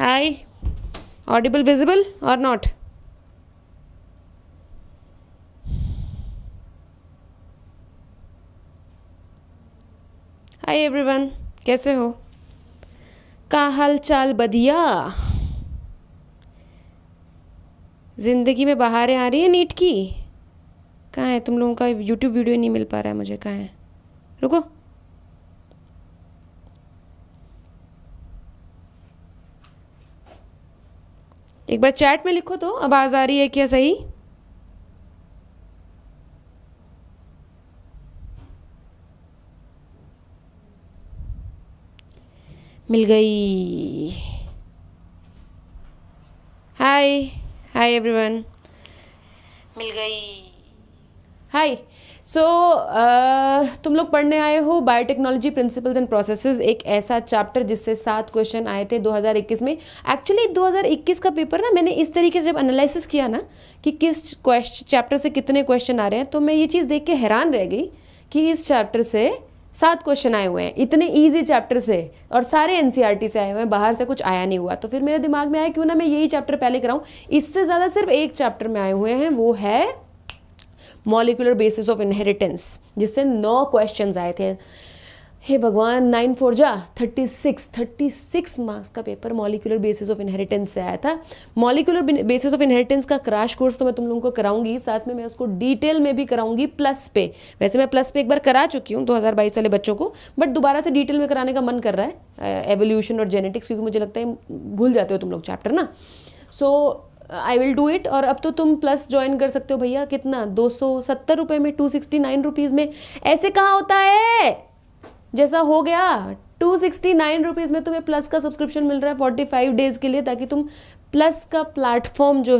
hi audible visible or not hi everyone कैसे हो का हाल चाल बधिया ज़िंदगी में बाहरें आ रही है नीट की कहाँ है तुम लोगों का यूट्यूब वीडियो नहीं मिल पा रहा है मुझे कहाँ है रुको एक बार चैट में लिखो तो आवाज़ आ रही है क्या सही मिल गई हाय हाय एवरीवन मिल गई हाय सो so, uh, तुम लोग पढ़ने आए हो बायोटेक्नोलॉजी प्रिंसिपल्स एंड प्रोसेसेस एक ऐसा चैप्टर जिससे सात क्वेश्चन आए थे 2021 में एक्चुअली 2021 का पेपर ना मैंने इस तरीके से जब एनालिसिस किया ना कि किस क्वेश्चन चैप्टर से कितने क्वेश्चन आ रहे हैं तो मैं ये चीज़ देख के हैरान रह गई कि इस चैप्टर से सात क्वेश्चन आए हुए हैं इतने ईजी चैप्टर से और सारे एन e से आए हुए हैं बाहर से कुछ आया नहीं हुआ तो फिर मेरे दिमाग में आया क्यों ना मैं यही चैप्टर पहले कराऊँ इससे ज़्यादा सिर्फ एक चैप्टर में आए हुए हैं वो है मॉलिकुलर बेसिस ऑफ इनहेरिटेंस जिससे नौ क्वेश्चंस आए थे हे भगवान नाइन फोर जा thirty six thirty six marks का paper molecular basis of inheritance से आया था मॉलिकुलर बेसिस ऑफ इनहेरिटेंस का क्रैश कोर्स तो मैं तुम लोगों को कराऊंगी साथ में मैं उसको डिटेल में भी कराऊंगी प्लस पे वैसे मैं प्लस पे एक बार करा चुकी हूँ दो बाईस वाले बच्चों को बट दोबारा से डिटेल में कराने का मन कर रहा है एवोल्यूशन और जेनेटिक्स क्योंकि मुझे लगता है भूल जाते हो तुम लोग चैप्टर ना so so, I will do it और अब तो तुम प्लस ज्वाइन कर सकते हो भैया कितना दो सौ सत्तर रुपये में टू सिक्सटी नाइन रुपीज़ में ऐसे कहाँ होता है जैसा हो गया टू सिक्सटी नाइन रुपीज़ में तुम्हें प्लस का सब्सक्रिप्शन मिल रहा है फोर्टी फाइव डेज़ के लिए ताकि तुम प्लस का प्लेटफॉर्म जो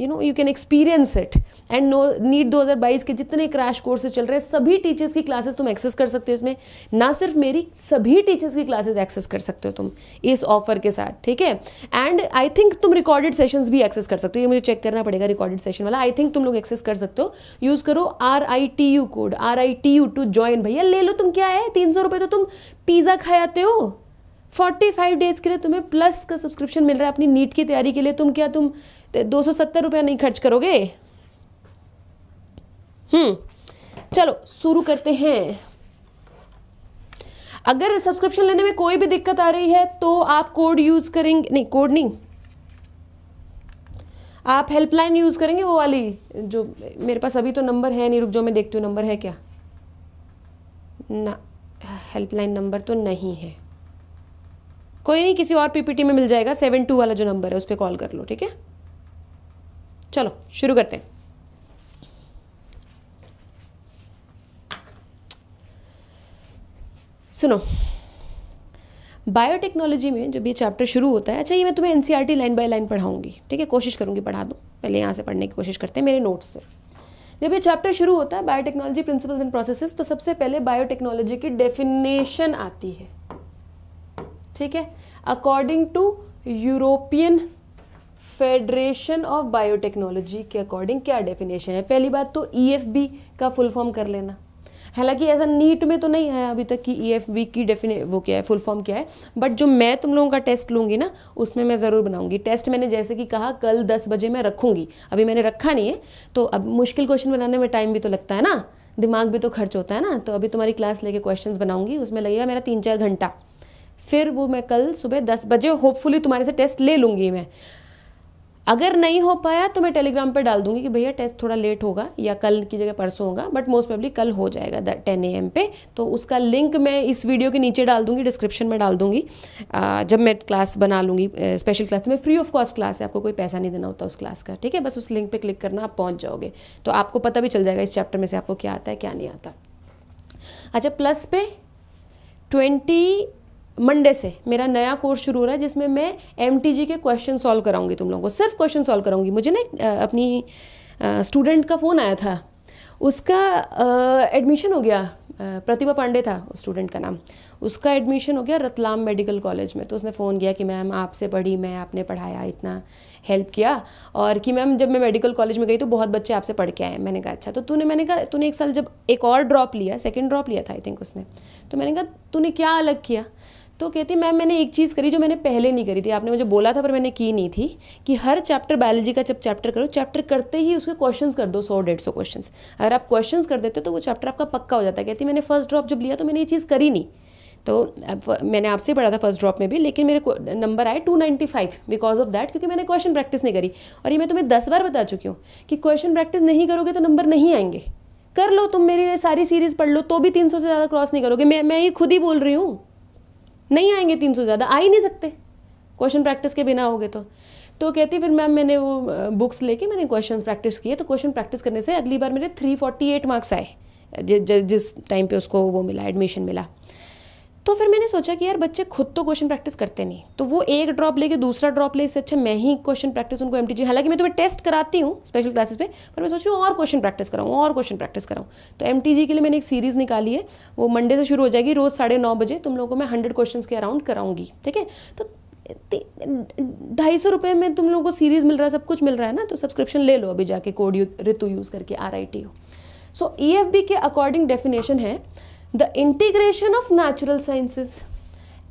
you know you can experience it and no NEET 2022 के जितने क्रैश कोर्सेज चल रहे हैं सभी टीचर्स की क्लासेस तुम एक्सेस कर सकते हो इसमें ना सिर्फ मेरी सभी टीचर्स की क्लासेस एक्सेस कर सकते हो तुम इस ऑफर के साथ ठीक है एंड आई थिंक तुम रिकॉर्डेड सेशंस भी एक्सेस कर सकते हो ये मुझे चेक करना पड़ेगा रिकॉर्डेड सेशन वाला आई थिंक तुम लोग एक्सेस कर सकते हो यूज़ करो R I T U code R I T U to join भैया ले लो तुम क्या है तीन सौ रुपये तो तुम पिज़्ज़ा खाते हो फोर्टी फाइव डेज़ के लिए तुम्हें प्लस का सब्सक्रिप्शन मिल रहा है अपनी नीट की तैयारी के लिए तुम क्या तुम दो सौ सत्तर रुपया नहीं खर्च करोगे हम्म, चलो शुरू करते हैं अगर सब्सक्रिप्शन लेने में कोई भी दिक्कत आ रही है तो आप कोड यूज़ करेंगे नहीं कोड नहीं आप हेल्पलाइन यूज़ करेंगे वो वाली जो मेरे पास अभी तो नंबर है नहीं रुक जो मैं देखती हूँ नंबर है क्या ना हेल्पलाइन नंबर तो नहीं है कोई नहीं किसी और पीपीटी में मिल जाएगा सेवन टू वाला जो नंबर है उस पर कॉल कर लो ठीक है चलो शुरू करते हैं सुनो बायोटेक्नोलॉजी में जब ये चैप्टर शुरू होता है अच्छा ये मैं तुम्हें एनसीईआरटी लाइन बाय लाइन पढ़ाऊंगी ठीक है कोशिश करूंगी पढ़ा दूँ पहले यहाँ से पढ़ने की कोशिश करते हैं मेरे नोट्स से जब ये चैप्टर शुरू होता है बायोटेक्नोलॉजी प्रिंसिपल्स एंड प्रोसेसेस तो सबसे पहले बायोटेक्नोलॉजी की डेफिनेशन आती है ठीक है according to European Federation of biotechnology के अकॉर्डिंग क्या डेफिनेशन है पहली बात तो ई e का फुल फॉर्म कर लेना हालांकि ऐसा नीट में तो नहीं है अभी तक कि ई e की डेफिने वो क्या है फुल फॉर्म क्या है बट जो मैं तुम लोगों का टेस्ट लूँगी ना उसमें मैं ज़रूर बनाऊँगी टेस्ट मैंने जैसे कि कहा कल दस बजे मैं रखूँगी अभी मैंने रखा नहीं है तो अब मुश्किल क्वेश्चन बनाने में टाइम भी तो लगता है ना दिमाग भी तो खर्च होता है ना तो अभी तुम्हारी क्लास लेके क्वेश्चन बनाऊँगी उसमें लगेगा मेरा तीन चार घंटा फिर वो मैं कल सुबह दस बजे होपफुली तुम्हारे से टेस्ट ले लूँगी मैं अगर नहीं हो पाया तो मैं टेलीग्राम पर डाल दूंगी कि भैया टेस्ट थोड़ा लेट होगा या कल की जगह परसों होगा बट मोस्ट प्रॉब्ली कल हो जाएगा टेन ए एम पे तो उसका लिंक मैं इस वीडियो के नीचे डाल दूंगी डिस्क्रिप्शन में डाल दूंगी जब मैं क्लास बना लूँगी स्पेशल क्लास में फ्री ऑफ कॉस्ट क्लास है आपको कोई पैसा नहीं देना होता उस क्लास का ठीक है बस उस लिंक पर क्लिक करना आप पहुँच जाओगे तो आपको पता भी चल जाएगा इस चैप्टर में से आपको क्या आता है क्या नहीं आता अच्छा प्लस पे ट्वेंटी मंडे से मेरा नया कोर्स शुरू हो रहा है जिसमें मैं एम के क्वेश्चन सॉल्व कराऊंगी तुम लोगों को सिर्फ क्वेश्चन सॉल्व कराऊंगी मुझे ना अपनी स्टूडेंट का फ़ोन आया था उसका एडमिशन हो गया प्रतिभा पांडे था स्टूडेंट का नाम उसका एडमिशन हो गया रतलाम मेडिकल कॉलेज में तो उसने फ़ोन किया कि मैम आपसे पढ़ी मैं आपने पढ़ाया इतना हेल्प किया और कि मैम जब मैं मेडिकल कॉलेज में गई तो बहुत बच्चे आपसे पढ़ के आए मैंने कहा अच्छा तो तूने मैंने कहा तूने एक साल जब एक और ड्रॉप लिया सेकेंड ड्रॉप लिया था आई थिंक उसने तो मैंने कहा तूने क्या अलग किया तो कहती मैम मैंने एक चीज़ करी जो मैंने पहले नहीं करी थी आपने मुझे बोला था पर मैंने की नहीं थी कि हर चैप्टर बायोलॉजी का जब चैप्टर करो चैप्टर करते ही उसके क्वेश्चन कर दो सौ डेढ़ सौ क्वेश्चन अगर आप क्वेश्चन कर देते तो वो चैप्टर आपका पक्का हो जाता है कहती मैंने फर्स्ट ड्रॉप जब लिया तो मैंने ये चीज़ करी नहीं तो मैंने आपसे पढ़ा था फर्स्ट ड्रॉप में भी लेकिन मेरे नंबर आए 295 बिकॉज ऑफ दैट क्योंकि मैंने क्वेश्चन प्रैक्टिस नहीं करी और ये मैं तुम्हें दस बार बता चुकी हूँ कि क्वेश्चन प्रैक्टिस नहीं करोगे तो नंबर नहीं आएंगे कर लो तुम मेरी सारी सीरीज़ पढ़ लो तो भी 300 से ज़्यादा क्रॉस नहीं करोगे मैं मैं ये खुद ही बोल रही हूँ नहीं आएंगे तीन सौ ज़्यादा आ ही नहीं सकते क्वेश्चन प्रैक्टिस के बिना गए तो तो कहती फिर मैम मैंने वो बुक्स लेके मैंने क्वेश्चंस प्रैक्टिस किए तो क्वेश्चन प्रैक्टिस करने से अगली बार मेरे थ्री फोर्टी एट मार्क्स आए जिस टाइम पे उसको वो मिला एडमिशन मिला तो फिर मैंने सोचा कि यार बच्चे खुद तो क्वेश्चन प्रैक्टिस करते नहीं तो वो एक ड्रॉप लेके दूसरा ड्रॉप ले इससे अच्छा मैं ही क्वेश्चन प्रैक्टिस उनको एम हालांकि मैं तुम्हें तो टेस्ट कराती हूँ स्पेशल क्लासेस पे पर मैं सोच रही हूँ और क्वेश्चन प्रैक्टिस कराऊँ और क्वेश्चन प्रैक्टिस कराऊँ तो एम के लिए मैंने एक सीरीज़ निकाली है वो मंडे से शुरू हो जाएगी रोज़ साढ़े बजे तुम लोगों को मैं हंड्रेड क्वेश्चन के अराउंड कराऊंगी ठीक है तो ढाई सौ रुपये में तुम लोगों को सीरीज़ मिल रहा है सब कुछ मिल रहा है ना तो सब्सक्रिप्शन ले लो अभी जाके कोड ऋतु यूज़ करके आर आई टी हो सो ई एफ बी के अकॉर्डिंग डेफिनेशन है the integration of natural sciences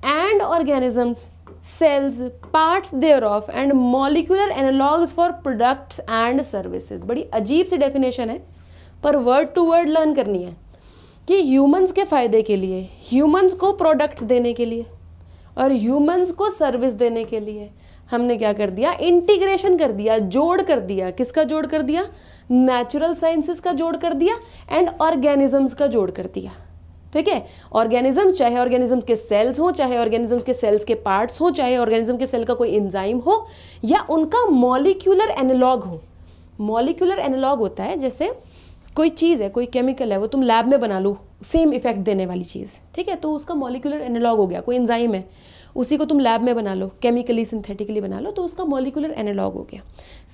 and organisms cells parts thereof and molecular analogues for products and services बड़ी अजीब सी डेफिनेशन है पर वर्ड टू वर्ड लर्न करनी है कि ह्यूमंस के फ़ायदे के लिए ह्यूमंस को प्रोडक्ट्स देने के लिए और ह्यूमंस को सर्विस देने के लिए हमने क्या कर दिया इंटीग्रेशन कर दिया जोड़ कर दिया किसका जोड़ कर दिया नेचुरल साइंसिस का जोड़ कर दिया एंड ऑर्गेनिजम्स का जोड़ कर दिया ठीक है ऑर्गेनिज्म चाहे ऑर्गेनिज्म के सेल्स हो चाहे ऑर्गेनिज्म के सेल्स के पार्ट्स हो चाहे ऑर्गेनिज्म के सेल का कोई इंजाइम हो या उनका मॉलिक्यूलर एनालॉग हो मॉलिक्यूलर एनालॉग होता है जैसे कोई चीज़ है कोई केमिकल है वो तुम लैब में बना लो सेम इफेक्ट देने वाली चीज़ ठीक है तो उसका मॉलिक्यूलर एनालॉग हो गया कोई इंजाइम है उसी को तुम लैब में बना लो केमिकली सिंथेटिकली बना लो तो उसका मॉलिकुलर एनालॉग हो गया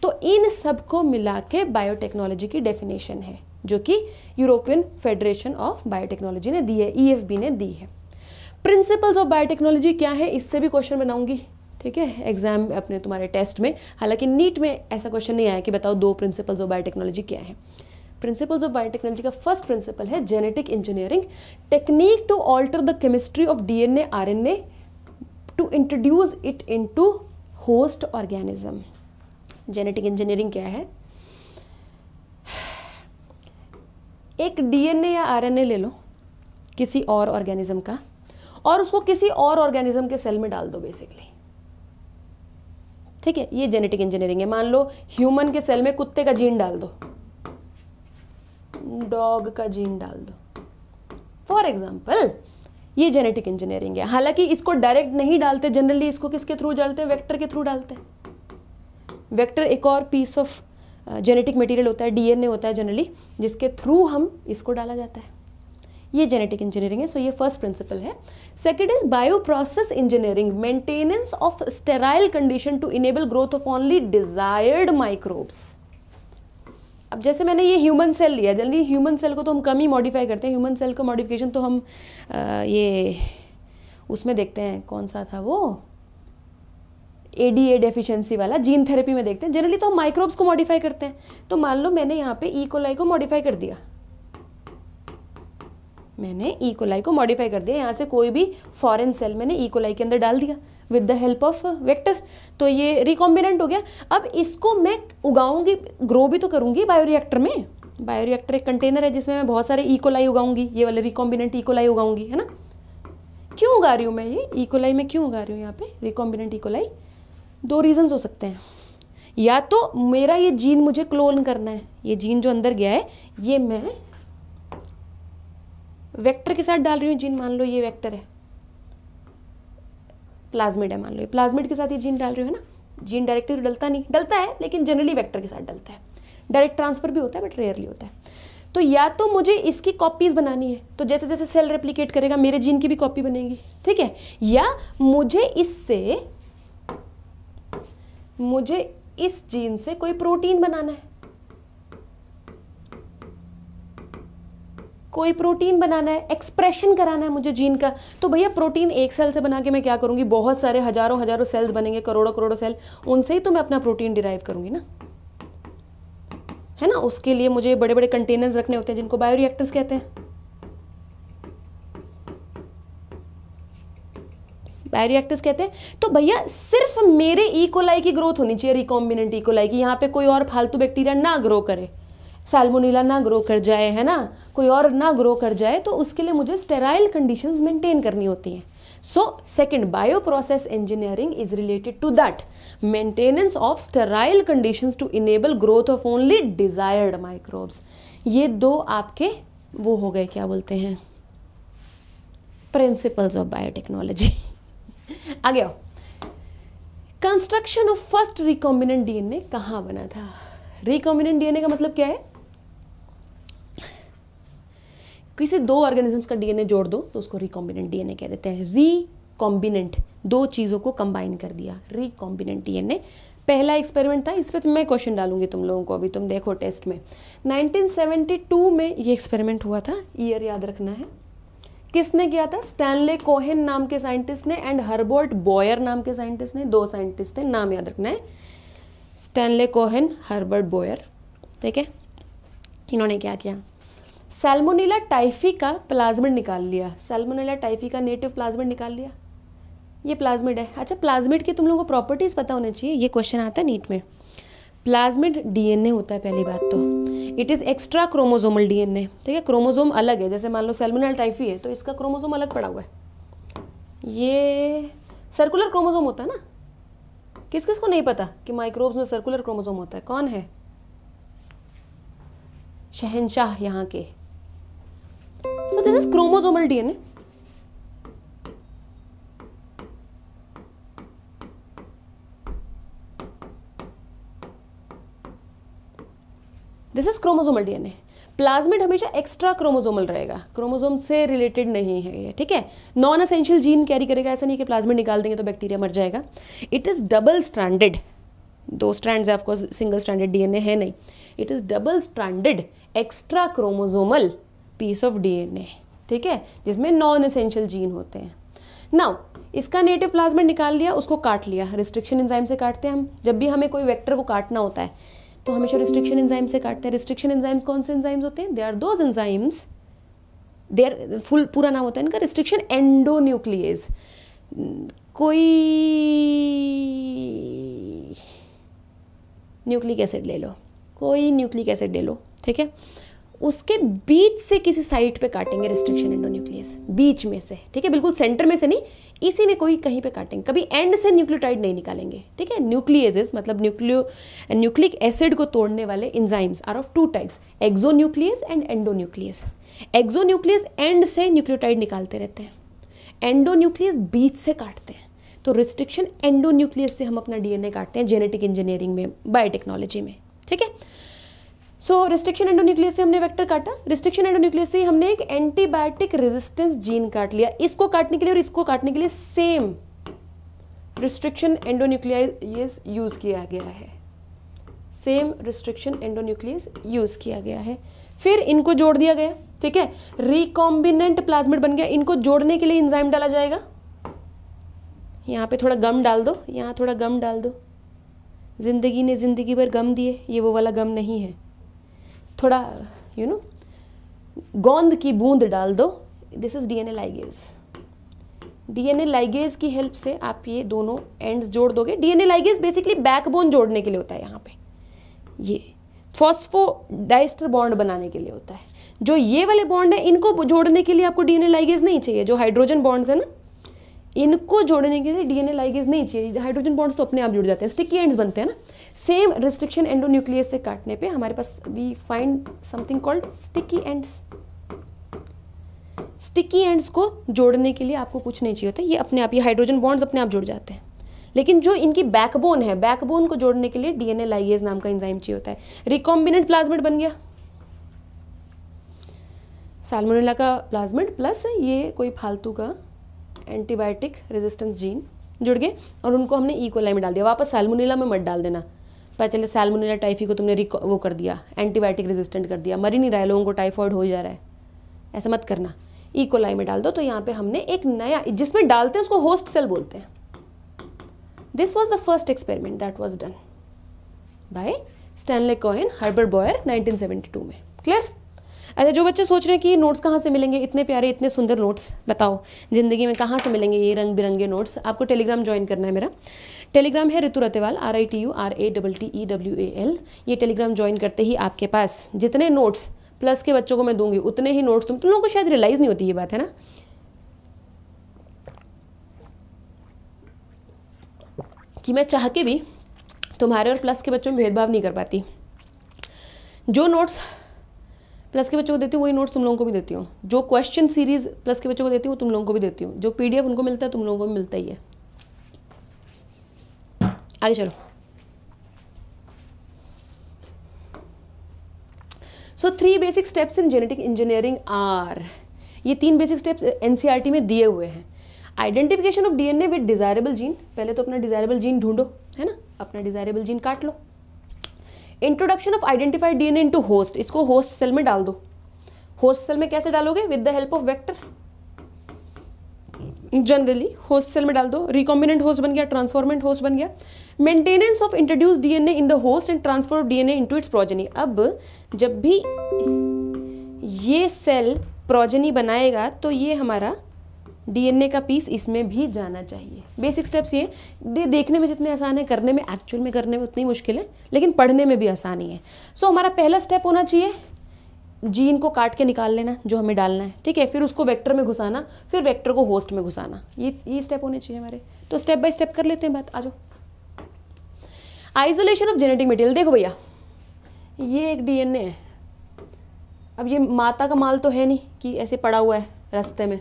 तो इन सब को मिला के बायोटेक्नोलॉजी की डेफिनेशन है जो कि यूरोपियन फेडरेशन ऑफ बायोटेक्नोलॉजी ने दी है ई e ने दी है प्रिंसिपल्स ऑफ बायोटेक्नोलॉजी क्या है इससे भी क्वेश्चन बनाऊंगी ठीक है एग्जाम अपने तुम्हारे टेस्ट में हालांकि नीट में ऐसा क्वेश्चन नहीं आया कि बताओ दो प्रिंसिपल्स ऑफ बायोटेक्नोलॉजी क्या है प्रिंसिपल्स ऑफ बायोटेक्नोलॉजी का फर्स्ट प्रिंसिपल है genetic engineering technique to alter the chemistry of DNA RNA to introduce it into host organism genetic engineering क्या है एक डीएनए या आरएनए ले लो किसी और ऑर्गेनिज्म का और उसको किसी और ऑर्गेनिज्म के सेल में डाल दो बेसिकली ठीक है ये जेनेटिक इंजीनियरिंग है मान लो ह्यूमन के सेल में कुत्ते का जीन डाल दो डॉग का जीन डाल दो फॉर एग्जाम्पल ये जेनेटिक इंजीनियरिंग है हालांकि इसको डायरेक्ट नहीं डालते जनरली इसको किसके थ्रू डालते हैं वेक्टर के थ्रू डालते हैं वेक्टर एक और पीस ऑफ जेनेटिक मटेरियल होता है डीएनए होता है जनरली जिसके थ्रू हम इसको डाला जाता है ये जेनेटिक इंजीनियरिंग है सो so ये फर्स्ट प्रिंसिपल है second is bioprocess engineering maintenance of sterile condition to enable growth of only desired microbes अब जैसे मैंने ये ह्यूमन सेल लिया जल्दी ह्यूमन सेल को तो हम कम ही मॉडिफाई करते हैं ह्यूमन सेल को मॉडिफिकेशन तो हम आ, ये उसमें देखते हैं कौन सा था वो ए डी ए डेफिशेंसी वाला जीन थेरेपी में देखते हैं जनरली तो हम माइक्रोब्स को मॉडिफाई करते हैं तो मान लो मैंने यहाँ पे कोलाई e. को मॉडिफाई कर दिया मैंने ई e. कोलाई को मॉडिफाई कर दिया यहाँ से कोई भी फॉरेन सेल मैंने कोलाई e. के अंदर डाल दिया with the help of vector तो ये रिकॉम्बिनेंट हो गया अब इसको मैं उगाऊंगी ग्रो भी तो बायो बायोरिएक्टर में बायोरिएक्टर एक कंटेनर है जिसमें मैं बहुत सारे इकोलाई e. उगाऊंगी ये वाले रिकॉम्बिनेंट इकोलाई e. उगाऊंगी है ना क्यों उगा रही हूँ मैं ये इकोलाई e. में क्यों उगा रही हूँ यहाँ पे रिकॉम्बिनेंट इकोलाई दो रीजन हो सकते हैं या तो मेरा ये जीन मुझे क्लोन करना है ये जीन जो अंदर गया है ये मैं वेक्टर के साथ डाल रही हूँ जीन मान लो ये वेक्टर है प्लाज्मिड है मान लो प्लाज्मिड के साथ ये जीन डाल रहे हो ना जीन डायरेक्टली तो डलता नहीं डलता है लेकिन जनरली वैक्टर के साथ डलता है डायरेक्ट ट्रांसफर भी होता है बट रेयरली होता है तो या तो मुझे इसकी कॉपीज बनानी है तो जैसे जैसे सेल रेप्लीकेट करेगा मेरे जीन की भी कॉपी बनेगी ठीक है या मुझे इससे मुझे इस जीन से कोई प्रोटीन बनाना है कोई प्रोटीन बनाना है एक्सप्रेशन कराना है मुझे जीन का तो भैया प्रोटीन एक सेल से बना के मैं क्या करूँगी बहुत सारे हज़ारों हज़ारों सेल्स बनेंगे करोड़ों करोड़ों सेल उनसे ही तो मैं अपना प्रोटीन डिराइव करूँगी ना है ना उसके लिए मुझे बड़े बड़े कंटेनर्स रखने होते हैं जिनको रिएक्टर्स कहते हैं बायोरिएक्टर्स कहते हैं तो भैया सिर्फ मेरे इकोलाई e की ग्रोथ होनी चाहिए रिकॉम्बिनेंट इकोलाई e की यहाँ पे कोई और फालतू बैक्टीरिया ना ग्रो करे साल्मोनीला ना ग्रो कर जाए है ना कोई और ना ग्रो कर जाए तो उसके लिए मुझे स्टेराइल कंडीशंस मेंटेन करनी होती हैं so second bioprocess engineering is related to that maintenance of sterile conditions to enable growth of only desired microbes ये दो आपके वो हो गए क्या बोलते हैं प्रिंसिपल्स ऑफ बायोटेक्नोलॉजी आ गया construction of first recombinant DNA कहाँ बना था रिकॉम्बिनेंट डीएनए का मतलब क्या है किसी दो ऑर्गेनिजम्स का डीएनए जोड़ दो तो उसको रिकॉम्बिनेंट डीएनए कह देते हैं रिकॉम्बिनेंट दो चीज़ों को कंबाइन कर दिया रिकॉम्बिनेंट डीएनए पहला एक्सपेरिमेंट था इस पर तो मैं क्वेश्चन डालूंगी तुम लोगों को अभी तुम देखो टेस्ट में 1972 में ये एक्सपेरिमेंट हुआ था ईयर याद रखना है किसने किया था स्टैनले कोहेन नाम के साइंटिस्ट ने एंड हर्बर्ट बॉयर नाम के साइंटिस्ट ने दो साइंटिस्ट थे नाम याद रखना है स्टैनले कोहेन हर्बर्ट बॉयर ठीक है इन्होंने क्या किया सेलमोनीला टाइफी का प्लाज्मिड निकाल लिया सेलमोनीला टाइफी का नेटिव प्लाज्मिड निकाल लिया ये प्लाज्मिड है अच्छा प्लाज्मिड की तुम लोगों को प्रॉपर्टीज़ पता होना चाहिए ये क्वेश्चन आता है नीट में प्लाज्मिड डीएनए होता है पहली बात तो it is extra chromosomal DNA ठीक है क्रोमोजोम अलग है जैसे मान लो सेलमोनल टाइफी है तो इसका क्रोमोजोम अलग पड़ा हुआ है ये सर्कुलर क्रोमोजोम होता है ना किस किस को नहीं पता कि माइक्रोब्स में सर्कुलर क्रोमोजोम होता है कौन है शहनशाह यहाँ के So तो this is chromosomal DNA. This is chromosomal DNA plasmid हमेशा एक्स्ट्रा क्रोमोजोमल रहेगा क्रोमोजोम से रिलेटेड नहीं है ये ठीक है नॉन असेंशियल जीन कैरी करेगा ऐसा नहीं कि प्लाज्मिड निकाल देंगे तो बैक्टीरिया मर जाएगा इट इज़ डबल स्ट्रैंडेड दो strand of course single standard DNA है नहीं it is double standard extra chromosomal piece of DNA ठीक है जिसमें नॉन एसेंशियल जीन होते हैं नाउ इसका नेटिव प्लाज्मा निकाल लिया उसको काट लिया रिस्ट्रिक्शन इंजाइम से काटते हैं हम जब भी हमें कोई वेक्टर को काटना होता है तो हमेशा रिस्ट्रिक्शन इंजाइम से काटते हैं रिस्ट्रिक्शन इंजाइम्स कौन से इंजाइम्स होते हैं they are those enzymes are full पूरा नाम होता है इनका रिस्ट्रिक्शन एंडो एंडोन्यूक्लियस कोई न्यूक्लिक एसिड ले लो कोई न्यूक्लिक एसिड ले लो ठीक है उसके बीच से किसी साइट पे काटेंगे रिस्ट्रिक्शन एंडोन्यूक्लियस बीच में से ठीक है बिल्कुल सेंटर में से नहीं इसी में कोई कहीं पे काटेंगे कभी एंड से न्यूक्लियोटाइड नहीं निकालेंगे ठीक है न्यूक्लियजेस मतलब न्यूक्लियो न्यूक्लिक एसिड को तोड़ने वाले enzymes are of two types exonuclease and endonuclease exonuclease end से न्यूक्लियोटाइड निकालते रहते हैं एंडो न्यूक्लियस बीच से काटते हैं तो रिस्ट्रिक्शन एंडो न्यूक्लियस से हम अपना डीएनए काटते हैं जेनेटिक इंजीनियरिंग में बायोटेक्नोलॉजी में ठीक है सो रिस्ट्रिक्शन एंडोन्यूक्लियस से हमने वेक्टर काटा रिस्ट्रिक्शन एंडोन्यूक्लियस से हमने एक एंटीबायोटिक रेजिस्टेंस जीन काट लिया इसको काटने के लिए और इसको काटने के लिए सेम रिस्ट्रिक्शन एंडोन्यूक्लियस यूज किया गया है सेम रिस्ट्रिक्शन एंडोन्यूक्लियस यूज किया गया है फिर इनको जोड़ दिया गया ठीक है रिकॉम्बिनेंट प्लाज्मिड बन गया इनको जोड़ने के लिए इंजाइम डाला जाएगा यहाँ पे थोड़ा गम डाल दो यहाँ थोड़ा गम डाल दो जिंदगी ने जिंदगी भर गम दिए ये वो वाला गम नहीं है थोड़ा यू नो गोंद की बूंद डाल दो this is DNA ligase DNA ligase की हेल्प से आप ये दोनों एंड्स जोड़ दोगे डीएनए लाइगेज बेसिकली बैकबोन जोड़ने के लिए होता है यहाँ पे ये फॉस्फोडाइस्टर बॉन्ड बनाने के लिए होता है जो ये वाले बॉन्ड है इनको जोड़ने के लिए आपको डीएनए लाइगेज नहीं चाहिए जो हाइड्रोजन बॉन्ड्स है ना इनको जोड़ने के लिए डीएनए लाइगेज नहीं चाहिए हाइड्रोजन बॉन्ड्स तो अपने आप जुड़ जाते हैं स्टिकी एंड्स बनते हैं ना सेम रिस्ट्रिक्शन एंडोन्यूक्लियस से काटने पे हमारे पास we find something called sticky ends sticky ends को जोड़ने के लिए आपको कुछ नहीं चाहिए होता ये अपने आप ये हाइड्रोजन बॉन्ड्स अपने आप जुड़ जाते हैं लेकिन जो इनकी बैकबोन है बैकबोन को जोड़ने के लिए डीएनए लाइगेज नाम का एंजाइम चाहिए होता है रिकॉम्बिनेंट प्लाज्मिड बन गया सालमोनेला का प्लाज्मिड प्लस ये कोई फालतू का एंटीबायोटिक रेजिस्टेंस जीन जुड़ गए और उनको हमने ईकोलाई e में डाल दिया वापस सालमोनेला में मत डाल देना पता चले टाइफी को तुमने वो कर दिया एंटीबायोटिक रेजिस्टेंट कर दिया मर ही नहीं रहा है लोगों को टाइफॉइड हो जा रहा है ऐसा मत करना इकोलाई में डाल दो तो यहाँ पे हमने एक नया जिसमें डालते हैं उसको होस्ट सेल बोलते हैं this was the first experiment that was done by Stanley Cohen Herbert Boyer 1972 में क्लियर अच्छा जो बच्चे सोच रहे हैं कि ये नोट्स कहाँ से मिलेंगे इतने प्यारे इतने सुंदर नोट्स बताओ ज़िंदगी में कहाँ से मिलेंगे ये रंग बिरंगे नोट्स आपको टेलीग्राम ज्वाइन करना है मेरा टेलीग्राम है Ritu Ratewal R I T U R A double T E W A L ये टेलीग्राम ज्वाइन करते ही आपके पास जितने नोट्स प्लस के बच्चों को मैं दूंगी उतने ही नोट्स तुम तुम लोगों को शायद रियलाइज़ नहीं होती ये बात है ना कि मैं चाह के भी तुम्हारे और प्लस के बच्चों में भेदभाव नहीं कर पाती जो नोट्स प्लस के बच्चों को देती हूँ वही नोट्स तुम लोगों को भी देती हूँ जो क्वेश्चन सीरीज प्लस के बच्चों को देती हूँ तुम लोगों को भी देती हूँ जो पीडीएफ उनको मिलता है तुम लोगों को भी मिलता ही है आगे चलो so three basic steps in genetic engineering are ये तीन बेसिक स्टेप्स एनसीईआरटी में दिए हुए हैं identification of DNA with desirable gene पहले तो अपना डिजायरेबल जीन ढूंढो है ना अपना डिजायरेबल जीन काट लो introduction of identified DNA into host इसको होस्ट सेल में डाल दो होस्ट सेल में कैसे डालोगे with the help of vector generally host cell में डाल दो रिकॉम्बिनेंट होस्ट बन गया ट्रांसफॉर्मेंट होस्ट बन गया maintenance of introduce DNA in the host and transfer of DNA into its progeny अब जब भी ये सेल प्रोजेनी बनाएगा तो ये हमारा डीएनए का पीस इसमें भी जाना चाहिए बेसिक स्टेप्स ये दे देखने में जितने आसान है करने में एक्चुअल में करने में उतनी मुश्किल है लेकिन पढ़ने में भी आसानी है सो so, हमारा पहला स्टेप होना चाहिए जीन को काट के निकाल लेना जो हमें डालना है ठीक है फिर उसको वेक्टर में घुसाना फिर वेक्टर को होस्ट में घुसाना ये ये स्टेप होने चाहिए हमारे तो स्टेप बाय स्टेप कर लेते हैं बात आ जाओ आइसोलेशन ऑफ जेनेटिक मटेरियल देखो भैया ये एक डीएनए है अब ये माता का माल तो है नहीं कि ऐसे पड़ा हुआ है रास्ते में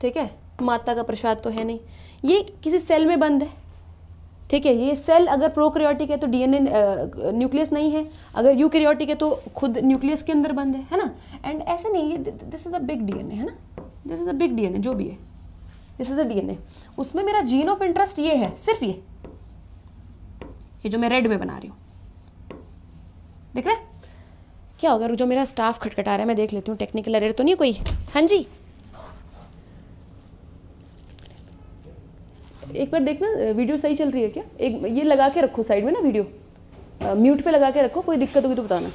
ठीक है माता का प्रसाद तो है नहीं ये किसी सेल में बंद है ठीक है ये सेल अगर प्रोक्रियोटिक है तो डीएनए न्यूक्लियस नहीं है अगर यूक्रियोटिक है तो खुद न्यूक्लियस के अंदर बंद है है ना एंड ऐसे नहीं ये this is a big DNA है ना this is a big DNA जो भी है दिस इज़ अ डीएनए उसमें मेरा जीन ऑफ इंटरेस्ट ये है सिर्फ ये ये जो मैं रेड में बना रही हूँ देख रहे क्या होगा जो मेरा स्टाफ खटखटा रहा है मैं देख लेती हूँ टेक्निकल अरेर तो नहीं कोई हाँ जी एक बार देखना वीडियो सही चल रही है क्या एक ये लगा के रखो साइड में ना वीडियो आ, म्यूट पे लगा के रखो कोई दिक्कत होगी तो बताना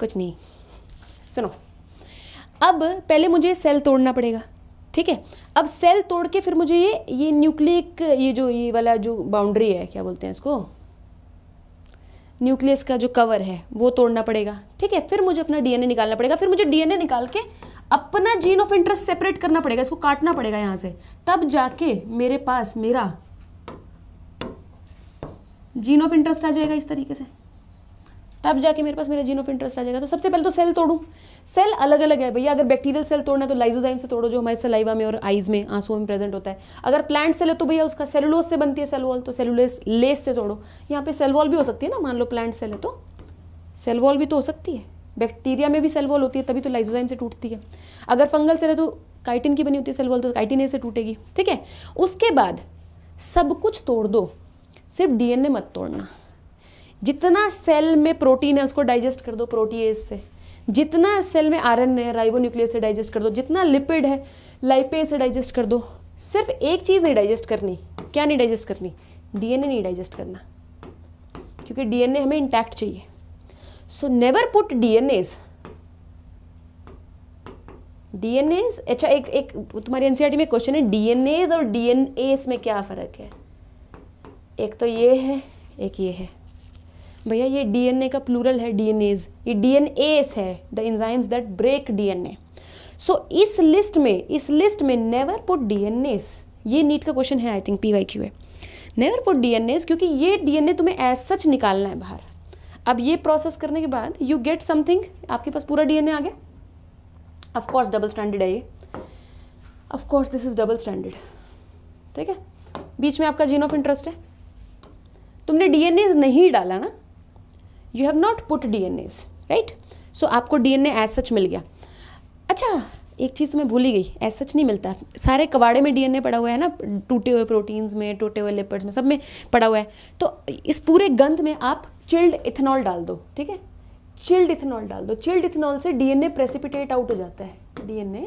कुछ नहीं सुनो अब पहले मुझे सेल तोड़ना पड़ेगा ठीक है अब सेल तोड़ के फिर मुझे ये ये न्यूक्लिक ये जो ये वाला जो बाउंड्री है क्या बोलते हैं इसको न्यूक्लियस का जो कवर है वो तोड़ना पड़ेगा ठीक है फिर मुझे अपना डीएनए निकालना पड़ेगा फिर मुझे डीएनए निकाल के अपना जीन ऑफ इंटरेस्ट सेपरेट करना पड़ेगा इसको काटना पड़ेगा यहाँ से तब जाके मेरे पास मेरा जीन ऑफ इंटरेस्ट आ जाएगा इस तरीके से तब जाके मेरे पास मेरा जीन ऑफ इंटरेस्ट आ जाएगा तो सबसे पहले तो सेल तोड़ूँ सेल अलग अलग है भैया अगर बैक्टीरियल सेल तोड़ना है तो लाइजोजाइम से तोड़ो जो हमारे सलाइवा में और आइज़ में आंसुओं में प्रेजेंट होता है अगर प्लांट सेल है तो भैया उसका सेलुलोस से बनती है सेलवॉल तो सेलुलस लेस से तोड़ो यहाँ पे सेलवॉल वॉल भी हो सकती है ना मान लो प्लांट सेल है तो सेलवॉल भी तो हो सकती है बैक्टीरिया में भी सेलवॉल होती है तभी तो लाइजोजाइम से टूटती है अगर फंगल सेल है तो काइटिन की बनी होती है सेलवॉल तो काइटिन से टूटेगी ठीक है उसके बाद सब कुछ तोड़ दो सिर्फ डीएनए मत तोड़ना जितना सेल में प्रोटीन है उसको डाइजेस्ट कर दो प्रोटीएज से जितना सेल में एन है न्यूक्लियस से डाइजेस्ट कर दो जितना लिपिड है लाइपेज से डाइजेस्ट कर दो सिर्फ एक चीज़ नहीं डाइजेस्ट करनी क्या नहीं डाइजेस्ट करनी डीएनए नहीं डाइजेस्ट करना क्योंकि डीएनए हमें इंटैक्ट चाहिए so never put DNase DNase अच्छा एक एक तुम्हारी एनसीईआरटी e में क्वेश्चन है डीएनएज और डीएनएस में क्या फ़र्क है एक तो ये है एक ये है भैया ये डीएनए का प्लूरल है डीएनएज ये डीएनएस है the enzymes that break DNA so इस लिस्ट में इस लिस्ट में नेवर पुट डीएनएस ये नीट का क्वेश्चन है I think P Y Q है नेवर पुट डीएनएस क्योंकि ये डीएनए तुम्हें एज सच निकालना है बाहर अब ये प्रोसेस करने के बाद यू गेट समथिंग आपके पास पूरा डीएनए आ गया ऑफकोर्स डबल स्टैंडर्ड है ये of course this is double standard ठीक है बीच में आपका जीन ऑफ इंटरेस्ट है तुमने डीएनए नहीं डाला ना you have not put DNase right so आपको डी एन एज सच मिल गया अच्छा एक चीज़ तो मैं भूली गई एज सच नहीं मिलता सारे कबाड़े में डी एन ए पड़ा हुआ है ना टूटे हुए प्रोटीन्स में टूटे हुए लिपर्ड्स में सब में पड़ा हुआ है तो इस पूरे गंध में आप चिल्ड इथेनॉल डाल दो ठीक है चिल्ड इथेनॉल डाल दो चिल्ड इथेनॉल से D N A precipitate out हो जाता है D N A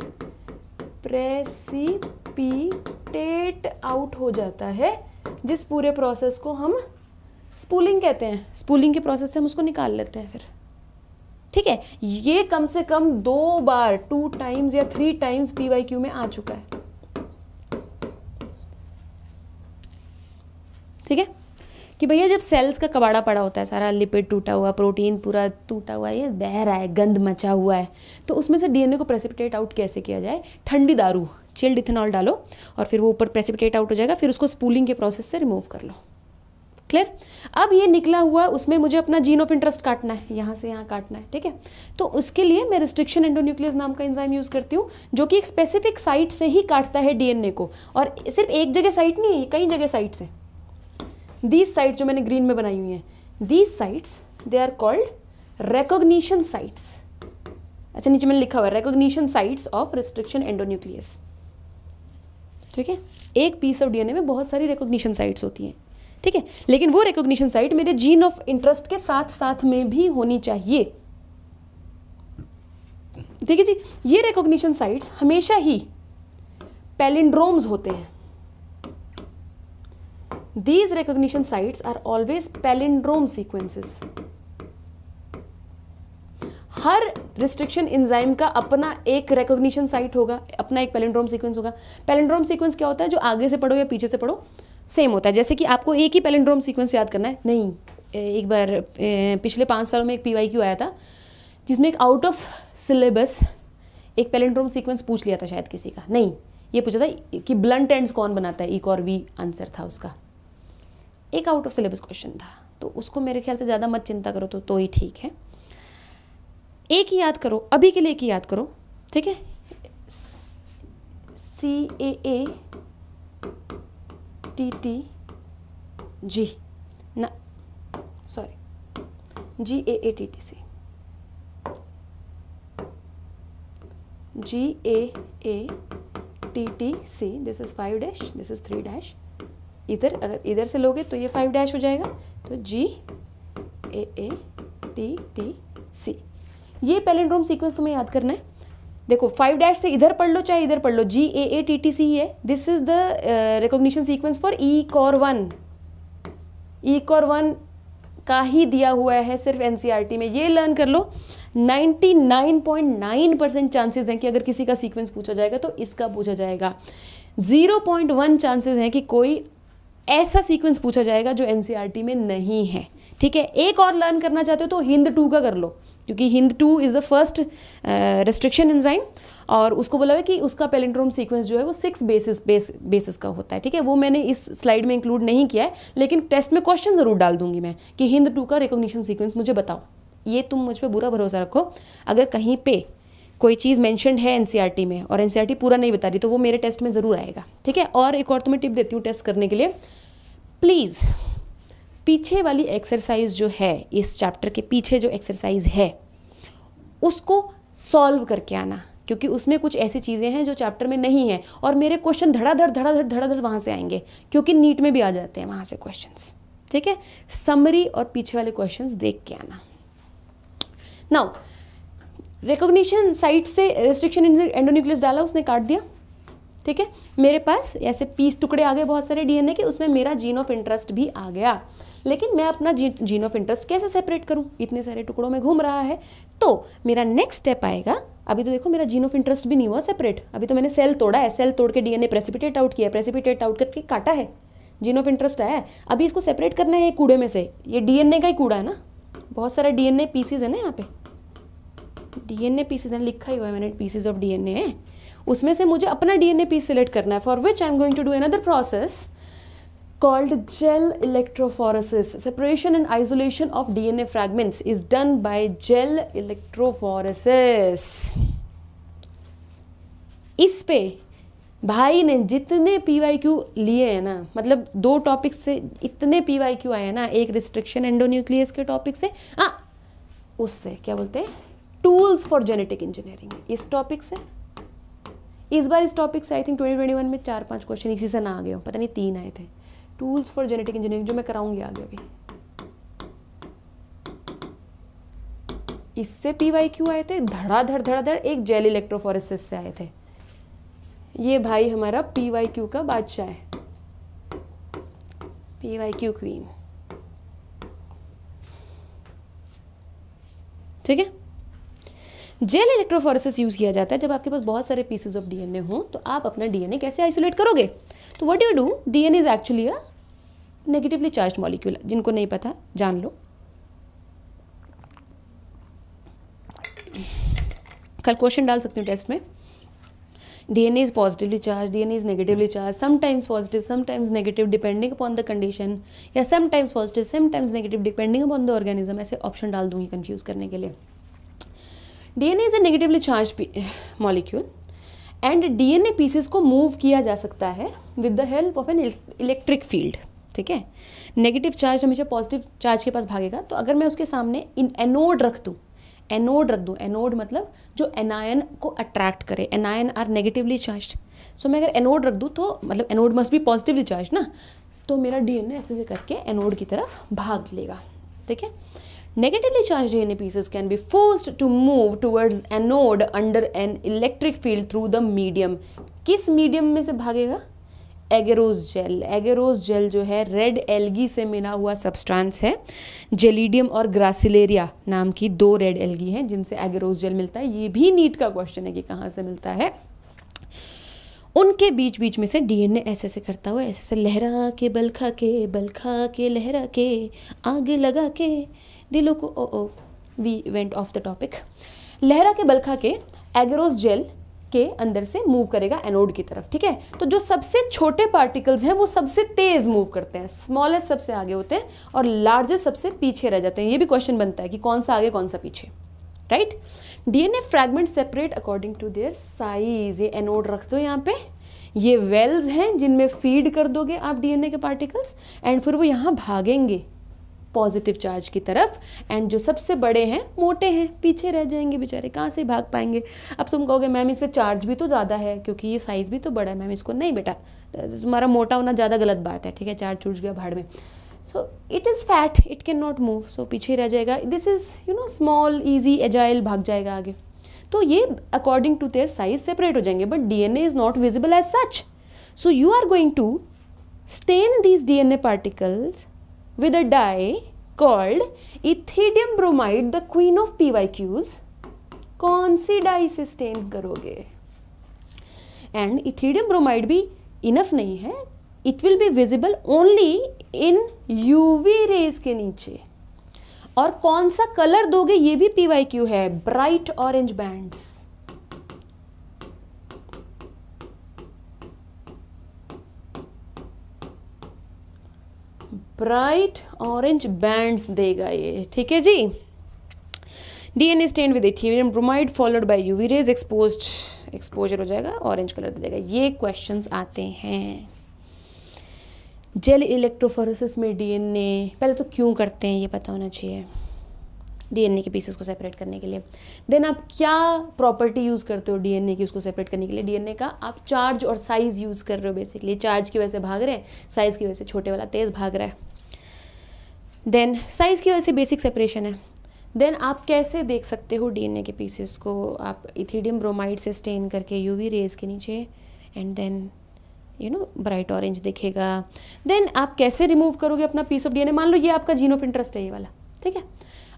precipitate out हो जाता है जिस पूरे प्रोसेस को हम स्पूलिंग कहते हैं स्पूलिंग के प्रोसेस से हम उसको निकाल लेते हैं फिर ठीक है ये कम से कम दो बार टू टाइम्स या three times P Y Q में आ चुका है ठीक है कि भैया जब सेल्स का कबाड़ा पड़ा होता है सारा लिपिड टूटा हुआ प्रोटीन पूरा टूटा हुआ है ये बह रहा है गंद मचा हुआ है तो उसमें से डीएनए को प्रेसिपिटेट आउट कैसे किया जाए ठंडी दारू चिल्ड इथेनॉल डालो और फिर वो ऊपर प्रेसिपिटेट आउट हो जाएगा फिर उसको स्पूलिंग के प्रोसेस से रिमूव कर लो क्लियर अब ये निकला हुआ उसमें मुझे अपना जीन ऑफ इंटरेस्ट काटना है यहाँ से यहाँ काटना है ठीक है तो उसके लिए मैं रिस्ट्रिक्शन एंडोन्यूक्लियस नाम का एंजाइम यूज़ करती हूँ जो कि एक स्पेसिफिक साइट से ही काटता है डीएनए को और सिर्फ एक जगह साइट नहीं है कई जगह साइट्स हैं दीज साइट्स जो मैंने ग्रीन में बनाई हुई हैं these sites they are called recognition sites अच्छा नीचे मैंने लिखा हुआ है recognition sites of restriction endonuclease ठीक है एक पीस ऑफ डीएनए में बहुत सारी रिकोगनीशन साइट्स होती हैं ठीक है लेकिन वो रिकोगशन साइट मेरे जीन ऑफ इंटरेस्ट के साथ साथ में भी होनी चाहिए ठीक है जी ये रिकोगशन साइट्स हमेशा ही पेलिंड्रोम्स होते हैं these recognition sites are always palindrome sequences हर रिस्ट्रिक्शन इंजाइम का अपना एक रिकोगशन साइट होगा अपना एक पेलिंड्रोम सीक्वेंस होगा पेलिंड्रोम सीक्वेंस क्या होता है जो आगे से पढ़ो या पीछे से पढ़ो सेम होता है जैसे कि आपको एक ही पैलेंड्रोम सीक्वेंस याद करना है नहीं एक बार पिछले पाँच सालों में एक पी वाई क्यू आया था जिसमें एक आउट ऑफ सिलेबस एक पैलेंड्रोम सीक्वेंस पूछ लिया था शायद किसी का नहीं ये पूछा था कि ब्लंट एंड्स कौन बनाता है एक और वी आंसर था उसका एक आउट ऑफ सिलेबस क्वेश्चन था तो उसको मेरे ख्याल से ज़्यादा मत चिंता करो तो तो ही ठीक है एक ही याद करो अभी के लिए एक ही याद करो ठीक है सी ए ए टी टी जी ना sorry G A A T T C G A A T T C this is five dash this is three dash इधर अगर इधर से लोगे तो ये फाइव डैश हो जाएगा तो जी ए ए टी टी सी ये पेलेंड्रोम सीक्वेंस तुम्हें याद करना है देखो फाइव डैश से इधर पढ़ लो चाहे इधर पढ़ लो जी A A T T C है this is the recognition sequence for E core one E core one का ही दिया हुआ है सिर्फ एन e में ये लर्न कर लो 99.9 परसेंट चांसेज हैं कि अगर किसी का सीक्वेंस पूछा जाएगा तो इसका पूछा जाएगा 0.1 चांसेस हैं कि कोई ऐसा सीक्वेंस पूछा जाएगा जो एन e में नहीं है ठीक है एक और लर्न करना चाहते हो तो हिंद टू का कर लो क्योंकि Hind two is the first restriction enzyme और उसको बोला हुआ है कि उसका पेलेंड्रोम सीक्वेंस जो है वो सिक्स बेसिस बेस बेसिस का होता है ठीक है वो मैंने इस स्लाइड में इंक्लूड नहीं किया है लेकिन टेस्ट में क्वेश्चन ज़रूर डाल दूंगी मैं कि हिंद टू का रिकोगनीशन सीक्वेंस मुझे बताओ ये तुम मुझ पर बुरा भरोसा रखो अगर कहीं पे कोई चीज़ मैंशनड है एन e में और एन e पूरा नहीं बता रही तो वो मेरे टेस्ट में ज़रूर आएगा ठीक है और एक और तुम्हें टिप देती हूँ टेस्ट करने के लिए प्लीज़ पीछे वाली एक्सरसाइज जो है इस चैप्टर के पीछे जो एक्सरसाइज है उसको सॉल्व करके आना क्योंकि उसमें कुछ ऐसी चीज़ें हैं जो चैप्टर में नहीं है और मेरे क्वेश्चन धड़ाधड़ धड़ाधड़ धड़ाधड़ वहाँ से आएंगे क्योंकि नीट में भी आ जाते हैं वहाँ से क्वेश्चन ठीक है समरी और पीछे वाले क्वेश्चन देख के आना नाउ रिकोगशन साइट से रिस्ट्रिक्शन एंडोन्यूक्लियस डाला उसने काट दिया ठीक है मेरे पास ऐसे पीस टुकड़े आ गए बहुत सारे डीएनए के उसमें मेरा जीन ऑफ इंटरेस्ट भी आ गया लेकिन मैं अपना जी, जीन ऑफ इंटरेस्ट कैसे सेपरेट करूँ इतने सारे टुकड़ों में घूम रहा है तो मेरा नेक्स्ट स्टेप आएगा अभी तो देखो मेरा जीन ऑफ इंटरेस्ट भी नहीं हुआ सेपरेट अभी तो मैंने सेल तोड़ा है सेल तोड़ के डीएनए प्रेसिपिटेट आउट किया प्रेसिपिटेट आउट करके काटा है जीन ऑफ इंटरेस्ट आया है अभी इसको सेपरेट करना है ये कूड़े में से ये डीएनए का ही कूड़ा है ना बहुत सारा डीएनए पीसीज है ना यहाँ पे डीएनए पीसीज है लिखा ही हुआ है मैंने पीसीज ऑफ डीएनए है उसमें से मुझे अपना डीएनए पीस सिलेक्ट करना है for which I am going to do another process called gel electrophoresis. Separation and isolation of DNA fragments is done by gel electrophoresis. इस पे भाई ने जितने पी वाई क्यू लिए हैं ना मतलब दो टॉपिक से इतने पी वाई क्यू आए हैं ना एक रिस्ट्रिक्शन एंडोन्यूक्लियस के टॉपिक से हाँ उससे क्या बोलते हैं टूल्स फॉर जेनेटिक इंजीनियरिंग इस टॉपिक से इस बार इस टॉपिक से आई थिंक 2021 में चार पांच क्वेश्चन इसी से ना आ गए हो पता नहीं तीन आए थे टूल्स फॉर जेनेटिक इंजीनियरिंग जो मैं कराऊंगी आगे अभी इससे पी वाई क्यू आए थे धड़ाधड़ धड़ाधड़ एक जेल इलेक्ट्रोफोरेसिस से आए थे ये भाई हमारा पी वाई क्यू का बादशाह है पी वाई क्यू क्वीन ठीक है जेल इलेक्ट्रोफोरेसिस यूज किया जाता है जब आपके पास बहुत सारे पीसेज ऑफ डीएनए हो तो आप अपना डीएनए कैसे आइसोलेट करोगे तो what you do DNA is actually a negatively charge molecule जिनको नहीं पता जान लो कल क्वेश्चन डाल सकती हूँ टेस्ट में DNA is positively charge DNA is negatively charge sometimes positive sometimes negative depending upon the condition या sometimes positive sometimes negative depending upon the organism ऐसे ऑप्शन डाल दूंगी कंफ्यूज करने के लिए DNA is a negatively charge molecule and DNA pieces को move किया जा सकता है with the help of an electric field ठीक है नेगेटिव चार्ज हमेशा पॉजिटिव चार्ज के पास भागेगा तो अगर मैं उसके सामने इन एनोड रख दूँ एनोड रख दूँ एनोड मतलब जो एनायन को अट्रैक्ट करे anion are negatively charge so मैं अगर एनोड रख दूँ तो मतलब एनोड मस्ट भी पॉजिटिवली चार्ज ना तो मेरा डी एन ऐसे से करके एनोड की तरफ भाग लेगा ठीक है D N A pieces can be forced to move towards anode under an electric field through the medium किस मीडियम में से भागेगा एगेरोज जेल एगेरोज जेल जो है रेड एल्गी से मिला हुआ सब्सटेंस है जेलीडियम और ग्रासिलेरिया नाम की दो रेड एल्गी हैं जिनसे एगेरोज जेल मिलता है ये भी नीट का क्वेश्चन है कि कहाँ से मिलता है उनके बीच बीच में से डीएनए ऐसे ऐसे करता हुआ ऐसे ऐसे लहरा के बलखा के बलखा के लहरा के आग लगा के दिलों को ओ ओ we went off the topic लहरा के बलखा के एगरोज जेल के अंदर से मूव करेगा एनोड की तरफ ठीक है तो जो सबसे छोटे पार्टिकल्स हैं वो सबसे तेज़ मूव करते हैं स्मॉलेस्ट सबसे आगे होते हैं और लार्जेस्ट सबसे पीछे रह जाते हैं ये भी क्वेश्चन बनता है कि कौन सा आगे कौन सा पीछे right DNA fragment separate according to their size ये एनोड रख दो यहाँ पे ये वेल्स हैं जिनमें फीड कर दोगे आप डीएनए के पार्टिकल्स एंड फिर वो यहाँ भागेंगे पॉजिटिव चार्ज की तरफ एंड जो सबसे बड़े हैं मोटे हैं पीछे रह जाएंगे बेचारे कहाँ से भाग पाएंगे अब तुम कहोगे मैम इस पर चार्ज भी तो ज़्यादा है क्योंकि ये साइज़ भी तो बड़ा है मैम इसको नहीं बेटा तुम्हारा मोटा होना ज़्यादा गलत बात है ठीक है चार्ज चूज गया भाड़ में so it is fat it can not move so पीछे रह जाएगा this is you know small easy agile भाग जाएगा आगे तो ये according to their size separate हो जाएंगे but D N A is not visible as such so you are going to stain these D N A particles with a dye called ethidium bromide the queen of P Y Qs कौन सी die से stand करोगे and ethidium bromide भी enough नहीं है it will be visible only in UV rays के नीचे और कौन सा कलर दोगे ये भी पी वाई क्यू है bright orange bands bright orange bands देगा ये ठीक है जी DNA stand with Ethereum bromide followed by UV rays expose exposure हो जाएगा ऑरेंज कलर दे देगा ये क्वेश्चंस आते हैं जेल इलेक्ट्रोफोरेसिस में डीएनए पहले तो क्यों करते हैं ये पता होना चाहिए डीएनए के पीसेस को सेपरेट करने के लिए देन आप क्या प्रॉपर्टी यूज़ करते हो डीएनए की उसको सेपरेट करने के लिए डीएनए का आप चार्ज और साइज़ यूज़ कर रहे हो बेसिकली चार्ज की वजह से भाग रहे हैं साइज़ की वजह से छोटे वाला तेज़ भाग रहा है देन साइज़ की वजह से बेसिक सेपरेशन है देन आप कैसे देख सकते हो डीएनए के पीसेस को आप इथीडियम ब्रोमाइड से स्टेन करके यूवी रेज के नीचे and then you know bright orange दिखेगा देन आप कैसे रिमूव करोगे अपना पीस ऑफ डीएनए मान लो ये आपका जीन ऑफ इंटरेस्ट है ये वाला ठीक है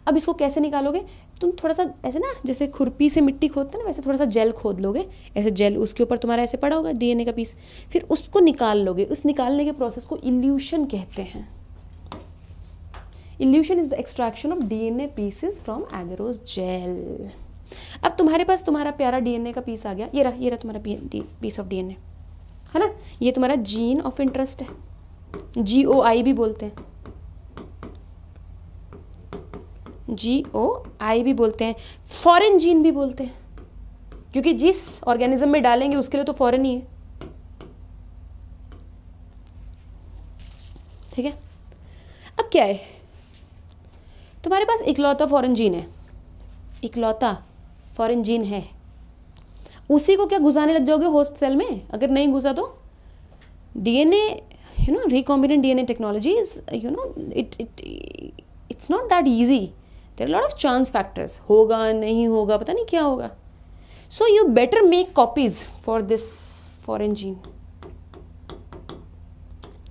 अब इसको कैसे निकालोगे तुम थोड़ा सा ऐसे ना जैसे खुरपी से मिट्टी खोदते हैं ना वैसे थोड़ा सा जेल खोद लोगे ऐसे जेल उसके ऊपर तुम्हारा ऐसे पड़ा होगा डीएनए का पीस फिर उसको निकाल लोगे उस निकालने के प्रोसेस को इल्यूशन कहते हैं elution is the extraction of DNA pieces from agarose gel अब तुम्हारे पास तुम्हारा प्यारा डीएनए का पीस आ गया ये रहा ये रहा तुम्हारा पीस ऑफ डीएनए है ना ये तुम्हारा जीन ऑफ इंटरेस्ट है जी ओ आई भी बोलते हैं जी ओ आई भी बोलते हैं फॉरेन जीन भी बोलते हैं क्योंकि जिस ऑर्गेनिज्म में डालेंगे उसके लिए तो फॉरेन ही है ठीक है अब क्या है तुम्हारे पास इकलौता फॉरन जीन है इकलौता फॉरन जीन है उसी को क्या घुसाने लग जाओगे होस्ट सेल में अगर नहीं घुसा तो DNA you know recombinant DNA technology is you know it it it's not that easy there lot of chance factors होगा नहीं होगा पता नहीं क्या होगा so you better make copies for this foreign gene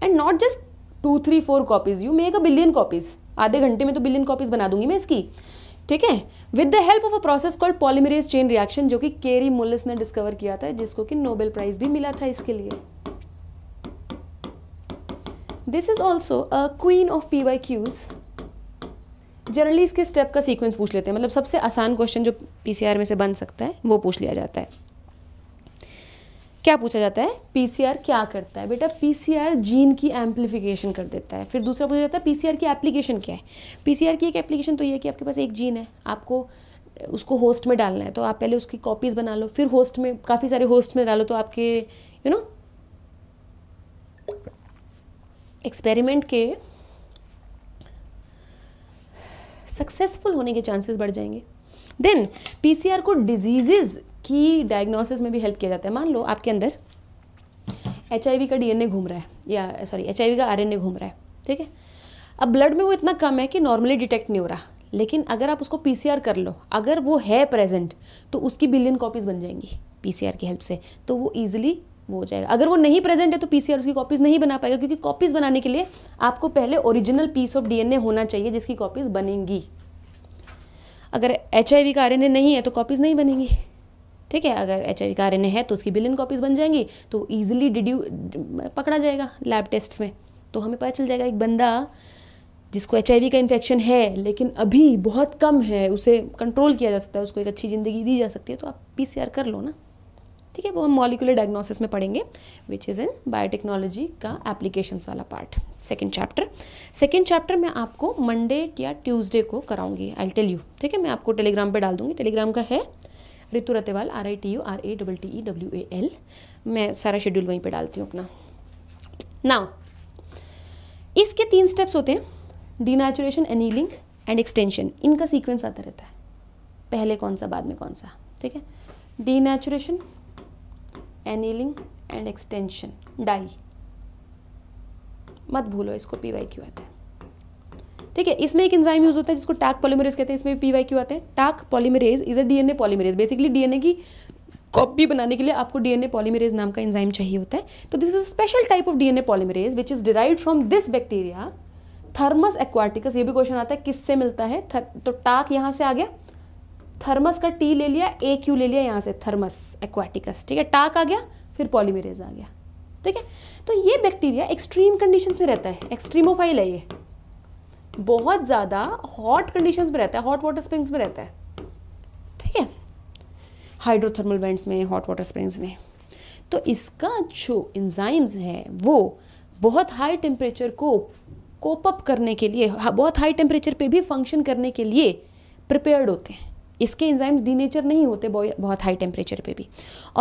and not just two three four copies you make a billion copies आधे घंटे में तो बिलियन कॉपीज बना दूंगी मैं इसकी ठीक है with the help of a process called polymerase chain reaction जो कि केरी मुलिस ने डिस्कवर किया था जिसको कि नोबेल प्राइज भी मिला था इसके लिए this is also a queen of P Y Qs generally इसके स्टेप का सीक्वेंस पूछ लेते हैं मतलब सबसे आसान क्वेश्चन जो पीसीआर में से बन सकता है वो पूछ लिया जाता है क्या पूछा जाता है पीसीआर क्या करता है बेटा पीसीआर जीन की एम्पलीफिकेशन कर देता है फिर दूसरा पूछा जाता है पीसीआर की एप्लीकेशन क्या है पीसीआर की एक एप्लीकेशन तो ये है कि आपके पास एक जीन है आपको उसको होस्ट में डालना है तो आप पहले उसकी कॉपीज़ बना लो फिर होस्ट में काफ़ी सारे होस्ट में डालो तो आपके यू नो एक्सपेरिमेंट के सक्सेसफुल होने के चांसेस बढ़ जाएंगे देन पीसीआर को डिजीजेज की डायग्नोसिस में भी हेल्प किया जाता है मान लो आपके अंदर एच का डीएनए घूम रहा है या सॉरी एच का आरएनए घूम रहा है ठीक है अब ब्लड में वो इतना कम है कि नॉर्मली डिटेक्ट नहीं हो रहा लेकिन अगर आप उसको पीसीआर कर लो अगर वो है प्रेजेंट तो उसकी बिलियन कॉपीज़ बन जाएंगी पीसीआर की हेल्प से तो वो ईजिली वो हो जाएगा अगर वो नहीं प्रेजेंट है तो पीसीआर उसकी कॉपीज़ नहीं बना पाएगा क्योंकि कॉपीज़ बनाने के लिए आपको पहले ओरिजिनल पीस ऑफ डीएनए होना चाहिए जिसकी कॉपीज़ बनेंगी अगर एच का आर नहीं है तो कॉपीज़ नहीं बनेंगी ठीक है अगर एच आई वी है तो उसकी बिलियन कॉपीज़ बन जाएंगी तो ईजिली डिड्यू पकड़ा जाएगा लैब टेस्ट में तो हमें पता चल जाएगा एक बंदा जिसको एच का इन्फेक्शन है लेकिन अभी बहुत कम है उसे कंट्रोल किया जा सकता है उसको एक अच्छी ज़िंदगी दी जा सकती है तो आप पी कर लो ना ठीक है वो हम मॉलिकुलर डायग्नोसिस में पढ़ेंगे विच इज़ इन बायोटेक्नोलॉजी का एप्लीकेशंस वाला part second chapter second chapter मैं आपको मंडे या ट्यूसडे को कराऊंगी आई टेल यू ठीक है मैं आपको टेलीग्राम पे डाल दूंगी टेलीग्राम का है Ritu Ratewal R I T U R A double T E W A L मैं सारा शेड्यूल वहीं पे डालती हूँ अपना नाउ इसके तीन स्टेप्स होते हैं डीनेचुरेशन एनीलिंग एंड एक्सटेंशन इनका सीक्वेंस आता रहता है पहले कौन सा बाद में कौन सा ठीक है denaturation annealing and extension die मत भूलो इसको पी वाई क्यू आता है ठीक है इसमें एक एंजाइम यूज होता है जिसको टाक पॉलीमरेज कहते हैं इसमें पी वाई क्यू आते हैं Taq polymerase is a DNA polymerase basically DNA की कॉपी बनाने के लिए आपको डीएनए पॉलीमरेज नाम का एंजाइम चाहिए होता है तो this is special type of DNA polymerase which is derive from this bacteria Thermus aquaticus ये भी क्वेश्चन आता है किससे मिलता है थर, तो टाक यहाँ से आ गया थर्मस का टी ले लिया ए क्यू ले लिया यहाँ से थर्मस एक्वाटिकस ठीक है टाक आ गया फिर पॉलीमरेज आ गया ठीक है तो ये बैक्टीरिया एक्सट्रीम कंडीशंस में रहता है एक्सट्रीमोफाइल है ये बहुत ज़्यादा हॉट कंडीशंस में रहता है हॉट वाटर स्प्रिंग्स में रहता है ठीक है हाइड्रोथर्मल वेंट्स में हॉट वाटर स्प्रिंग्स में तो इसका जो इंजाइम्स हैं वो बहुत हाई टेम्परेचर को कोप अप करने के लिए हाँ, बहुत हाई टेम्परेचर पे भी फंक्शन करने के लिए प्रिपेयर्ड होते हैं इसके डी डीनेचर नहीं होते बहुत हाई टेम्परेचर पे भी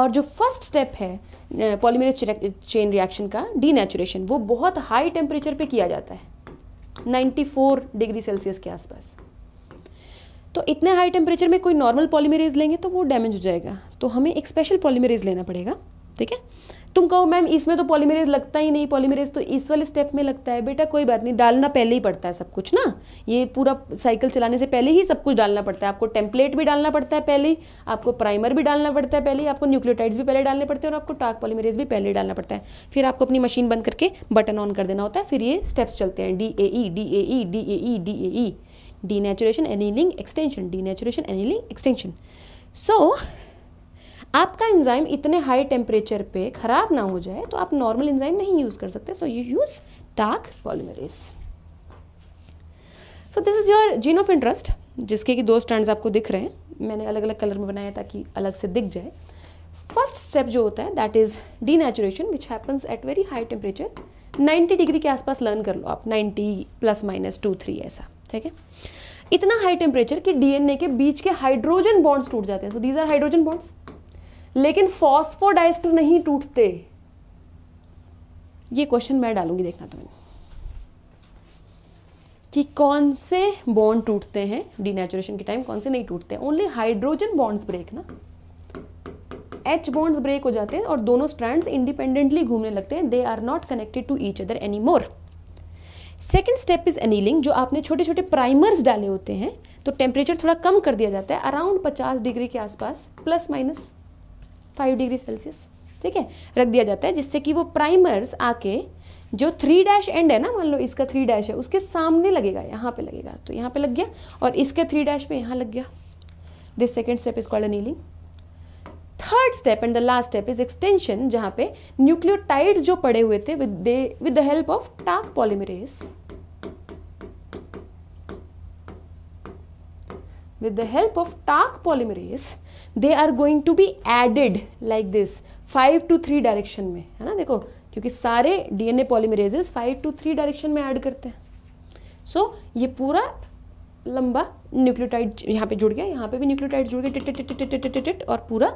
और जो फर्स्ट स्टेप है पॉलीमेरेज चेन रिएक्शन का डीनेचुरेशन वो बहुत हाई टेम्परेचर पे किया जाता है 94 डिग्री सेल्सियस के आसपास तो इतने हाई टेम्परेचर में कोई नॉर्मल पॉलीमरेज लेंगे तो वो डैमेज हो जाएगा तो हमें एक स्पेशल पॉलीमरेज लेना पड़ेगा ठीक है तुम कहो मैम इसमें तो पॉलीमरेज लगता ही नहीं पॉलीमरेज तो इस वाले स्टेप में लगता है बेटा कोई बात नहीं डालना पहले ही पड़ता है सब कुछ ना ये पूरा साइकिल चलाने से पहले ही सब कुछ डालना पड़ता है आपको टेम्पलेट भी डालना पड़ता है पहले ही आपको प्राइमर भी डालना पड़ता है पहले ही आपको न्यूक्लियोटाइड्स भी पहले डालने पड़ते हैं और आपको टाक पॉलीमरेज भी पहले डालना पड़ता है फिर आपको अपनी मशीन बंद करके बटन ऑन कर देना होता है फिर ये स्टेप्स चलते हैं D A E D A E D A E D A E denaturation annealing extension denaturation annealing extension so आपका इंजाइम इतने हाई टेम्परेचर पे ख़राब ना हो जाए तो आप नॉर्मल इंजाइम नहीं यूज़ कर सकते so you use Taq polymerase so this is your gene of interest जिसके कि दो स्टैंड आपको दिख रहे हैं मैंने अलग अलग कलर में बनाया ताकि अलग से दिख जाए फर्स्ट स्टेप जो होता है that is denaturation which happens at very high temperature 90 degree के आसपास लर्न कर लो आप 90 प्लस माइनस टू थ्री ऐसा ठीक है इतना हाई टेम्परेचर कि डीएनए के बीच के हाइड्रोजन बॉन्ड्स टूट जाते हैं so these are hydrogen bonds लेकिन फॉस्फोडाइस्टर नहीं टूटते ये क्वेश्चन मैं डालूंगी देखना तुम्हें कि कौन से बॉन्ड टूटते हैं डीनेचुरेशन के टाइम कौन से नहीं टूटते ओनली हाइड्रोजन बॉन्ड्स ब्रेक ना एच बॉन्ड्स ब्रेक हो जाते हैं और दोनों स्ट्रैंड्स इंडिपेंडेंटली घूमने लगते हैं they are not connected to each other any more second step is annealing जो आपने छोटे छोटे प्राइमर्स डाले होते हैं तो टेम्परेचर थोड़ा कम कर दिया जाता है अराउंड 50 डिग्री के आसपास plus minus five degree Celsius ठीक है रख दिया जाता है जिससे कि वो प्राइमर्स आके जो थ्री डैश एंड है ना मान लो इसका थ्री डैश है उसके सामने लगेगा यहाँ पे लगेगा तो यहाँ पे लग गया और इसके थ्री डैश पे यहाँ लग गया this second step is called annealing third step and the last step is extension जहाँ पे न्यूक्लियोटाइड जो पड़े हुए थे with with the help of Taq polymerase with the help of Taq polymerase they are going to be added like this five to three direction में है ना देखो क्योंकि सारे DNA polymerases five to three direction में add करते हैं सो so, ये पूरा लंबा न्यूक्लियोटाइड यहाँ पे जुड़ गया यहाँ पे भी न्यूक्लियोटाइड जुड़ गए टिट और पूरा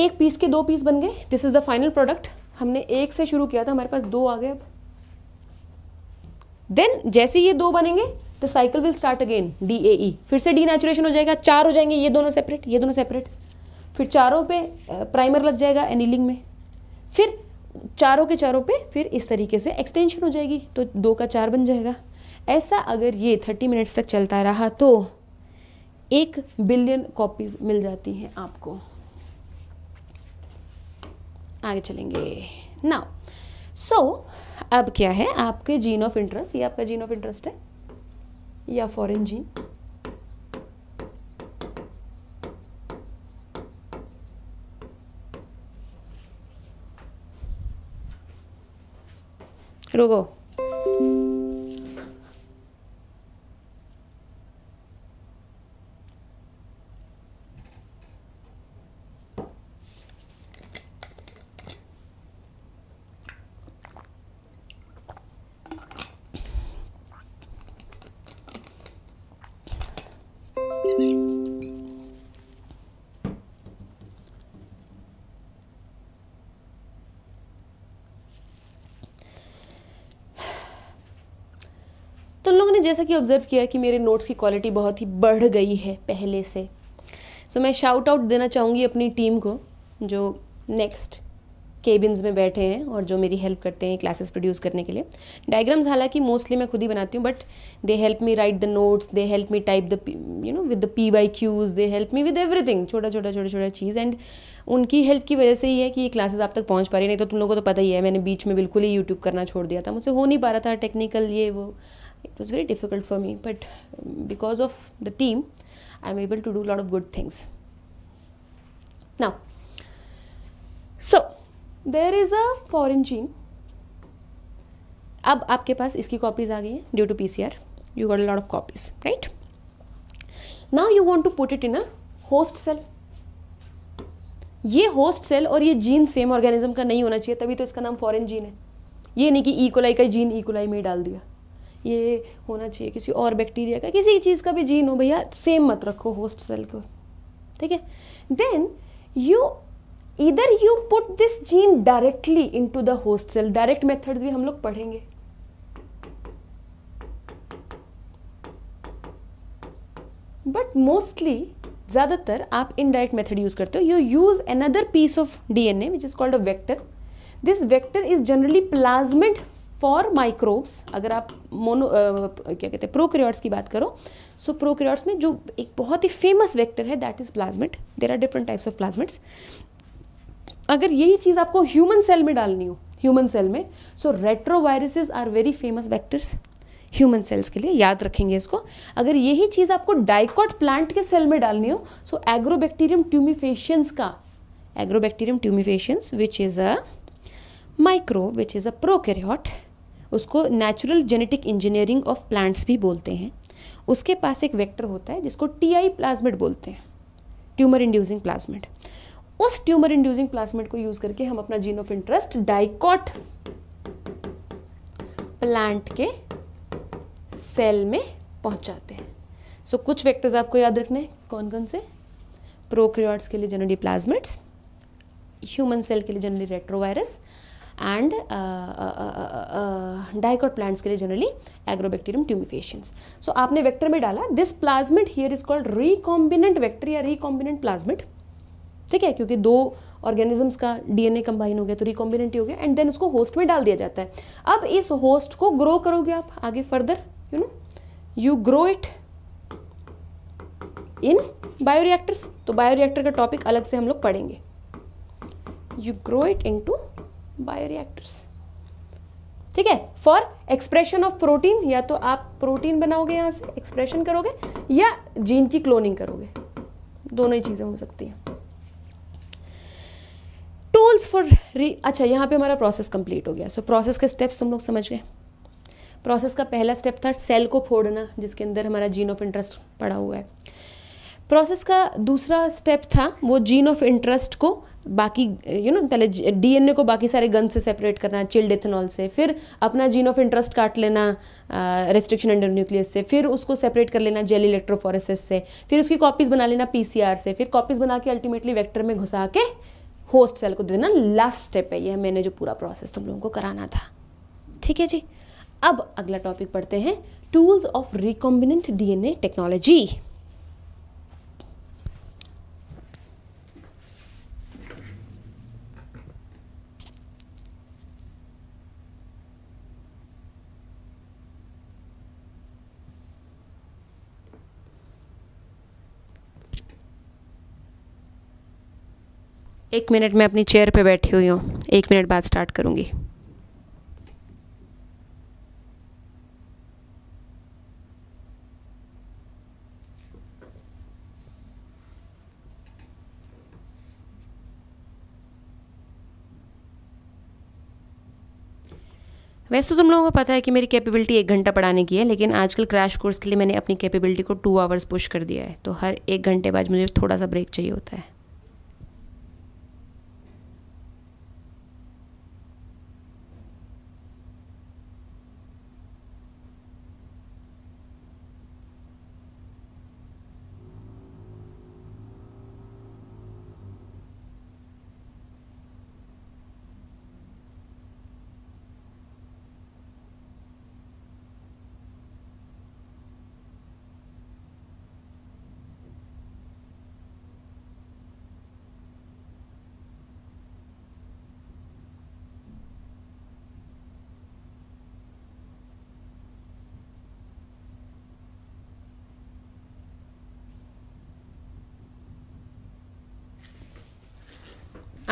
एक पीस के दो पीस बन गए this is the final product हमने एक से शुरू किया था हमारे पास दो आ गए अब देन जैसे ये दो बनेंगे the cycle will start again D A E फिर से डी नेचुरेशन हो जाएगा चार हो जाएंगे ये दोनों सेपरेट ये दोनों सेपरेट फिर चारों पे प्राइमर लग जाएगा एनीलिंग में फिर चारों के चारों पे फिर इस तरीके से एक्सटेंशन हो जाएगी तो दो का चार बन जाएगा ऐसा अगर ये थर्टी मिनट्स तक चलता रहा तो एक बिलियन कॉपीज मिल जाती हैं आपको आगे चलेंगे नाउ सो so, अब क्या है आपके जीन ऑफ इंटरेस्ट ये आपका जीन ऑफ इंटरेस्ट है या फॉरेन जीन रुको जैसा कि ऑब्ज़र्व किया कि मेरे नोट्स की क्वालिटी बहुत ही बढ़ गई है पहले से सो so, मैं शाउट आउट देना चाहूँगी अपनी टीम को जो नेक्स्ट केबिन्स में बैठे हैं और जो मेरी हेल्प करते हैं क्लासेस प्रोड्यूस करने के लिए डायग्राम्स हालांकि मोस्टली मैं खुद ही बनाती हूँ but they help me write the notes they help me type the you know with the P Y Qs they help me with everything छोटा छोटा छोटा छोटा चीज़ एंड उनकी हेल्प की वजह से ही है कि ये क्लासेस आप तक पहुँच पा रही नहीं तो तुम लोगों को तो पता ही है मैंने बीच में बिल्कुल ही यूट्यूब करना छोड़ दिया था मुझसे हो नहीं पा रहा था टेक्निकल ये वो it was very difficult for me but um, because of the team am able to do a lot of good things now so there is a foreign gene अब आपके पास इसकी कॉपीज आ गई है due to are you got a lot of copies right now you want to put it in a host cell ये host cell और ये gene same organism का नहीं होना चाहिए तभी तो इसका नाम फॉरेन जीन है ये नहीं कि ईकोलाई e. का जीन ईकोलाई e. में ही डाल दिया ये होना चाहिए किसी और बैक्टीरिया का किसी चीज़ का भी जीन हो भैया सेम मत रखो होस्ट सेल को ठीक है देन यू इधर you put this gene directly in to the host cell direct method भी हम लोग पढ़ेंगे बट मोस्टली ज़्यादातर आप इनडायरेक्ट मेथड यूज़ करते हो you use another piece of DNA which is called a vector this vector is generally plasmid for microbes अगर आप मोनो क्या कहते हैं प्रोक्रियोट्स की बात करो सो so, प्रोक्रियोट्स में जो एक बहुत ही फेमस वेक्टर है that is plasmid there are different types of plasmids अगर यही चीज़ आपको ह्यूमन सेल में डालनी हो ह्यूमन सेल में so retroviruses are very famous vectors human cells के लिए याद रखेंगे इसको अगर यही चीज़ आपको डाइकॉट प्लांट के सेल में डालनी हो सो एग्रोबैक्टीरियम ट्यूमिफेशियंस का Agrobacterium tumefaciens which is a micro which is a prokaryote उसको natural genetic engineering of plants भी बोलते हैं उसके पास एक वेक्टर होता है जिसको टी आई प्लाज्मिड बोलते हैं ट्यूमर इंड्यूसिंग प्लाज्मिड उस ट्यूमर इंड्यूसिंग प्लाज्मिड को यूज़ करके हम अपना gene of interest dicot plant के सेल में पहुंचाते हैं सो so, कुछ वेक्टर्स आपको याद रखने हैं कौन कौन से प्रोक्रियोट्स के लिए जनरली प्लाज्मिड्स ह्यूमन सेल के लिए generally retrovirus and dicot plants के लिए जनरली एग्रोबैक्टीरियम ट्यूमिफेशंस सो आपने वेक्टर में डाला this plasmid here is called recombinant vector या रिकॉम्बिनेंट प्लाज्मिड ठीक है क्योंकि दो ऑर्गेनिजम्स का डीएनए कंबाइन हो गया तो रिकॉम्बिनेंट हो गया एंड देन उसको होस्ट में डाल दिया जाता है अब इस होस्ट को ग्रो करोगे आप आगे further you know you grow it in bioreactors तो बायोरिएक्टर का टॉपिक अलग से हम लोग पढ़ेंगे you grow it into bioreactors ठीक है फॉर एक्सप्रेशन ऑफ प्रोटीन या तो आप प्रोटीन बनाओगे यहाँ से एक्सप्रेशन करोगे या जीन की क्लोनिंग करोगे दोनों ही चीज़ें हो सकती हैं टूल्स फॉर री अच्छा यहाँ पे हमारा प्रोसेस कंप्लीट हो गया सो so, प्रोसेस के स्टेप्स तुम लोग समझ गए प्रोसेस का पहला स्टेप था सेल को फोड़ना जिसके अंदर हमारा जीन ऑफ इंटरेस्ट पड़ा हुआ है प्रोसेस का दूसरा स्टेप था वो जीन ऑफ इंटरेस्ट को बाकी यू नो पहले डीएनए को बाकी सारे गन से सेपरेट करना चिल्ड इथेनॉल से फिर अपना जीन ऑफ इंटरेस्ट काट लेना रेस्ट्रिक्शन अंडर न्यूक्लियस से फिर उसको सेपरेट कर लेना जेल इलेक्ट्रोफोरेसिस से फिर उसकी कॉपीज़ बना लेना पीसीआर से फिर कॉपीज़ बना के अल्टीमेटली वेक्टर में घुसा के होस्ट सेल को दे देना लास्ट स्टेप है यह मैंने जो पूरा प्रोसेस तुम लोगों को कराना था ठीक है जी अब अगला टॉपिक पढ़ते हैं tools of recombinant D technology एक मिनट मैं अपनी चेयर पे बैठी हुई हूँ एक मिनट बाद स्टार्ट करूँगी वैसे तो तुम लोगों को पता है कि मेरी कैपेबिलिटी एक घंटा पढ़ाने की है लेकिन आजकल क्रैश कोर्स के लिए मैंने अपनी कैपेबिलिटी को टू आवर्स पुश कर दिया है तो हर एक घंटे बाद मुझे थोड़ा सा ब्रेक चाहिए होता है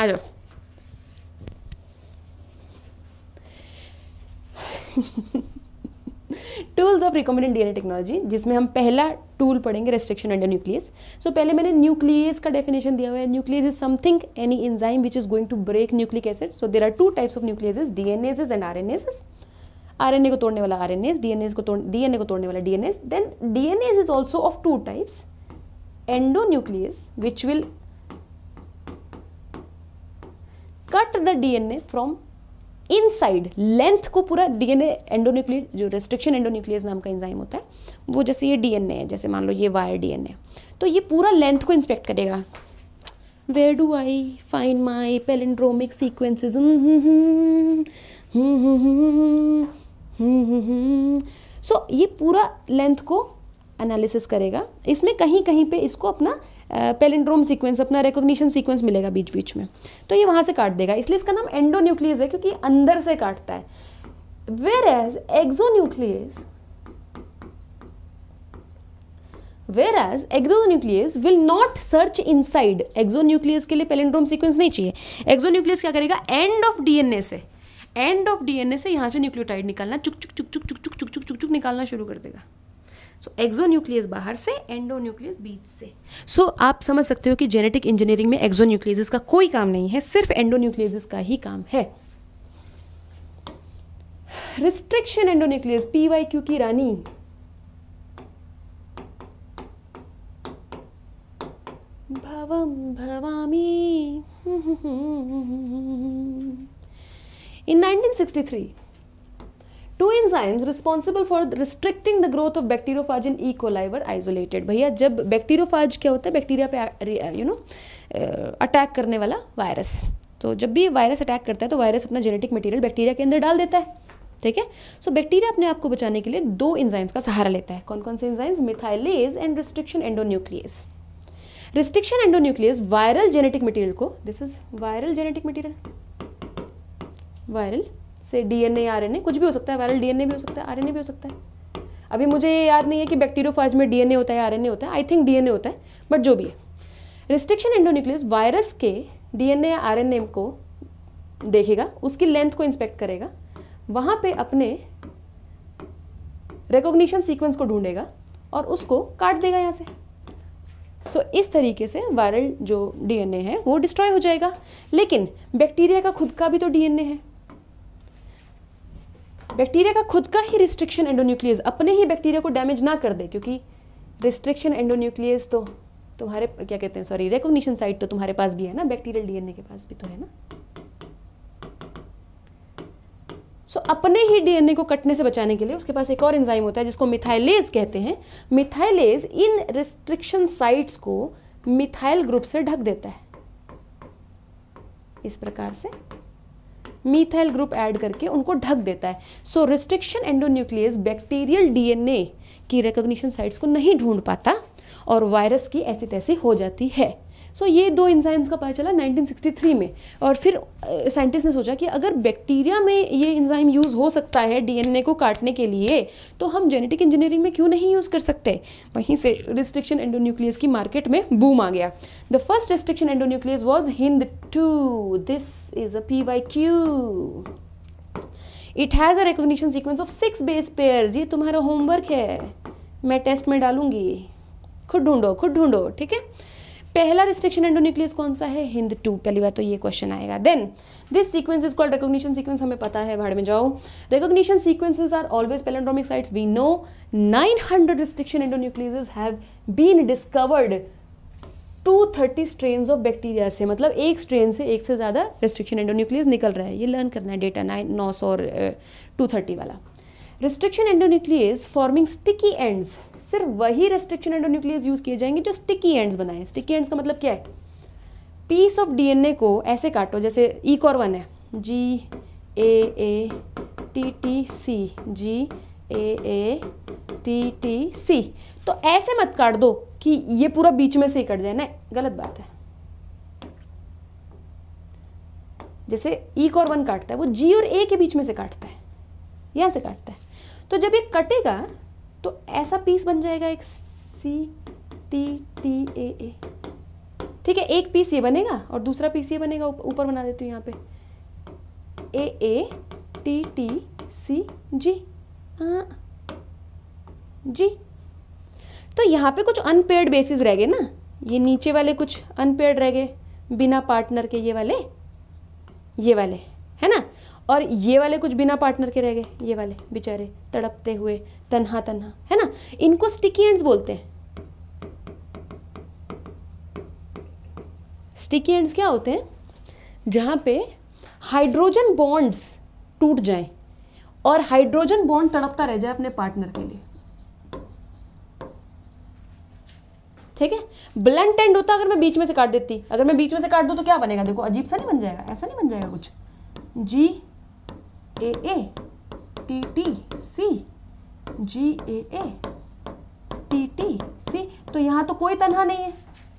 Also. Tools of recombinant DNA technology जिसमें हम पहला टूल पढ़ेंगे रेस्ट्रिक्शन अंडर न्यूक्लियस सो पहले मैंने न्यूक्लियस का डेफिनेशन दिया हुआ है nuclease is something any enzyme which is going to break nucleic acid so there are two types of nucleases DNases and RNases RNA को तोड़ने वाला आरएनएस डीएनएस को तोड़ डीएनए को तोड़ने वाला DNase then DNase is also of two types endonuclease which will cut the DNA from inside length को पूरा डीएनए एंडोन्यूक्लियर जो रेस्ट्रिक्शन एंडोन्यूक्लियस नाम का एंजाइम होता है वो जैसे ये डीएनए है जैसे मान लो ये वायर डीएनए तो ये पूरा लेंथ को इंस्पेक्ट करेगा where do I find my palindromic sequences so ये पूरा लेंथ को एनालिसिस करेगा इसमें कहीं कहीं पे इसको अपना पेलिंड्रोम सीक्वेंस अपना रिकोगनीशन सीक्वेंस मिलेगा बीच बीच में तो ये वहाँ से काट देगा इसलिए इसका नाम एंडो है क्योंकि अंदर से काटता है whereas exonuclease whereas exonucleus will not search inside exonucleus के लिए पेलेंड्रोम सीक्वेंस नहीं चाहिए न्यूक्लियस क्या करेगा एंड ऑफ डीएनए से एंड ऑफ डीएनए से यहाँ से न्यूक्लियोटाइड निकालना चुक चुक चुक चुक चुक चुक चुक चुक चुक निकालना शुरू कर देगा सो एक्जोन्यूक्लियस बाहर से एंडोन्यूक्लियस बीच से सो so, आप समझ सकते हो कि जेनेटिक इंजीनियरिंग में न्यूक्लियस का कोई काम नहीं है सिर्फ एंडोन्यूक्लियस का ही काम है restriction endonuclease P Y Q की रानी भवम भवामी in 1963 two enzymes responsible for restricting the growth of bacteriophage in E coli were isolated भैया जब बैक्टीरियोफाज क्या होता है बैक्टीरिया पे यू नो अटैक करने वाला वायरस तो जब भी वायरस अटैक करता है तो वायरस अपना जेनेटिक मटीरियल बैक्टीरिया के अंदर डाल देता है ठीक है सो बैक्टीरिया अपने आप को बचाने के लिए दो इंजाइम्स का सहारा लेता है कौन कौन से enzymes methylase and restriction endonuclease restriction endonuclease viral genetic material को this is viral genetic material viral से डीएनए आरएनए कुछ भी हो सकता है वायरल डीएनए भी हो सकता है आरएनए भी हो सकता है अभी मुझे ये याद नहीं है कि बैक्टीरियोफाज में डीएनए होता है आरएनए होता है आई थिंक डीएनए होता है बट जो भी है रिस्ट्रिक्शन एंडोन्यूक्लियस वायरस के डीएनए आरएनए को देखेगा उसकी लेंथ को इंस्पेक्ट करेगा वहाँ पे अपने रिकॉग्निशन सीक्वेंस को ढूंढेगा और उसको काट देगा यहाँ से सो so, इस तरीके से वायरल जो डीएनए है वो डिस्ट्रॉय हो जाएगा लेकिन बैक्टीरिया का खुद का भी तो डीएनए है बैक्टीरिया का खुद का ही रिस्ट्रिक्शन एंडोन्यूक्लियस अपने ही बैक्टीरिया को डैमेज ना कर दे क्योंकि रिस्ट्रिक्शन एंडोन्यूक्लियस तो तुम्हारे क्या कहते हैं सॉरी रिकॉग्निशन साइट तो तुम्हारे पास भी है ना बैक्टीरियल डीएनए के पास भी तो है ना सो so, अपने ही डीएनए को कटने से बचाने के लिए उसके पास एक और एंजाइम होता है जिसको मिथाइलेज कहते हैं मिथाइलेज इन रिस्ट्रिक्शन साइट्स को मिथाइल ग्रुप से ढक देता है इस प्रकार से मीथाइल ग्रुप ऐड करके उनको ढक देता है so restriction endonuclease bacterial DNA की रिकोगशन साइट्स को नहीं ढूंढ पाता और वायरस की ऐसी तैसी हो जाती है सो ये दो इंजाइम्स का पता चला 1963 में और फिर साइंटिस्ट ने सोचा कि अगर बैक्टीरिया में ये इंजाइम यूज़ हो सकता है डीएनए को काटने के लिए तो हम जेनेटिक इंजीनियरिंग में क्यों नहीं यूज़ कर सकते वहीं से रिस्ट्रिक्शन एंडोन्यूक्लियस की मार्केट में बूम आ गया the first restriction endonuclease was Hind two this is a P Y Q it has a recognition sequence of six base pair ये तुम्हारा होमवर्क है मैं टेस्ट में डालूंगी खुद ढूंढो खुद ढूंढो ठीक है पहला रिस्ट्रिक्शन एंडोन्यूक्लियस कौन सा है हिंद टू पहली बार तो ये क्वेश्चन आएगा then this sequence is called recognition sequence हमें पता है भाड़ में जाओ recognition sequences are always palindromic sites we know 900 restriction endonucleases have been discovered 230 strain of bacteria से मतलब एक स्ट्रेन से एक से ज़्यादा रेस्ट्रिक्शन एंडोन्यूक्लियस निकल रहा है ये लर्न करना है डेटा नाइन नौ सौ और टू थर्टी वाला restriction endonuclease forming sticky ends सिर्फ वही रेस्ट्रिक्शन एंडोन्यूक्लियस यूज किए जाएंगे जो स्टिकी एंड्स बनाए स्टिकी एंड्स का मतलब क्या है पीस ऑफ डीएनए को ऐसे काटो जैसे ई कॉर वन है G A A T T C G A A T T C तो ऐसे मत काट दो कि ये पूरा बीच में से ही कट जाए ना गलत बात है जैसे ई कॉर वन काटता है वो जी और ए के बीच में से काटता है यहां से काटता है तो जब ये कटेगा तो ऐसा पीस बन जाएगा एक सी टी टी ए ए ठीक है एक पीस ये बनेगा और दूसरा पीस ये बनेगा ऊपर बना देती हूँ यहाँ पे ए ए टी टी सी जी हाँ जी तो यहाँ पे कुछ अनपेड बेसिस रह गए ना ये नीचे वाले कुछ अनपेड रह गए बिना पार्टनर के ये वाले ये वाले है ना और ये वाले कुछ बिना पार्टनर के रह गए ये वाले बेचारे तड़पते हुए तन्हा तन्हा है ना इनको स्टिकी एंड्स बोलते हैं स्टिकी एंड्स क्या होते हैं जहाँ पे हाइड्रोजन बॉन्ड्स टूट जाएं और हाइड्रोजन बॉन्ड तड़पता रह जाए अपने पार्टनर के लिए ठीक है ब्लंट एंड होता अगर मैं बीच में से काट देती अगर मैं बीच में से काट दू तो क्या बनेगा देखो अजीब सा नहीं बन जाएगा ऐसा नहीं बन जाएगा कुछ G A A T T C G A A T T C तो यहाँ तो कोई तनहा नहीं है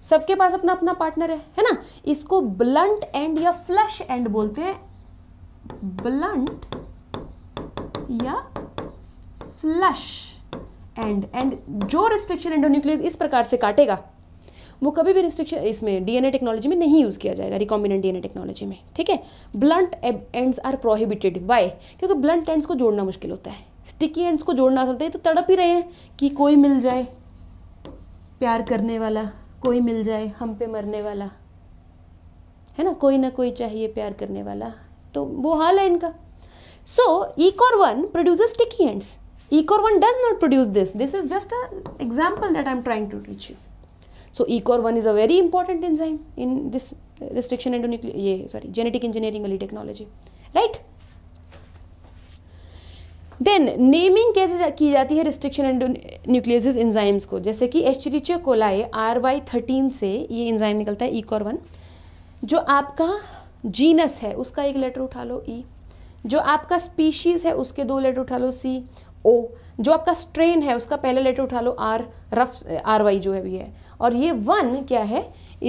सबके पास अपना अपना पार्टनर है है ना इसको ब्लंट एंड या फ्लश एंड बोलते हैं ब्लंट या फ्लश एंड एंड जो रिस्ट्रिक्शन एंडोन्यूक्लियस इस प्रकार से काटेगा वो कभी भी रिस्ट्रिक्शन इसमें डीएनए टेक्नोलॉजी में नहीं यूज़ किया जाएगा रिकॉम्बिनेंट डीएनए टेक्नोलॉजी में ठीक है blunt ends are prohibited why क्योंकि ब्लंट एंड्स को जोड़ना मुश्किल होता है स्टिकी एंड्स को जोड़ना होता है तो तड़प ही रहे हैं कि कोई मिल जाए प्यार करने वाला कोई मिल जाए हम पे मरने वाला है ना कोई ना कोई चाहिए प्यार करने वाला तो वो हाल है इनका so EcoR one produce sticky ends EcoR one does not produce this this is just a example that I am trying to teach you so so one is a very important enzyme in this restriction and ये sorry genetic engineering वाली technology right then naming कैसे की जाती है restriction and nucleus enzymes को जैसे कि Escherichia coli R Y thirteen से ये इंजाइम निकलता है ईकोर वन जो आपका जीनस है उसका एक लेटर उठा लो ई e. जो आपका स्पीशीज़ है उसके दो लेटर उठा लो सी ओ जो आपका स्ट्रेन है उसका पहला लेटर उठा लो आर रफ आर वाई जो है भी है और ये वन क्या है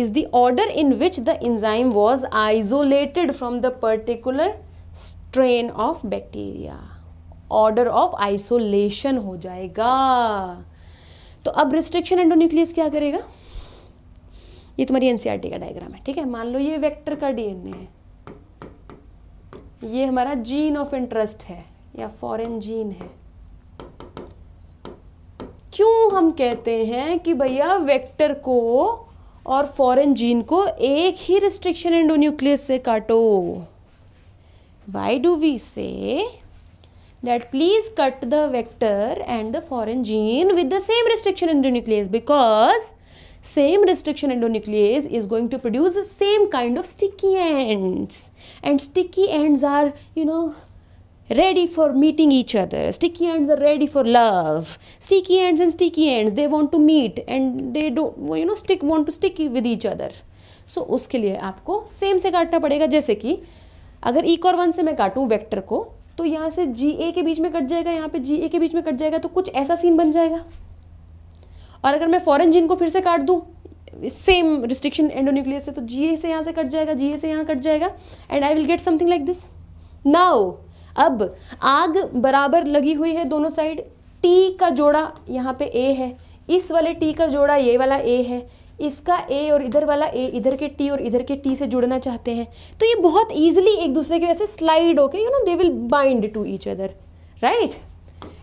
is the order in which the enzyme was isolated from the particular strain of bacteria order of isolation हो जाएगा तो अब रिस्ट्रिक्शन एंडोन्यूक्लियस क्या करेगा ये तुम्हारी एनसीआरटी e का डायग्राम है ठीक है मान लो ये वेक्टर का डीएनए है ये हमारा जीन ऑफ इंटरेस्ट है या फॉरेन जीन है क्यों हम कहते हैं कि भैया वेक्टर को और फॉरेन जीन को एक ही रिस्ट्रिक्शन एंडो न्यूक्लियस से काटो why do we say that please cut the vector and the foreign gene with the same restriction nuclease because same restriction endonuclease is going to produce the same kind of sticky ends and sticky ends are you know ready for meeting each other. Sticky ants ready for love love. Sticky end and sticky ants, they want to meet and they don't, you know, stick want to stick with each other. So उसके लिए आपको same से काटना पड़ेगा जैसे कि अगर एक और वन से मैं काटूं वैक्टर को तो यहाँ से जी ए के बीच में कट जाएगा यहाँ पे जी ए के बीच में कट जाएगा तो कुछ ऐसा सीन बन जाएगा और अगर मैं फॉरन जीन को फिर से काट दूँ सेम रिस्ट्रिक्शन एंडोन्यूक्लियस से तो जी ए से यहाँ से कट जाएगा जी ए से यहाँ कट जाएगा and I will get something like this now अब आग बराबर लगी हुई है दोनों साइड टी का जोड़ा यहाँ पे ए है इस वाले टी का जोड़ा ये वाला ए है इसका ए और इधर वाला ए इधर के टी और इधर के टी से जुड़ना चाहते हैं तो ये बहुत ईजिली एक दूसरे की वजह से स्लाइड होके you know they will bind to each other right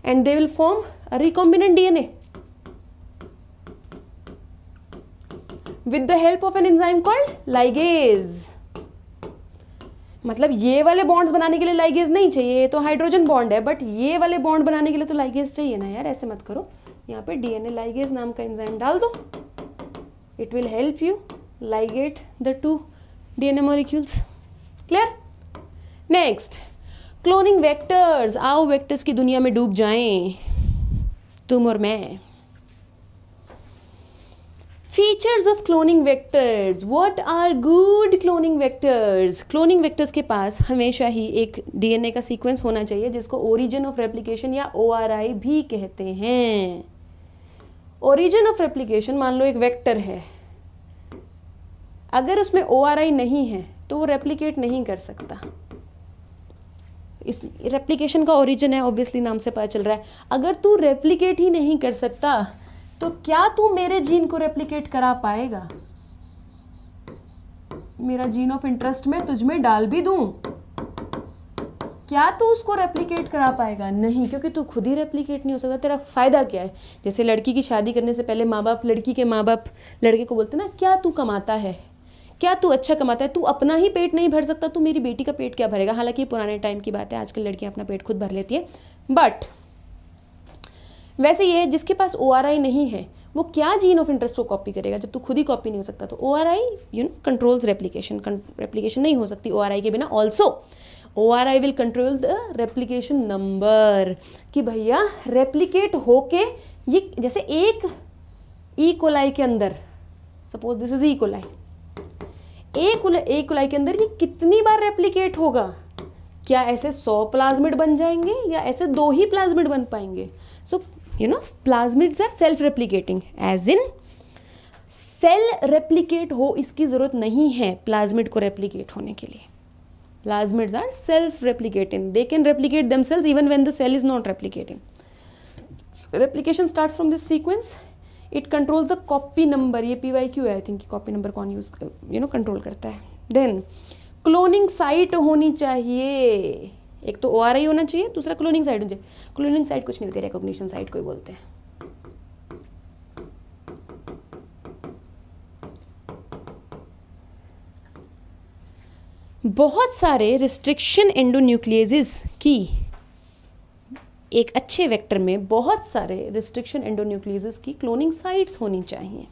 and they will form recombinant DNA with the help of an enzyme called ligase मतलब ये वाले बॉन्ड्स बनाने के लिए लाइगेज नहीं चाहिए तो हाइड्रोजन बॉन्ड है बट ये वाले बॉन्ड बनाने के लिए तो लाइगेज चाहिए ना यार ऐसे मत करो यहाँ पे डीएनए लाइगेज नाम का एंजाइम डाल दो it will help you ligate the two DNA molecules clear next cloning vectors आओ वेक्टर्स की दुनिया में डूब जाएं तुम और मैं features of cloning vectors what are good cloning vectors cloning vectors के पास हमेशा ही एक डीएनए का सीक्वेंस होना चाहिए जिसको ओरिजिन ऑफ रेप्लिकेशन या ओ भी कहते हैं ओरिजिन ऑफ रेप्लिकेशन मान लो एक वेक्टर है अगर उसमें ओ नहीं है तो वो रेप्लिकेट नहीं कर सकता इस रेप्लिकेशन का ओरिजिन है ऑब्वियसली नाम से पता चल रहा है अगर तू रेप्लिकेट ही नहीं कर सकता तो क्या तू मेरे जीन को रेप्लीकेट करा पाएगा मेरा जीन ऑफ इंटरेस्ट में तुझमें डाल भी दू क्या तू उसको रेप्लीकेट करा पाएगा नहीं क्योंकि तू खुद ही रेप्लीकेट नहीं हो सकता तेरा फ़ायदा क्या है जैसे लड़की की शादी करने से पहले माँ बाप लड़की के माँ बाप लड़के को बोलते ना क्या तू कमाता है क्या तू अच्छा कमाता है तू अपना ही पेट नहीं भर सकता तू मेरी बेटी का पेट क्या भरेगा हालांकि पुराने टाइम की बात है आजकल लड़कियां अपना पेट खुद भर लेती है बट वैसे ये जिसके पास ओ नहीं है वो क्या जीन ऑफ इंटरेस्ट को कॉपी करेगा जब तू खुद ही कॉपी नहीं हो सकता तो O R I you know controls replication replication नहीं हो सकती ओ आर आई के बिना also O R I will control the replication number कि भैया रेप्लीकेट होके ये जैसे एक ई e. कोलाई के अंदर suppose this is E coli एक कोलाई के अंदर ये कितनी बार रेप्लीकेट होगा क्या ऐसे सौ प्लाज्मिड बन जाएंगे या ऐसे दो ही प्लाज्मिड बन पाएंगे so you know plasmids are self replicating as in cell replicate हो इसकी ज़रूरत नहीं है प्लाज्मिड को रेप्लीकेट होने के लिए plasmids are self replicating they can dumb cells even when the cell is not replicating replication start from this sequence it controls the copy number ये पी वाई क्यू है आई थिंक कॉपी नंबर कौन use you know control करता है then cloning site होनी चाहिए एक तो O R आई होना चाहिए दूसरा क्लोनिंग साइड होना चाहिए क्लोनिंग साइड कुछ नहीं होती रिकॉग्निशन साइड को ही बोलते हैं बहुत सारे रिस्ट्रिक्शन एंडोन्यूक्लियजेस की एक अच्छे वेक्टर में बहुत सारे रिस्ट्रिक्शन एंडोन्यूक्लियजेस की क्लोनिंग साइट्स होनी चाहिए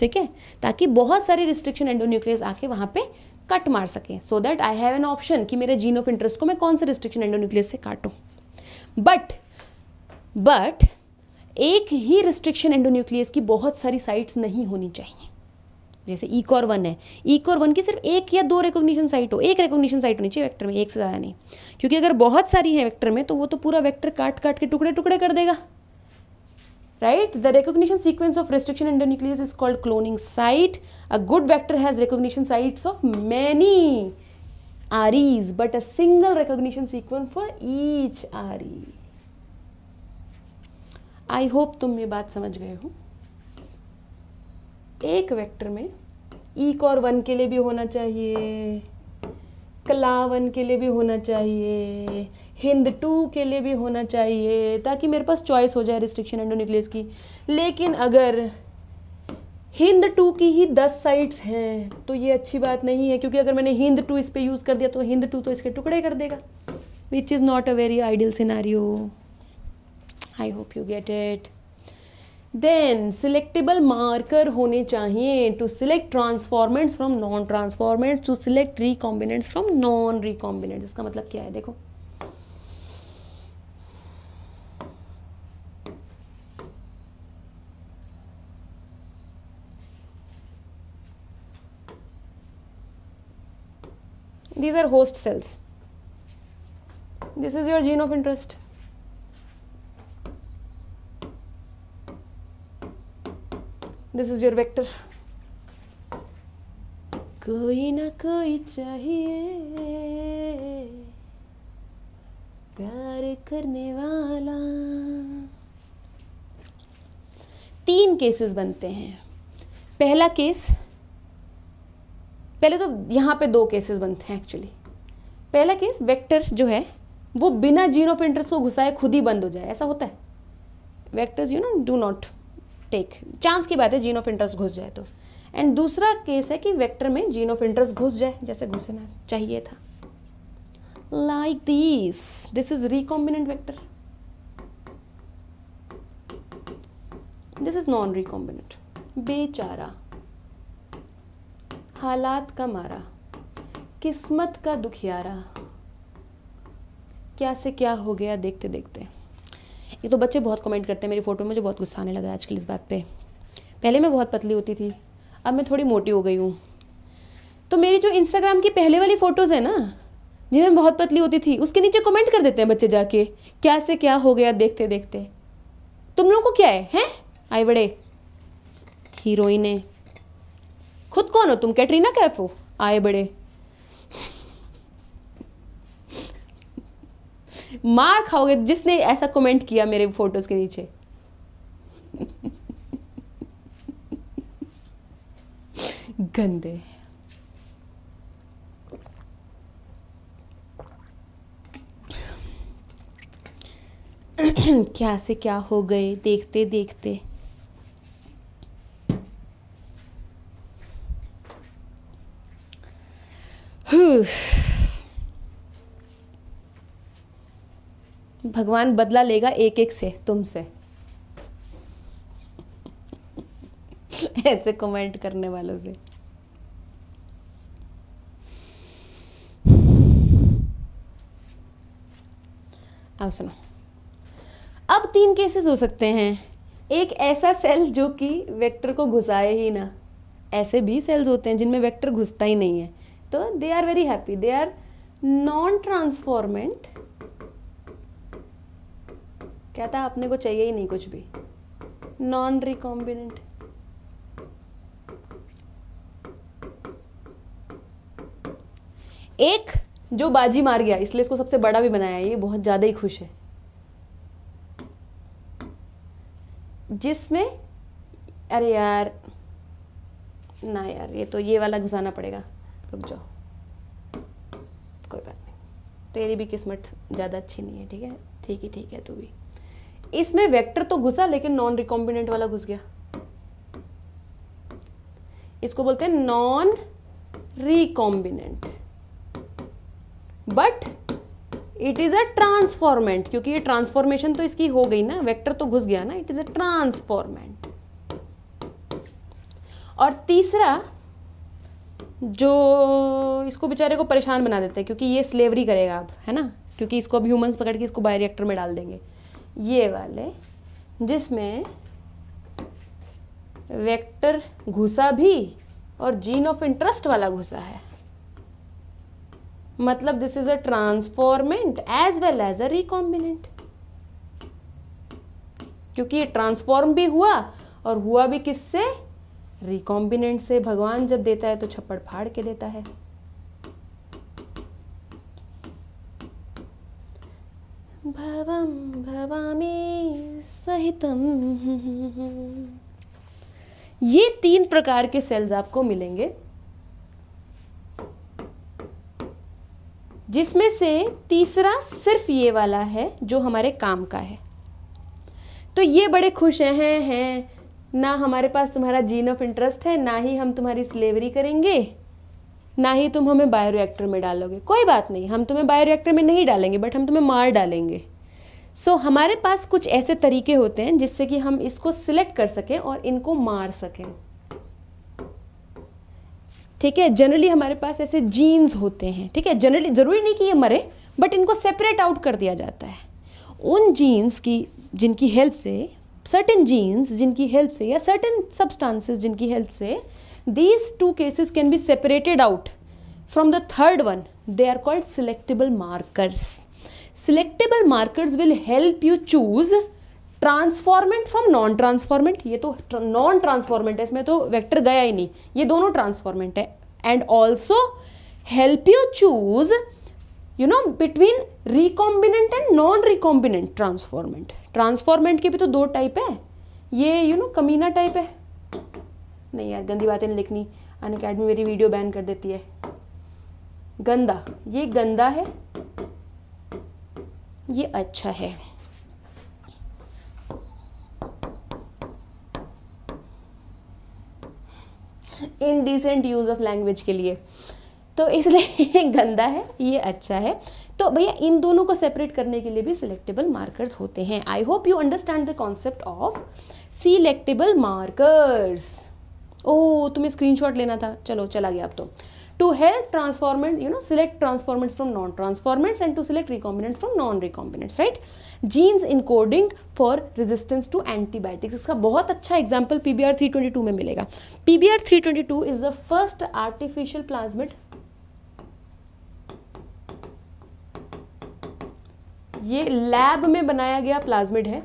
ठीक है ताकि बहुत सारे रिस्ट्रिक्शन एंडोन्यूक्लियस आके वहाँ पे कट मार सकें so that I have an option कि मेरे जीन ऑफ इंटरेस्ट को मैं कौन से रिस्ट्रिक्शन एंडोन्यूक्लियस से काटूँ बट बट एक ही रिस्ट्रिक्शन एंडोन्यूक्लियस की बहुत सारी साइट्स नहीं होनी चाहिए जैसे ईकॉर e वन है ईकॉर e वन की सिर्फ एक या दो रिकॉग्निशन साइट हो एक रिकॉग्निशन साइट होनी चाहिए वैक्टर में एक से ज़्यादा नहीं क्योंकि अगर बहुत सारी है वैक्टर में तो वो तो पूरा वैक्टर काट काट के टुकड़े टुकड़े कर देगा right the recognition sequence of restriction endonuclease is called cloning site a good vector has recognition sites of many REs but a single recognition sequence for each RE i hope tum ye baat samajh gaye ho ek vector mein e cor 1 ke liye bhi hona chahiye cla 1 ke liye bhi hona chahiye Hind two के लिए भी होना चाहिए ताकि मेरे पास choice हो जाए restriction endo nucleus की लेकिन अगर हिंद टू की ही दस साइट्स हैं तो ये अच्छी बात नहीं है क्योंकि अगर मैंने हिंद टू इस पर यूज़ कर दिया तो हिंद टू तो इसके टुकड़े कर देगा which is not a very ideal scenario I hope you get it then selectable marker होने चाहिए to select transformants from non transformants to select recombinants from non recombinants इसका मतलब क्या है देखो these are host cells. This is your gene of interest. This is your vector. कोई ना कोई चाहिए प्यार करने वाला तीन केसेस बनते हैं पहला केस पहले तो यहाँ पे दो केसेस बनते हैं एक्चुअली पहला केस वेक्टर जो है वो बिना जीन ऑफ इंटरेस्ट को घुसाए खुद ही बंद हो जाए ऐसा होता है vectors you know do not take chance की बात है जीन ऑफ इंटरेस्ट घुस जाए तो एंड दूसरा केस है कि वेक्टर में जीन ऑफ इंटरेस्ट घुस जाए जैसे घुसना चाहिए था like this this is recombinant vector this is non recombinant बेचारा हालात का मारा किस्मत का दुखियारा क्या से क्या हो गया देखते देखते ये तो बच्चे बहुत कमेंट करते हैं मेरी फ़ोटो में मुझे बहुत गुस्सा आने लगा आजकल इस बात पे पहले मैं बहुत पतली होती थी अब मैं थोड़ी मोटी हो गई हूँ तो मेरी जो इंस्टाग्राम की पहले वाली फ़ोटोज़ है ना जी मैं बहुत पतली होती थी उसके नीचे कमेंट कर देते हैं बच्चे जाके क्या से क्या हो गया देखते देखते तुम लोगों को क्या है हैं आई बड़े हीरोइनें खुद कौन हो तुम कैटरीना कैफ हो आए बड़े मार खाओगे जिसने ऐसा कमेंट किया मेरे फोटोज के नीचे गंदे क्या से क्या हो गए देखते देखते Whew. भगवान बदला लेगा एक एक से तुमसे ऐसे कमेंट करने वालों से अब सुनो अब तीन केसेस हो सकते हैं एक ऐसा सेल जो कि वेक्टर को घुसाए ही ना ऐसे भी सेल्स होते हैं जिनमें वेक्टर घुसता ही नहीं है तो they are very happy they are non transformant कहता है अपने को चाहिए ही नहीं कुछ भी नॉन रिकॉम्बिनेंट एक जो बाजी मार गया इसलिए इसको सबसे बड़ा भी बनाया ये बहुत ज़्यादा ही खुश है जिसमें अरे यार ना यार ये तो ये वाला घुसाना पड़ेगा रुक जाओ कोई बात नहीं तेरी भी किस्मत ज़्यादा अच्छी नहीं है ठीक है ठीक ही ठीक है तू भी इसमें वेक्टर तो घुसा लेकिन नॉन रिकॉम्बिनेंट वाला घुस गया इसको बोलते हैं non recombinant but it is a transformant क्योंकि ये ट्रांसफॉर्मेशन तो इसकी हो गई ना वेक्टर तो घुस गया ना इट इज़ अ ट्रांसफॉर्मेंट और तीसरा जो इसको बेचारे को परेशान बना देते हैं क्योंकि ये स्लेवरी करेगा अब है ना क्योंकि इसको अब ह्यूमंस पकड़ के इसको बायोरिएक्टर में डाल देंगे ये वाले जिसमें वेक्टर घुसा भी और जीन ऑफ इंटरेस्ट वाला घुसा है मतलब this is a transformant as well as a recombinant क्योंकि ये ट्रांसफॉर्म भी हुआ और हुआ भी किससे रिकॉम्बिनेंट से भगवान जब देता है तो छप्पड़ फाड़ के देता है भवम भवामी सहितम ये तीन प्रकार के सेल्स आपको मिलेंगे जिसमें से तीसरा सिर्फ ये वाला है जो हमारे काम का है तो ये बड़े खुश हैं हैं ना हमारे पास तुम्हारा जीन ऑफ इंटरेस्ट है ना ही हम तुम्हारी स्लेवरी करेंगे ना ही तुम हमें बायोरिएक्टर में डालोगे कोई बात नहीं हम तुम्हें बायोरिएक्टर में नहीं डालेंगे बट हम तुम्हें मार डालेंगे सो so, हमारे पास कुछ ऐसे तरीके होते हैं जिससे कि हम इसको सिलेक्ट कर सकें और इनको मार सकें ठीक है जनरली हमारे पास ऐसे जीन्स होते हैं ठीक है जनरली ज़रूरी नहीं कि ये मरे बट इनको सेपरेट आउट कर दिया जाता है उन जीन्स की जिनकी हेल्प से सर्टन जीन्स जिनकी हेल्प से या सर्टन सब्सटेंसेस जिनकी हेल्प से these two cases can be separated out from the third one they are called selectable markers selectable markers will help you choose transformant from non transformant ये तो non transformant है इसमें तो vector गया ही नहीं ये दोनों ट्रांसफॉर्मेंट है and also help you choose you know between recombinant and non recombinant transformant transformant के भी तो दो टाइप है ये यू नो कमीना टाइप है नहीं यार गंदी बातें नहीं लिखनी अन अकेडमी मेरी वीडियो बैन कर देती है गंदा ये गंदा है ये अच्छा है इनडिसेंट यूज़ ऑफ लैंग्वेज के लिए तो इसलिए गंदा है ये अच्छा है तो भैया इन दोनों को सेपरेट करने के लिए भी सिलेक्टेबल मार्कर्स होते हैं I hope you understand the concept of selectable markers oh तुम्हें स्क्रीनशॉट लेना था चलो चला गया अब तो to help transformant you know select transformants from non transformants and to select recombinants from non recombinants right genes encoding for resistance to antibiotics इसका बहुत अच्छा example PBR 322 में मिलेगा PBR 322 is the first artificial plasmid ये lab में बनाया गया plasmid है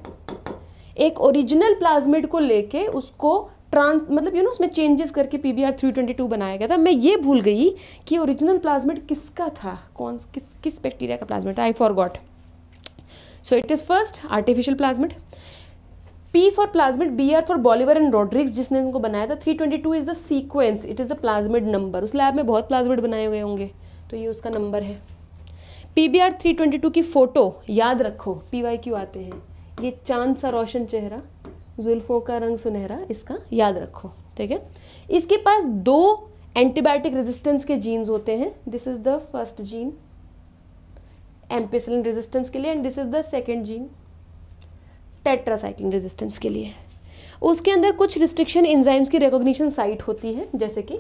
एक ओरिजिनल प्लाज्मिड को लेके उसको ट्रांस मतलब यू नो उसमें चेंजेस करके P B R three twenty two बनाया गया था मैं ये भूल गई कि ओरिजिनल प्लाज्मिड किसका था कौन किस किस बैक्टीरिया का प्लाज्मिड था I forgot so it is first artificial plasmid P for plasmid B R for Bolivar and Rodriguez जिसने इनको बनाया था three twenty two is the sequence it is the plasmid number उस lab में बहुत plasmid बनाए गए होंगे तो ये उसका नंबर है P B R three twenty two की फ़ोटो याद रखो पी वाई क्यू आते हैं ये चांद सा रोशन चेहरा जुल्फों का रंग सुनहरा इसका याद रखो ठीक है इसके पास दो एंटीबायोटिक रेजिस्टेंस के जीन्स होते हैं this is the first gene ampicillin resistance के लिए and this is the second gene tetracycline resistance के लिए उसके अंदर कुछ रिस्ट्रिक्शन इंजाइम्स की रिकॉग्निशन साइट होती है जैसे कि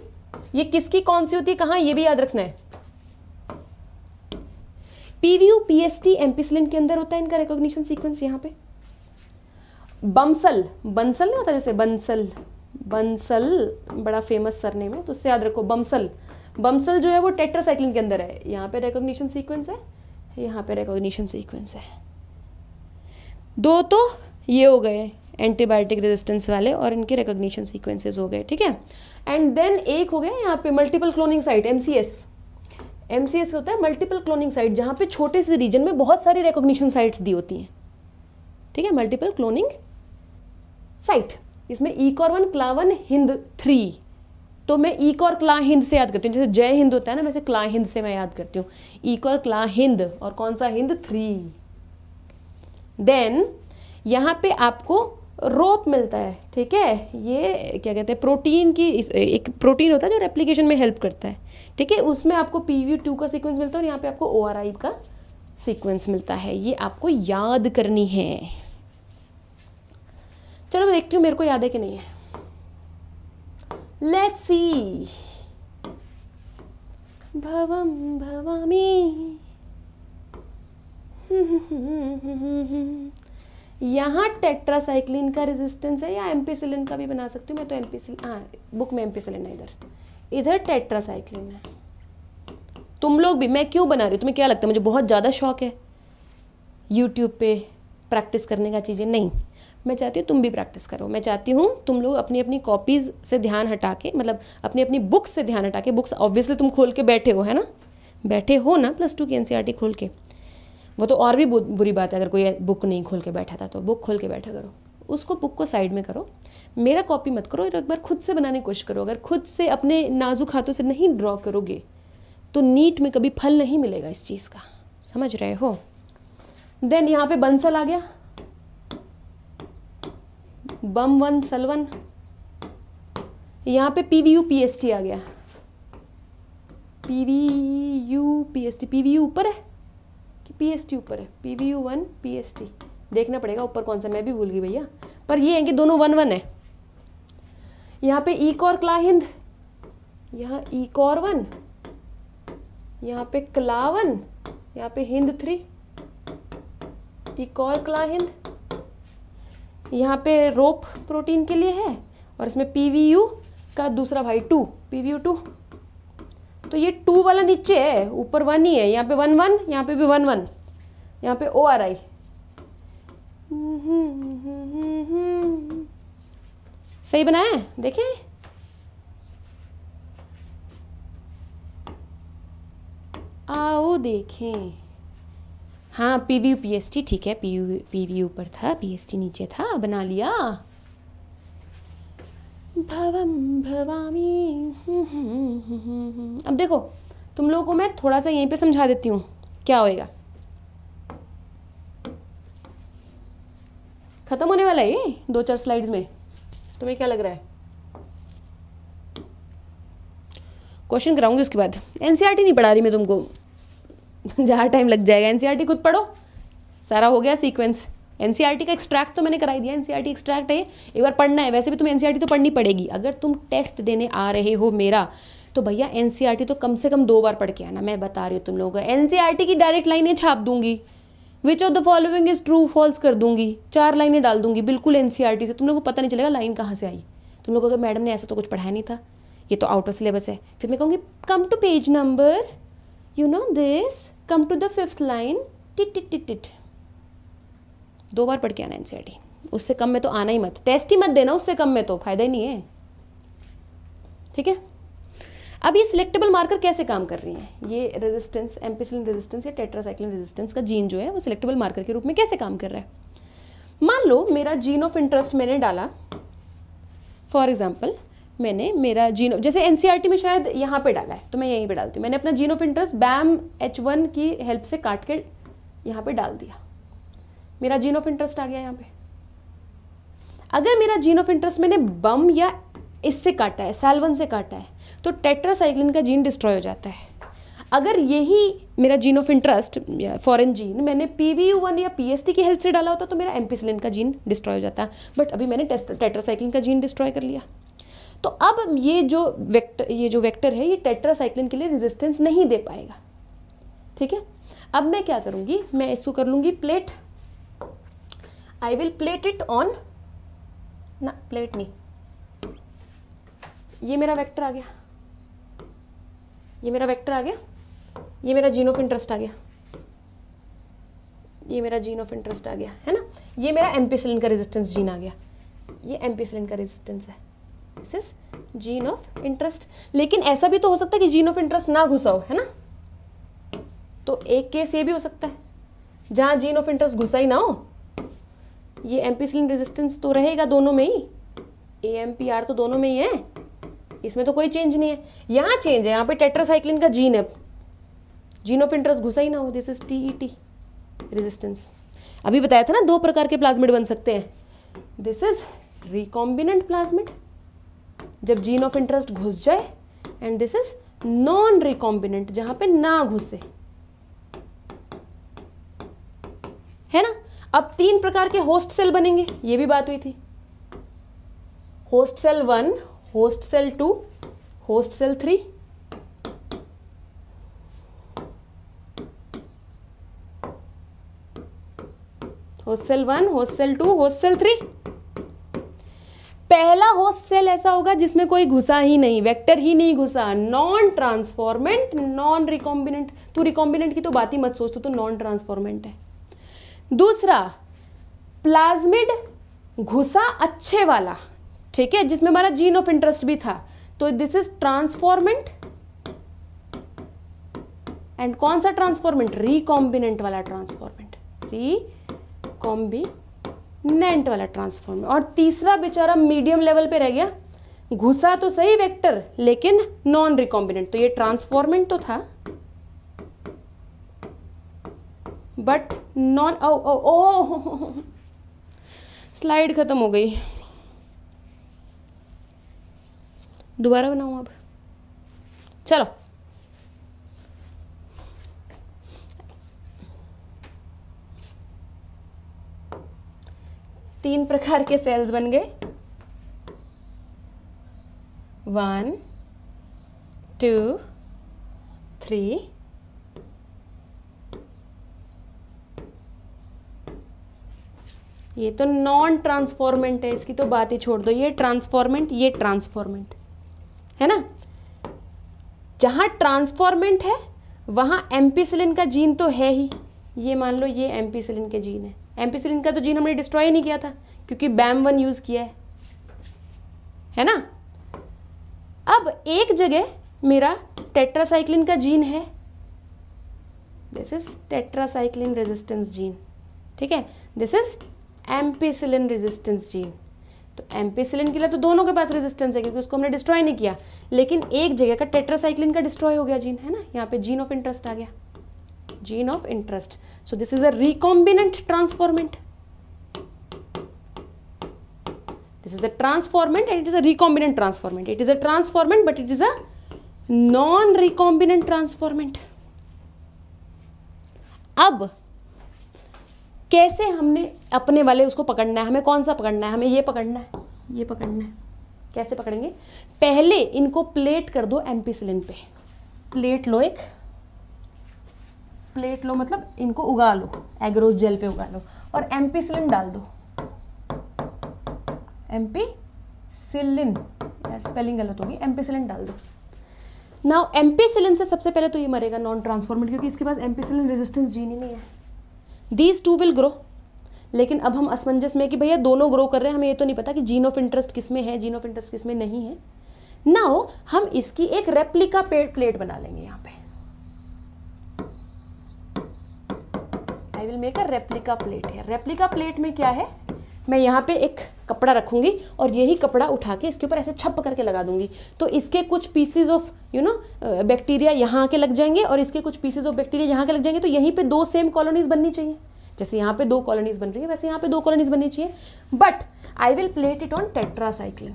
ये किसकी कौन सी होती है कहाँ ये भी याद रखना है पीवीयू पीएसटी एम्पिसलिन के अंदर होता है इनका रिकॉग्निशन सीक्वेंस यहाँ पे बमसल बंसल नहीं होता जैसे बंसल बंसल बड़ा फेमस सरनेम है तो उससे याद रखो बमसल बमसल जो है वो टेट्रासाइक्लिन के अंदर है यहाँ पे रिकॉग्निशन सीक्वेंस है यहाँ पे रिकॉग्निशन सीक्वेंस है दो तो ये हो गए एंटीबायोटिक रेजिस्टेंस वाले और इनके रिकॉग्निशन सीक्वेंसेस हो गए ठीक है एंड देन एक हो गया यहाँ पे multiple cloning site MCS M C S होता है मल्टीपल क्लोनिंग साइट जहाँ पे छोटे से रीजन में बहुत सारी रिकॉग्निशन साइट्स दी होती हैं ठीक है मल्टीपल क्लोनिंग साइट इसमें ईकॉर्वन क्लावन हिंद थ्री तो मैं ईक और क्ला हिंद से याद करती हूँ जैसे जय हिंद होता है ना वैसे क्ला हिंद से मैं याद करती हूँ ईक और क्ला हिंद और कौन सा हिंद थ्री देन यहाँ पे आपको रोप मिलता है ठीक है ये क्या कहते हैं प्रोटीन की एक प्रोटीन होता है जो रेप्लीकेशन में हेल्प करता है ठीक है उसमें आपको पी वी टू का सीक्वेंस मिलता है और यहाँ पे आपको ओ आर आई का सीक्वेंस मिलता है ये आपको याद करनी है चलो मैं देखती हूँ मेरे को याद है कि नहीं है लेट सी भवम भवामी यहाँ टेट्रासाइक्लिन का रेजिस्टेंस है या एम्पीसिलिन का भी बना सकती हूँ मैं तो एम्पीसिल हाँ बुक में एम्पीसिलिन है इधर इधर टेट्रासाइक्लिन है तुम लोग भी मैं क्यों बना रही हूँ तुम्हें क्या लगता है मुझे बहुत ज़्यादा शौक है यूट्यूब पे प्रैक्टिस करने का चीज़ें नहीं मैं चाहती हूँ तुम भी प्रैक्टिस करो मैं चाहती हूँ तुम लोग अपनी अपनी कॉपीज़ से ध्यान हटा के मतलब अपनी अपनी बुक्स से ध्यान हटा के बुक्स ऑब्वियसली तुम खोल के बैठे हो है ना बैठे हो ना प्लस टू की एन खोल के वो तो और भी बुरी बात है अगर कोई बुक नहीं खोल के बैठा था तो बुक खोल के बैठा करो उसको बुक को साइड में करो मेरा कॉपी मत करो एक बार खुद से बनाने की कोशिश करो अगर खुद से अपने नाजुक हाथों से नहीं ड्रॉ करोगे तो नीट में कभी फल नहीं मिलेगा इस चीज़ का समझ रहे हो देन यहाँ पे बंसल आ गया बम वन सलवन यहाँ पे P V U P S T आ गया P V U P S T P V U ऊपर है पी एस टी ऊपर है P V U one P S T देखना पड़ेगा ऊपर कौन सा मैं भी भूल गई भैया पर ये है कि दोनों वन वन है यहाँ पे ई कॉर क्ला हिंद यहाँ ई कॉर वन यहाँ पे क्ला वन यहाँ पे हिंद थ्री ई कॉर क्ला हिंद यहाँ पे रोप प्रोटीन के लिए है और इसमें पी वी यू का दूसरा भाई two P V U two तो ये टू वाला नीचे है ऊपर वन ही है यहाँ पे वन वन यहाँ पे भी वन वन यहाँ पे ओ आर आई सही बनाया है देखें आओ देखें हाँ P V U P S T ठीक है P U P V U ऊपर था पी एस टी नीचे था बना लिया भवम भवामी अब देखो तुम लोगों को मैं थोड़ा सा यहीं पे समझा देती हूँ क्या होएगा ख़त्म होने वाला है ये दो चार स्लाइड्स में तुम्हें क्या लग रहा है क्वेश्चन कराऊंगी उसके बाद एनसीईआरटी e नहीं पढ़ा रही मैं तुमको जहाँ टाइम लग जाएगा एनसीईआरटी e खुद पढ़ो सारा हो गया सीक्वेंस एनसीईआरटी e का एक्सट्रैक्ट तो मैंने कराई दिया एनसीईआरटी एक्सट्रैक्ट e है एक बार पढ़ना है वैसे भी तुम एनसीईआरटी e तो पढ़नी पड़ेगी अगर तुम टेस्ट देने आ रहे हो मेरा तो भैया एनसीईआरटी तो कम से कम दो बार पढ़ के आना मैं बता रही हूँ तुम लोगों को एन की डायरेक्ट लाइनें छाप दूंगी which of the following is true false कर दूंगी चार लाइनें डाल दूंगी बिल्कुल एन से तुम लोगों को पता नहीं चलेगा लाइन कहाँ से आई तुम लोगों को मैडम ने ऐसा तो कुछ पढ़ाया नहीं था ये तो आउट ऑफ सिलेबस है फिर मैं कहूँगी come to page number you know this come to the fifth line टिट टिट टिट टिट दो बार पढ़ के आना एन e उससे कम में तो आना ही मत टेस्ट ही मत देना उससे कम में तो फायदा ही नहीं है ठीक है अब ये सिलेक्टेबल मार्कर कैसे काम कर रही हैं ये रेजिस्टेंस एम्पिसिलिन रेजिस्टेंस या टेट्रासाइक्लिन रेजिस्टेंस का जीन जो है वो सिलेक्टेबल मार्कर के रूप में कैसे काम कर रहा है मान लो मेरा जीन ऑफ इंटरेस्ट मैंने डाला फॉर एग्जाम्पल मैंने मेरा जीन जैसे एन e में शायद यहाँ पे डाला है तो मैं यहीं पर डालती हूँ मैंने अपना gene of interest BamH H वन की हेल्प से काट के यहाँ पर डाल दिया मेरा जीन ऑफ इंटरेस्ट आ गया यहाँ पे अगर मेरा जीन ऑफ इंटरेस्ट मैंने बम या इससे काटा है सेलवन से काटा है तो टेट्रासाइक्लिन का जीन डिस्ट्रॉय हो जाता है अगर यही मेरा gene of interest foreign gene मैंने पी वी यू वन या पी एस टी की हेल्प से डाला होता तो मेरा एम्पीसिलिन का जीन डिस्ट्रॉय हो जाता बट अभी मैंने टेट्रासाइक्लिन का जीन डिस्ट्रॉय कर लिया तो अब ये जो वेक्टर ये जो वेक्टर है ये टेट्रासाइक्लिन के लिए रेजिस्टेंस नहीं दे पाएगा ठीक है अब मैं क्या करूँगी मैं इसको कर लूँगी plate I will plate it on ना प्लेट नहीं ये मेरा वेक्टर आ गया ये मेरा वेक्टर आ गया ये मेरा जीन ऑफ इंटरेस्ट आ गया ये मेरा जीन ऑफ इंटरेस्ट आ गया है ना ये मेरा एम्पीसिलिन का रेजिस्टेंस जीन आ गया ये एम्पीसिलिन का रेजिस्टेंस है this is gene of interest लेकिन ऐसा भी तो हो सकता है कि जीन ऑफ इंटरेस्ट ना घुसा हो है ना तो एक केस ये भी हो सकता है जहाँ जीन ऑफ इंटरेस्ट घुसा ही ना हो ये एम्पीसिलिन रेजिस्टेंस तो रहेगा दोनों में ही ए एम पी आर तो दोनों में ही है इसमें तो कोई चेंज नहीं है यहाँ चेंज है यहाँ पे टेट्रासाइक्लिन का जीन है जीन ऑफ इंटरेस्ट घुसा ही ना हो this is T E T resistance अभी बताया था ना दो प्रकार के प्लाज्मिड बन सकते हैं दिस इज रिकॉम्बिनेंट प्लाज्मिड जब जीन ऑफ इंटरेस्ट घुस जाए and this is non recombinant जहाँ पे ना घुसे है ना अब तीन प्रकार के होस्ट सेल बनेंगे ये भी बात हुई थी host cell one host cell two host cell three host cell one host cell two host cell three पहला होस्ट सेल ऐसा होगा जिसमें कोई घुसा ही नहीं वेक्टर ही नहीं घुसा नॉन ट्रांसफॉर्मेंट नॉन रिकॉम्बिनेंट तू रिकॉम्बिनेंट की तो बात ही मत सोच तू तो नॉन ट्रांसफॉर्मेंट है दूसरा प्लाज्मिड घुसा अच्छे वाला ठीक है जिसमें हमारा जीन ऑफ इंटरेस्ट भी था तो दिस इज ट्रांसफॉर्मेंट एंड कौन सा ट्रांसफॉर्मेंट रिकॉम्बिनेंट वाला ट्रांसफॉर्मेंट रिकॉम्बिनेंट वाला ट्रांसफॉर्मेंट और तीसरा बेचारा मीडियम लेवल पे रह गया घुसा तो सही वेक्टर लेकिन नॉन रिकॉम्बिनेंट तो ये ट्रांसफॉर्मेंट तो था बट नॉन ओ ओ ओ स्लाइड ख़त्म हो गई दोबारा बनाऊ अब चलो तीन प्रकार के सेल्स बन गए वन टू थ्री ये तो नॉन ट्रांसफॉर्मेंट है इसकी तो बात ही छोड़ दो ये ट्रांसफॉर्मेंट ये ट्रांसफॉर्मेंट है ना जहाँ ट्रांसफॉर्मेंट है वहाँ एम्पीसिलिन का जीन तो है ही ये मान लो ये एम्पीसिलिन के जीन है एम्पीसिलिन का तो जीन हमने डिस्ट्रॉय नहीं किया था क्योंकि बैम वन यूज़ किया है है ना अब एक जगह मेरा टेट्रासाइक्लिन का जीन है this is tetracycline resistance gene ठीक है this is ampicillin resistance gene तो एम्पीसिलिन के लिए तो दोनों के पास रेजिस्टेंस है क्योंकि उसको हमने डिस्ट्रॉय नहीं किया लेकिन एक जगह का टेट्रासाइक्लिन का डिस्ट्रॉय हो गया जीन है ना यहाँ पे जीन ऑफ इंटरेस्ट आ गया gene of interest so this is a recombinant transformant this is a transformant and it is a recombinant transformant it is a transformant but it is a non recombinant transformant अब कैसे हमने अपने वाले उसको पकड़ना है हमें कौन सा पकड़ना है हमें ये पकड़ना है ये पकड़ना है कैसे पकड़ेंगे पहले इनको प्लेट कर दो सिलिन पे प्लेट लो एक प्लेट लो मतलब इनको उगा लो एग्रोज जेल पे उगा लो और सिलिन डाल दो एम्पी सिलिन यार स्पेलिंग गलत होगी सिलिन डाल दो नाउ सिलिन से सबसे पहले तो ये मरेगा नॉन ट्रांसफॉर्मेड क्योंकि इसके पास सिलिन रेजिस्टेंस जीन ही नहीं है दीज टू विल ग्रो लेकिन अब हम असमंजस में कि भैया दोनों ग्रो कर रहे हैं हमें ये तो नहीं पता कि जीन ऑफ इंटरेस्ट किस में है जीन ऑफ इंटरेस्ट किस में नहीं है ना हो हम इसकी एक रेप्लिका प्लेट बना लेंगे यहाँ पे I will make a replica plate है रेप्लिका प्लेट में क्या है मैं यहाँ पे एक कपड़ा रखूंगी और यही कपड़ा उठा के इसके ऊपर ऐसे छप करके लगा दूंगी तो इसके कुछ pieces of you know bacteria यहाँ के लग जाएंगे और इसके कुछ पीसेज ऑफ बैक्टीरिया यहाँ के लग जाएंगे तो यहीं पर दो सेम कॉलोनीज बननी चाहिए जैसे यहाँ पे दो कॉलोनीज बन रही है वैसे यहाँ पे दो कॉलोनीज बननी चाहिए but I will plate it on tetracycline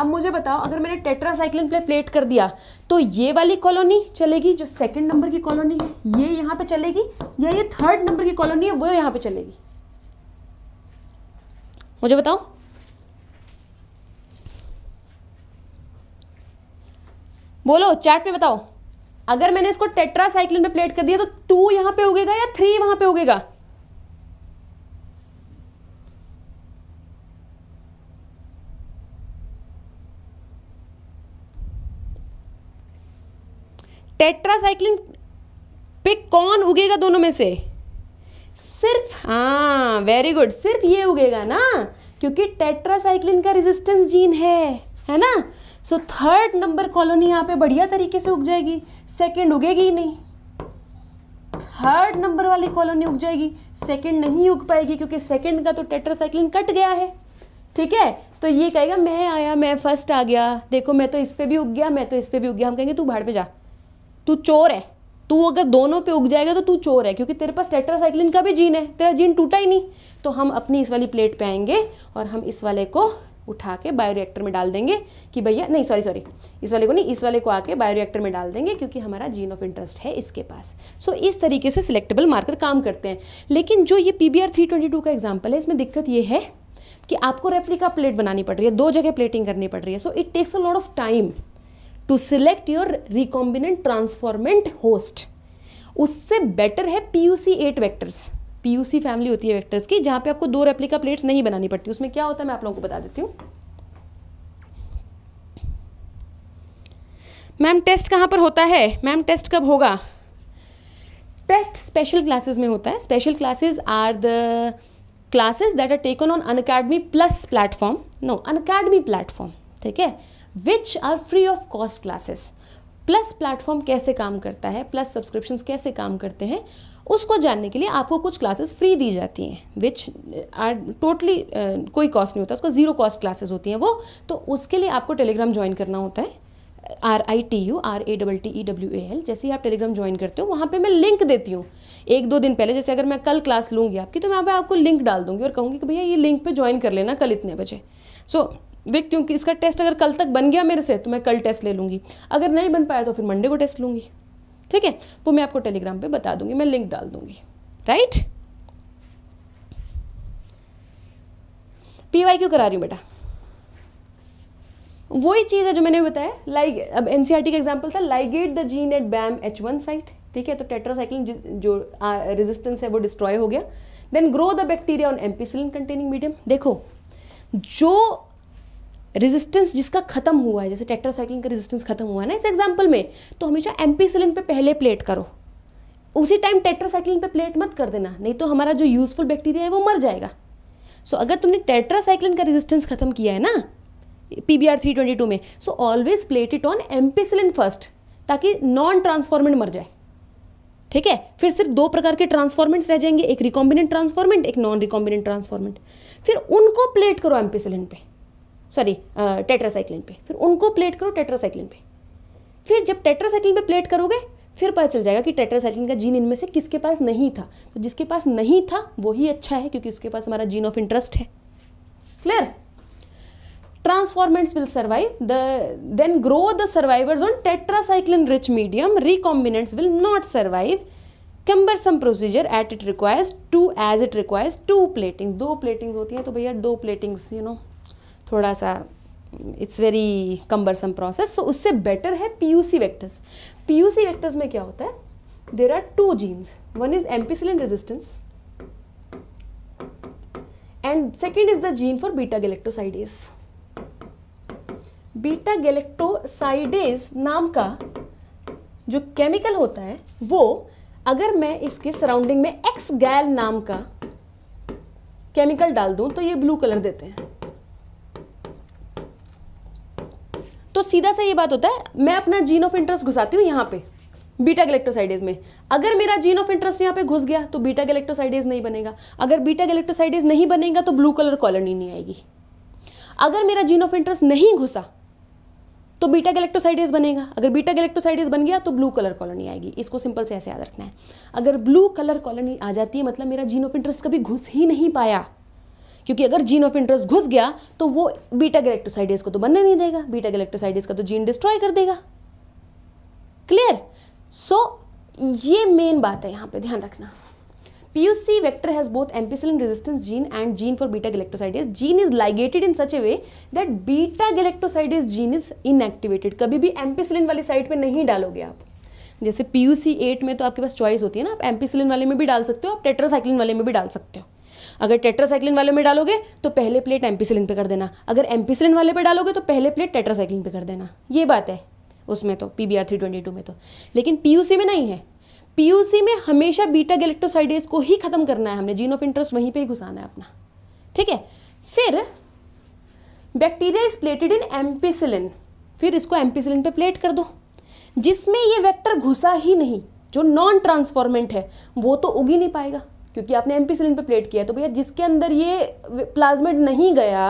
अब मुझे बताओ अगर मैंने टेट्रासाइक्लिन पे प्लेट कर दिया तो ये वाली कॉलोनी चलेगी जो सेकंड नंबर की कॉलोनी है ये यहाँ पे चलेगी या ये थर्ड नंबर की कॉलोनी है वो यहाँ पे चलेगी मुझे बताओ बोलो चैट में बताओ अगर मैंने इसको टेट्रासाइक्लिन में प्लेट कर दिया तो टू यहां पे उगेगा या थ्री वहां पे उगेगा टेट्रासाइक्लिन पे कौन उगेगा दोनों में से सिर्फ हाँ वेरी गुड सिर्फ ये उगेगा ना क्योंकि टेट्रासाइक्लिन का रेजिस्टेंस जीन है है ना सो थर्ड नंबर कॉलोनी यहाँ पे बढ़िया तरीके से उग जाएगी सेकंड उगेगी ही नहीं थर्ड नंबर वाली कॉलोनी उग जाएगी सेकंड नहीं उग पाएगी क्योंकि सेकंड का तो टेट्रासाइक्लिन कट गया है ठीक है तो ये कहेगा मैं आया मैं फर्स्ट आ गया देखो मैं तो इस पर भी उग गया मैं तो इस पर भी उग गया हम कहेंगे तू भाड़ पे जा तू चोर है तू अगर दोनों पे उग जाएगा तो तू चोर है क्योंकि तेरे पास टेट्रासाइक्लिन का भी जीन है तेरा जीन टूटा ही नहीं तो हम अपनी इस वाली प्लेट पे आएंगे और हम इस वाले को उठा के बायोरिएक्टर में डाल देंगे कि भैया नहीं सॉरी सॉरी इस वाले को नहीं इस वाले को आके बायोरिएक्टर में डाल देंगे क्योंकि हमारा जीन ऑफ इंटरेस्ट है इसके पास सो so, इस तरीके से सिलेक्टेबल मार्कर काम करते हैं लेकिन जो ये P B R three twenty two का एग्जाम्पल है इसमें दिक्कत ये है कि आपको रेप्लिका प्लेट बनानी पड़ रही है दो जगह प्लेटिंग करनी पड़ रही है so it takes a lot of time to select your recombinant transformant host उससे बेटर है P U C eight vectors P U C family होती है वैक्टर्स की जहाँ पे आपको दो रेप्लिका प्लेट्स नहीं बनानी पड़ती उसमें क्या होता है मैं आप लोगों को बता देती हूँ मैम टेस्ट कहाँ पर होता है मैम टेस्ट कब होगा टेस्ट स्पेशल क्लासेस में होता है special classes are the classes that are taken on Unacademy plus platform no academy platform ठीक है which are free of cost classes plus platform कैसे काम करता है प्लस सब्सक्रिप्शन कैसे काम करते हैं उसको जानने के लिए आपको कुछ क्लासेस फ्री दी जाती हैं विच आर टोटली कोई कॉस्ट नहीं होता उसका जीरो कॉस्ट क्लासेस होती हैं वो तो उसके लिए आपको टेलीग्राम ज्वाइन करना होता है R I T U R A double T E W A L जैसे ही आप टेलीग्राम ज्वाइन करते हो वहाँ पे मैं लिंक देती हूँ एक दो दिन पहले जैसे अगर मैं कल क्लास लूँगी आपकी तो मैं आपको लिंक डाल दूँगी और कहूँगी कि भैया ये लिंक पे ज्वाइन कर लेना कल इतने बजे सो so, देखती क्योंकि इसका टेस्ट अगर कल तक बन गया मेरे से तो मैं कल टेस्ट ले लूँगी अगर नहीं बन पाया तो फिर मंडे को टेस्ट लूँगी ठीक है वो तो मैं आपको टेलीग्राम पे बता दूंगी मैं लिंक डाल दूंगी राइट पी क्यों करा रही हूँ बेटा वही चीज़ है जो मैंने बताया लाइक अब एनसीईआरटी e का एग्जाम्पल था ligate the gene at Bam H one site ठीक है तो टेट्रासाइक्लिन जो रेजिस्टेंस है वो डिस्ट्रॉय हो गया then grow the bacteria on ampicillin containing medium देखो जो रेजिस्टेंस जिसका खत्म हुआ है जैसे टेट्रासाइक्लिन का रेजिस्टेंस खत्म हुआ है ना इस एग्जाम्पल में तो हमेशा एम्पीसिलिन पे पहले प्लेट करो उसी टाइम टेट्रासाइक्लिन पे प्लेट मत कर देना नहीं तो हमारा जो यूजफुल बैक्टीरिया है वो मर जाएगा सो so, अगर तुमने टेट्रासाइक्लिन का रेजिस्टेंस खत्म किया है ना P B R three twenty two में so always plate it on ampicillin first ताकि नॉन ट्रांसफॉर्मेंट मर जाए ठीक है फिर सिर्फ दो प्रकार के ट्रांसफॉर्मेंट्स रह जाएंगे एक रिकॉम्बिनेंट ट्रांसफॉर्मेंट एक नॉन रिकॉम्बिनेंट ट्रांसफॉर्मेंट फिर उनको प्लेट करो एम्पीसिलिन पे सॉरी टेट्रासाइक्लिन uh, पे फिर उनको प्लेट करो टेट्रासाइक्लिन पे फिर जब टेट्रासाइक्लिन पे प्लेट करोगे फिर पता चल जाएगा कि टेट्रासाइक्लिन का जीन इनमें से किसके पास नहीं था तो जिसके पास नहीं था वही अच्छा है क्योंकि उसके पास हमारा जीन ऑफ इंटरेस्ट है clear transformants will survive the then grow the survivors on tetracycline rich medium recombinants will not survive cumbersome procedure at it requires two as it requires two platings दो platings होती हैं तो भैया दो प्लेटिंग्स you know थोड़ा सा it's very cumbersome process so उससे better है P U C vectors P U C vectors में क्या होता है there are two genes one is ampicillin resistance and second is the gene for beta galactosidase beta galactosidase नाम का जो chemical होता है वो अगर मैं इसके सराउंडिंग में एक्स गैल नाम का केमिकल डाल दूं तो ये ब्लू कलर देते हैं तो सीधा सा ये बात होता है मैं अपना जीन ऑफ इंटरेस्ट घुसाती हूँ यहाँ पे बीटा गलेक्टोसाइडेज में अगर मेरा जीन ऑफ इंटरेस्ट यहाँ पे घुस गया तो बीटा गलेक्टोसाइडेज नहीं बनेगा अगर बीटा गलेक्टोसाइडेज नहीं बनेगा तो ब्लू कलर कॉलोनी नहीं आएगी अगर मेरा जीन ऑफ इंटरेस्ट नहीं घुसा तो बीटा गलेक्टोसाइडेज बनेगा अगर बीटा गलेक्टोसाइडेज बन गया तो ब्लू कलर कॉलोनी आएगी इसको सिंपल से ऐसे याद रखना है अगर ब्लू कलर कॉलोनी आ जाती है मतलब मेरा जीन ऑफ इंटरेस्ट कभी घुस ही नहीं पाया क्योंकि अगर जीन ऑफ इंटरेस्ट घुस गया तो वो बीटा गलेक्टोसाइडेज को तो बनने नहीं देगा बीटा गलेक्टोसाइडेज का तो जीन डिस्ट्रॉय कर देगा क्लियर सो so, ये मेन बात है यहाँ पे ध्यान रखना PUC vector has both ampicillin resistance gene and gene for beta galactosidase. Gene is ligated in such a way that beta galactosidase gene is inactivated कभी भी एम्पीसिलिन वाली साइड पर नहीं डालोगे आप जैसे पीयूसी एट में तो आपके पास चॉइस होती है ना आप एम्पीसिलिन वाले में भी डाल सकते हो आप टेट्रासाइक्लिन वाले में भी डाल सकते हो अगर टेट्रासाइक्लिन वाले में डालोगे तो पहले प्लेट एम्पीसिलिन पे कर देना अगर एम्पीसिलिन वाले पे डालोगे तो पहले प्लेट टेट्रासाइक्लिन पे कर देना ये बात है उसमें तो P B R three twenty two में तो लेकिन पी यू सी में नहीं है पी यू सी में हमेशा बीटा गैलेक्टोसाइडेज को ही ख़त्म करना है हमने जीन ऑफ इंटरेस्ट वहीं पर ही घुसाना है अपना ठीक है फिर bacteria is plated in ampicillin फिर इसको एम्पीसिलिन पे प्लेट कर दो जिसमें ये वेक्टर घुसा ही नहीं जो नॉन ट्रांसफॉर्मेंट है वो तो उग ही नहीं पाएगा क्योंकि आपने एम्पीसिलिन पे प्लेट किया तो भैया जिसके अंदर ये प्लाज्मेट नहीं गया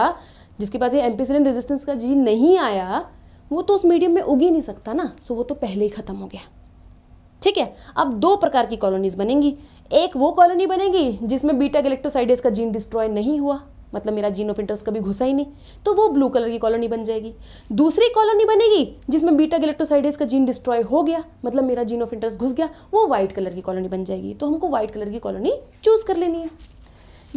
जिसके पास ये एम्पीसिलिन रेजिस्टेंस का जीन नहीं आया वो तो उस मीडियम में उग ही नहीं सकता ना सो वो तो पहले ही ख़त्म हो गया ठीक है अब दो प्रकार की कॉलोनीज बनेंगी एक वो कॉलोनी बनेगी जिसमें बीटा गलेक्टोसाइडेस का जीन डिस्ट्रॉय नहीं हुआ मतलब मेरा जीनो फिल्टर्स कभी घुसा ही नहीं तो वो ब्लू कलर की कॉलोनी बन जाएगी दूसरी कॉलोनी बनेगी जिसमें बीटा गलेक्ट्रोसाइडेज का जीन डिस्ट्रॉय हो गया मतलब मेरा जीनो फिल्टर्स घुस गया वो व्हाइट कलर की कॉलोनी बन जाएगी तो हमको व्हाइट कलर की कॉलोनी चूज कर लेनी है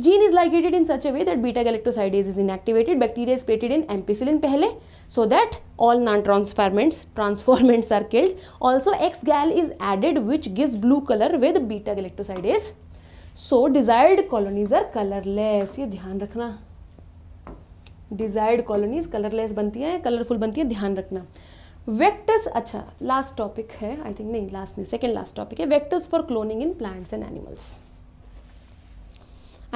gene is ligated in such a way that beta galactosidase is inactivated bacteria is plated in ampicillin पहले so that all non transformants transformants are killed also X gal is added which gives blue colour with beta galactosidase so desired colonies are colourless ये ध्यान रखना desired colonies colourless बनती हैं colourful बनती है ध्यान रखना वेक्टर्स अच्छा लास्ट टॉपिक है आई थिंक नहीं लास्ट नहीं सेकेंड लास्ट टॉपिक है vectors for cloning in plants and animals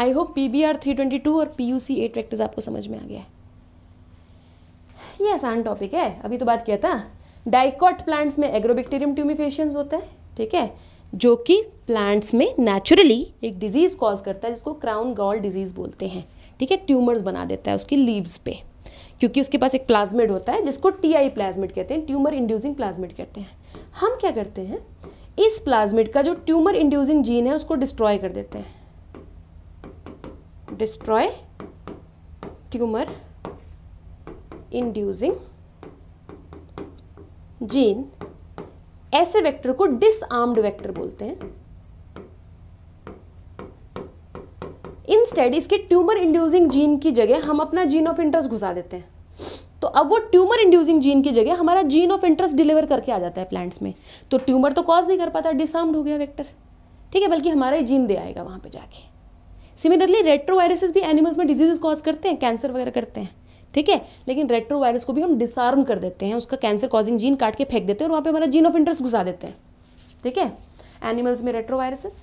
I hope P B R three twenty two और P U C eight vectors आपको समझ में आ गया है ये आसान टॉपिक है अभी तो बात किया था डाइकॉट प्लांट्स में एग्रोबैक्टीरियम ट्यूमिफेशन होता है ठीक है जो कि प्लांट्स में नेचुरली एक डिजीज़ कॉज करता है जिसको क्राउन गॉल डिजीज़ बोलते हैं ठीक है ट्यूमर्स बना देता है उसकी लीव्स पे क्योंकि उसके पास एक प्लाज्मिड होता है जिसको टी आई प्लाज्मिड कहते हैं ट्यूमर इंड्यूसिंग प्लाज्मिड कहते हैं हम क्या करते हैं इस प्लाज्मिड का जो ट्यूमर इंड्यूसिंग जीन है उसको डिस्ट्रॉय कर देते हैं डिस्ट्रॉय ट्यूमर इंड्यूसिंग जीन ऐसे वेक्टर को डिसआर्म्ड वेक्टर बोलते हैं इन स्टडीज के ट्यूमर इंड्यूसिंग जीन की जगह हम अपना जीन ऑफ इंटरेस्ट घुसा देते हैं तो अब वो ट्यूमर इंड्यूसिंग जीन की जगह हमारा जीन ऑफ इंटरेस्ट डिलीवर करके आ जाता है प्लांट्स में तो ट्यूमर तो कॉज नहीं कर पाता डिसआर्म्ड हो गया वेक्टर ठीक है बल्कि हमारा ही जीन दे आएगा वहां पर जाके सिमिलरली रेट्रोवायरसेस भी एनिमल्स में डिजीजेस कॉज करते हैं कैंसर वगैरह करते हैं ठीक है लेकिन रेट्रो वायरस को भी हम डिसार्म कर देते हैं उसका कैंसर कॉजिंग जीन काट के फेंक देते हैं और वहाँ पर हमारा जीन ऑफ इंटरेस्ट घुसा देते हैं ठीक है एनिमल्स में रेट्रो वायरसेस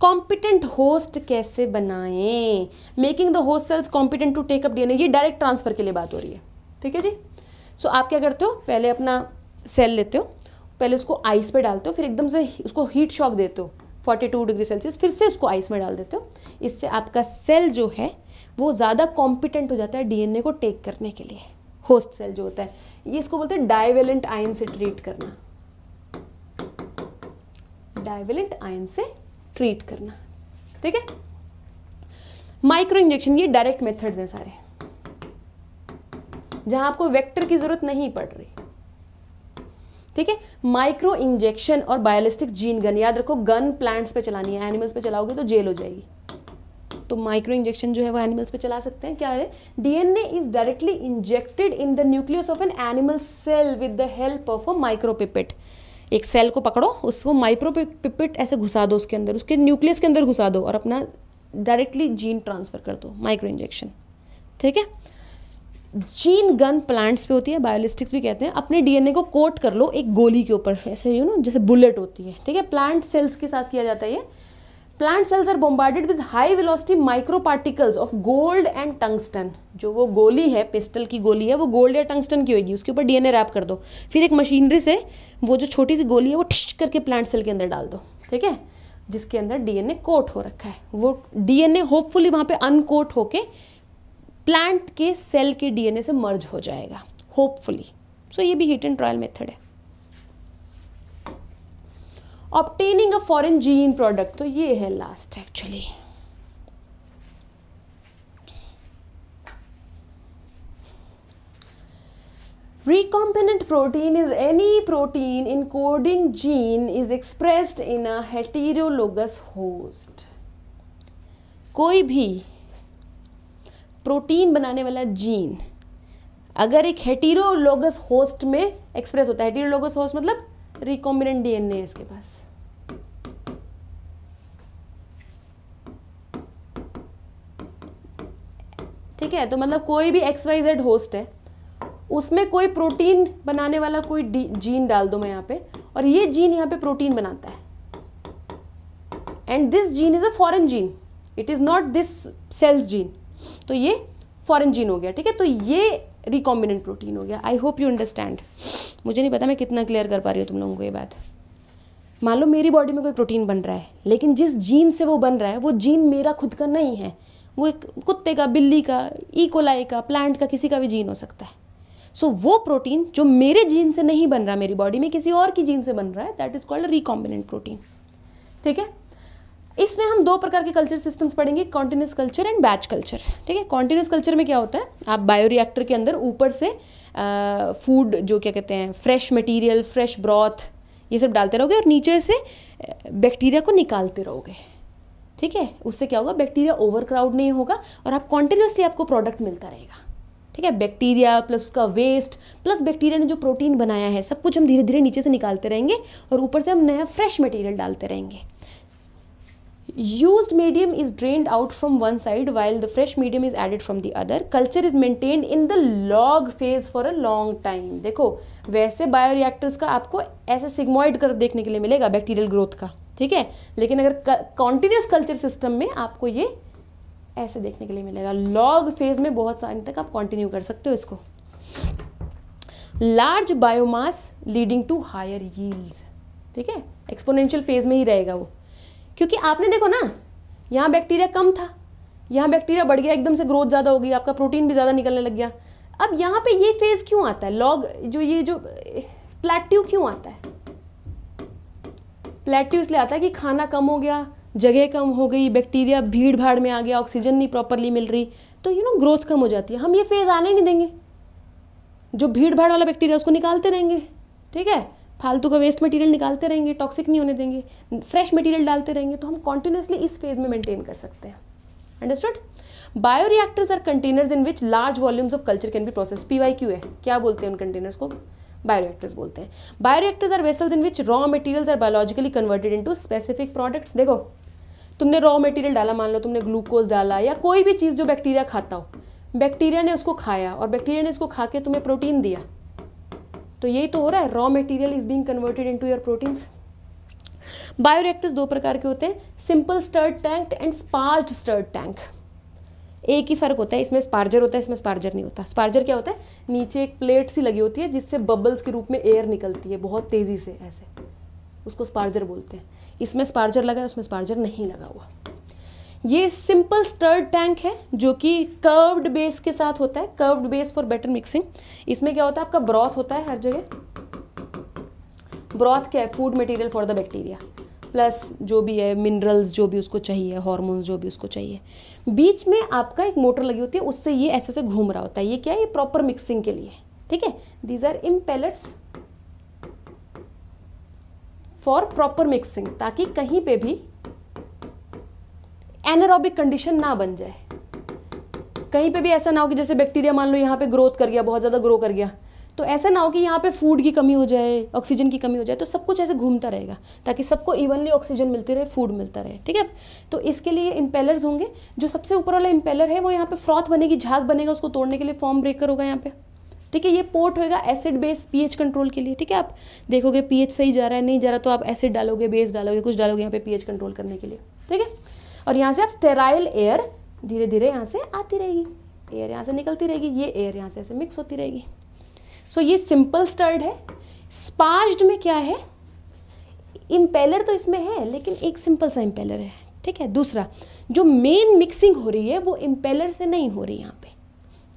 कॉम्पिटेंट होस्ट कैसे बनाएं making the host cells competent to take D N ये डायरेक्ट ट्रांसफर के लिए बात हो रही है ठीक है जी सो so, आप क्या करते हो पहले अपना सेल लेते हो पहले उसको आइस पे डालते हो फिर एकदम से उसको हीट शॉक देते हो 42 डिग्री सेल्सियस फिर से उसको आइस में डाल देते हो इससे आपका सेल जो है वो ज़्यादा कॉम्पिटेंट हो जाता है डीएनए को टेक करने के लिए होस्ट सेल जो होता है ये इसको बोलते हैं डाइवेलेंट आयन से ट्रीट करना डाइवेलेंट आयन से ट्रीट करना ठीक है माइक्रो इंजेक्शन ये डायरेक्ट मेथड्स हैं सारे जहां आपको वेक्टर की जरूरत नहीं पड़ रही ठीक है माइक्रो इंजेक्शन और बायोलिस्टिक जीन गन याद रखो गन प्लांट्स पे चलानी है एनिमल्स पे चलाओगे तो जेल हो जाएगी तो माइक्रो इंजेक्शन जो है वो एनिमल्स पे चला सकते हैं क्या है DNA is directly injected in the nucleus of an animal cell with the help of a micropipette एक सेल को पकड़ो उसको माइक्रोपिपेट ऐसे घुसा दो उसके अंदर उसके न्यूक्लियस के अंदर घुसा दो और अपना डायरेक्टली जीन ट्रांसफ़र कर दो माइक्रो इंजेक्शन ठीक है जीन गन प्लांट्स पे होती है बायोलिस्टिक्स भी कहते हैं अपने डीएनए को कोट कर लो एक गोली के ऊपर ऐसे यू नो जैसे बुलेट होती है ठीक है प्लांट सेल्स के साथ किया जाता है ये plant cells are bombarded with high velocity micro particles of gold and tungsten जो वो गोली है पिस्टल की गोली है वो गोल्ड या टंगस्टन की होगी उसके ऊपर डीएनए रैप कर दो फिर एक मशीनरी से वो जो छोटी सी गोली है वो ठिश करके प्लांट सेल के अंदर डाल दो ठीक है जिसके अंदर डीएनए कोट हो रखा है वो डीएनए होपफुली वहाँ पे अनकोट होके प्लांट के सेल के डीएनए से मर्ज हो जाएगा होपफुली सो so ये भी हीट एंड ट्रायल मेथड है obtaining a foreign gene product तो ये है last actually recombinant protein is any protein encoding gene is expressed in a heterologous host कोई भी प्रोटीन बनाने वाला जीन अगर एक हेटीरोलोगस होस्ट में एक्सप्रेस होता है हेटीरोलोगस होस्ट मतलब रिकॉम्बिनेंट डीएनए है इसके पास ठीक है तो मतलब कोई भी एक्स वाई जेड होस्ट है उसमें कोई प्रोटीन बनाने वाला कोई जीन डाल दो मैं यहाँ पे और ये जीन यहाँ पे प्रोटीन बनाता है and this gene is a foreign gene it is not this cell's gene तो ये फॉरेन जीन हो गया ठीक है तो ये रिकॉम्बिनेंट प्रोटीन हो गया आई होप यू अंडरस्टैंड मुझे नहीं पता मैं कितना क्लियर कर पा रही हूँ तुम लोगों को ये बात मान लो मेरी बॉडी में कोई प्रोटीन बन रहा है लेकिन जिस जीन से वो बन रहा है वो जीन मेरा खुद का नहीं है वो एक कुत्ते का बिल्ली का ईकोलाई e. का प्लांट का किसी का भी जीन हो सकता है सो so, वो प्रोटीन जो मेरे जीन से नहीं बन रहा मेरी बॉडी में किसी और की जीन से बन रहा है that is called recombinant protein ठीक है इसमें हम दो प्रकार के कल्चर सिस्टम्स पढ़ेंगे continuous culture and batch culture ठीक है कॉन्टीन्यूस कल्चर में क्या होता है आप बायोरिएक्टर के अंदर ऊपर से फूड जो क्या कहते हैं फ्रेश मटेरियल फ्रेश ब्रॉथ ये सब डालते रहोगे और नीचे से बैक्टीरिया को निकालते रहोगे ठीक है उससे क्या होगा बैक्टीरिया ओवरक्राउड नहीं होगा और आप कॉन्टीन्यूसली आपको प्रोडक्ट मिलता रहेगा ठीक है बैक्टीरिया प्लस उसका वेस्ट प्लस बैक्टीरिया ने जो प्रोटीन बनाया है सब कुछ हम धीरे धीरे नीचे से निकालते रहेंगे और ऊपर से हम नया फ्रेश मटेरियल डालते रहेंगे used medium is drained out from one side while the fresh medium is added from the other culture is maintained in the log phase for a long time देखो वैसे बायोरिएक्टर्स का आपको ऐसे sigmoid कर देखने के लिए मिलेगा बैक्टीरियल ग्रोथ का ठीक है लेकिन अगर कॉन्टिन्यूस कल्चर सिस्टम में आपको ये ऐसे देखने के लिए मिलेगा लॉग फेज में बहुत सारे तक आप कंटिन्यू कर सकते हो इसको large biomass leading to higher yields ठीक है एक्सपोनेंशियल फेज में ही रहेगा वो क्योंकि आपने देखो ना यहाँ बैक्टीरिया कम था यहाँ बैक्टीरिया बढ़ गया एकदम से ग्रोथ ज़्यादा हो गई आपका प्रोटीन भी ज़्यादा निकलने लग गया अब यहाँ पे ये फेज़ क्यों आता है लॉग जो ये जो प्लेट्यू क्यों आता है प्लेट्यू इसलिए आता है कि खाना कम हो गया जगह कम हो गई बैक्टीरिया भीड़ भाड़ में आ गया ऑक्सीजन नहीं प्रॉपरली मिल रही तो यू नो ग्रोथ कम हो जाती है हम ये फेज़ आने नहीं देंगे जो भीड़ भाड़ वाला बैक्टीरिया उसको निकालते रहेंगे ठीक है फालतू का वेस्ट मटेरियल निकालते रहेंगे टॉक्सिक नहीं होने देंगे फ्रेश मटेरियल डालते रहेंगे तो हम कॉन्टिन्यूसली इस फेज में मेंटेन कर सकते हैं understood reactors are containers in which large volumes of culture can be process P Y Q है क्या बोलते हैं उन कंटेनर्स को बायोरिएक्टर्स बोलते हैं bioreactors are vessels in which raw materials are biologically converted into specific products देखो तुमने रॉ मटेरियल डाला मान लो तुमने ग्लूकोज डाला या कोई भी चीज़ जो बैक्टीरिया खाता हो बैक्टीरिया ने उसको खाया और बैक्टीरिया ने इसको खा के तुम्हें प्रोटीन दिया तो यही तो हो रहा है raw material is being converted into your proteins bioreactors दो प्रकार के होते हैं simple stirred tank and sparge stirred tank एक ही फर्क होता है इसमें स्पार्जर होता है इसमें स्पार्जर नहीं होता स्पार्जर क्या होता है नीचे एक प्लेट सी लगी होती है जिससे बबल्स के रूप में एयर निकलती है बहुत तेज़ी से ऐसे उसको स्पार्जर बोलते हैं इसमें स्पार्जर लगा है उसमें स्पार्जर नहीं लगा हुआ ये सिंपल स्टर्ड टैंक है जो कि कर्व्ड बेस के साथ होता है curved base for better mixing इसमें क्या होता है आपका ब्रॉथ होता है हर जगह ब्रॉथ क्या है food material for the bacteria plus जो भी है मिनरल्स जो भी उसको चाहिए हॉर्मोन्स जो भी उसको चाहिए बीच में आपका एक मोटर लगी होती है उससे ये ऐसे ऐसे घूम रहा होता है ये क्या है ये प्रॉपर मिक्सिंग के लिए ठीक है these are impellers for proper mixing ताकि कहीं पे भी एनरोबिक कंडीशन ना बन जाए कहीं पे भी ऐसा ना हो कि जैसे बैक्टीरिया मान लो यहाँ पे ग्रोथ कर गया बहुत ज़्यादा ग्रो कर गया तो ऐसा ना हो कि यहाँ पे फूड की कमी हो जाए ऑक्सीजन की कमी हो जाए तो सब कुछ ऐसे घूमता रहेगा ताकि सबको इवनली ऑक्सीजन मिलती रहे फूड मिलता रहे ठीक है तो इसके लिए इम्पेलर्स होंगे जो सबसे ऊपर वाला इम्पेलर है वो यहाँ पे फ्रॉथ बनेगी झाग बनेगा उसको तोड़ने के लिए फॉर्म ब्रेकर होगा यहाँ पे ठीक है ये पोर्ट होगा एसिड बेस पीएच कंट्रोल के लिए ठीक है आप देखोगे पीएच सही जा रहा है नहीं जा रहा तो आप एसिड डालोगे बेस डालोगे कुछ डालोगे यहाँ पे पीएच कंट्रोल करने के लिए ठीक है और यहाँ से आप स्टेराइल एयर धीरे धीरे यहाँ से आती रहेगी एयर यहाँ से निकलती रहेगी ये एयर यहाँ से ऐसे मिक्स होती रहेगी सो so, ये सिंपल स्टर्ड है स्पार्ज्ड में क्या है इम्पेलर तो इसमें है लेकिन एक सिंपल सा इम्पेलर है ठीक है दूसरा जो मेन मिक्सिंग हो रही है वो इम्पेलर से नहीं हो रही यहाँ पे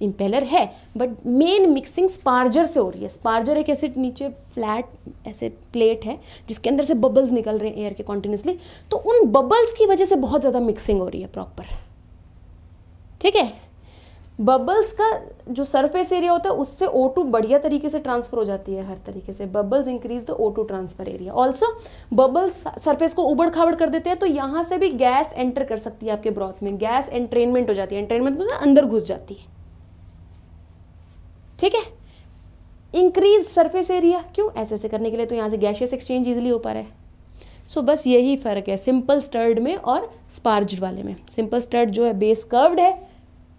इम्पेलर है बट मेन मिक्सिंग स्पार्जर से हो रही है स्पार्जर एक ऐसे नीचे फ्लैट ऐसे प्लेट है जिसके अंदर से बबल्स निकल रहे हैं एयर के कॉन्टीन्यूसली तो उन बबल्स की वजह से बहुत ज़्यादा मिक्सिंग हो रही है प्रॉपर ठीक है बबल्स का जो सरफेस एरिया होता है उससे ओ टू बढ़िया तरीके से ट्रांसफर हो जाती है हर तरीके से bubbles increase the O two transfer area also bubbles surface को उबड़ खाबड़ कर देते हैं तो यहाँ से भी गैस एंटर कर सकती है आपके ब्रॉथ में गैस एंट्रेनमेंट हो जाती है एंट्रेनमेंट मतलब अंदर घुस जाती है ठीक है इंक्रीज सरफेस एरिया क्यों ऐसे ऐसे करने के लिए तो यहाँ से गैशियस एक्सचेंज इजिली हो पा रहा है सो so, बस यही फ़र्क है सिंपल स्टर्ड में और स्पार्ज वाले में सिंपल स्टर्ड जो है बेस कर्व्ड है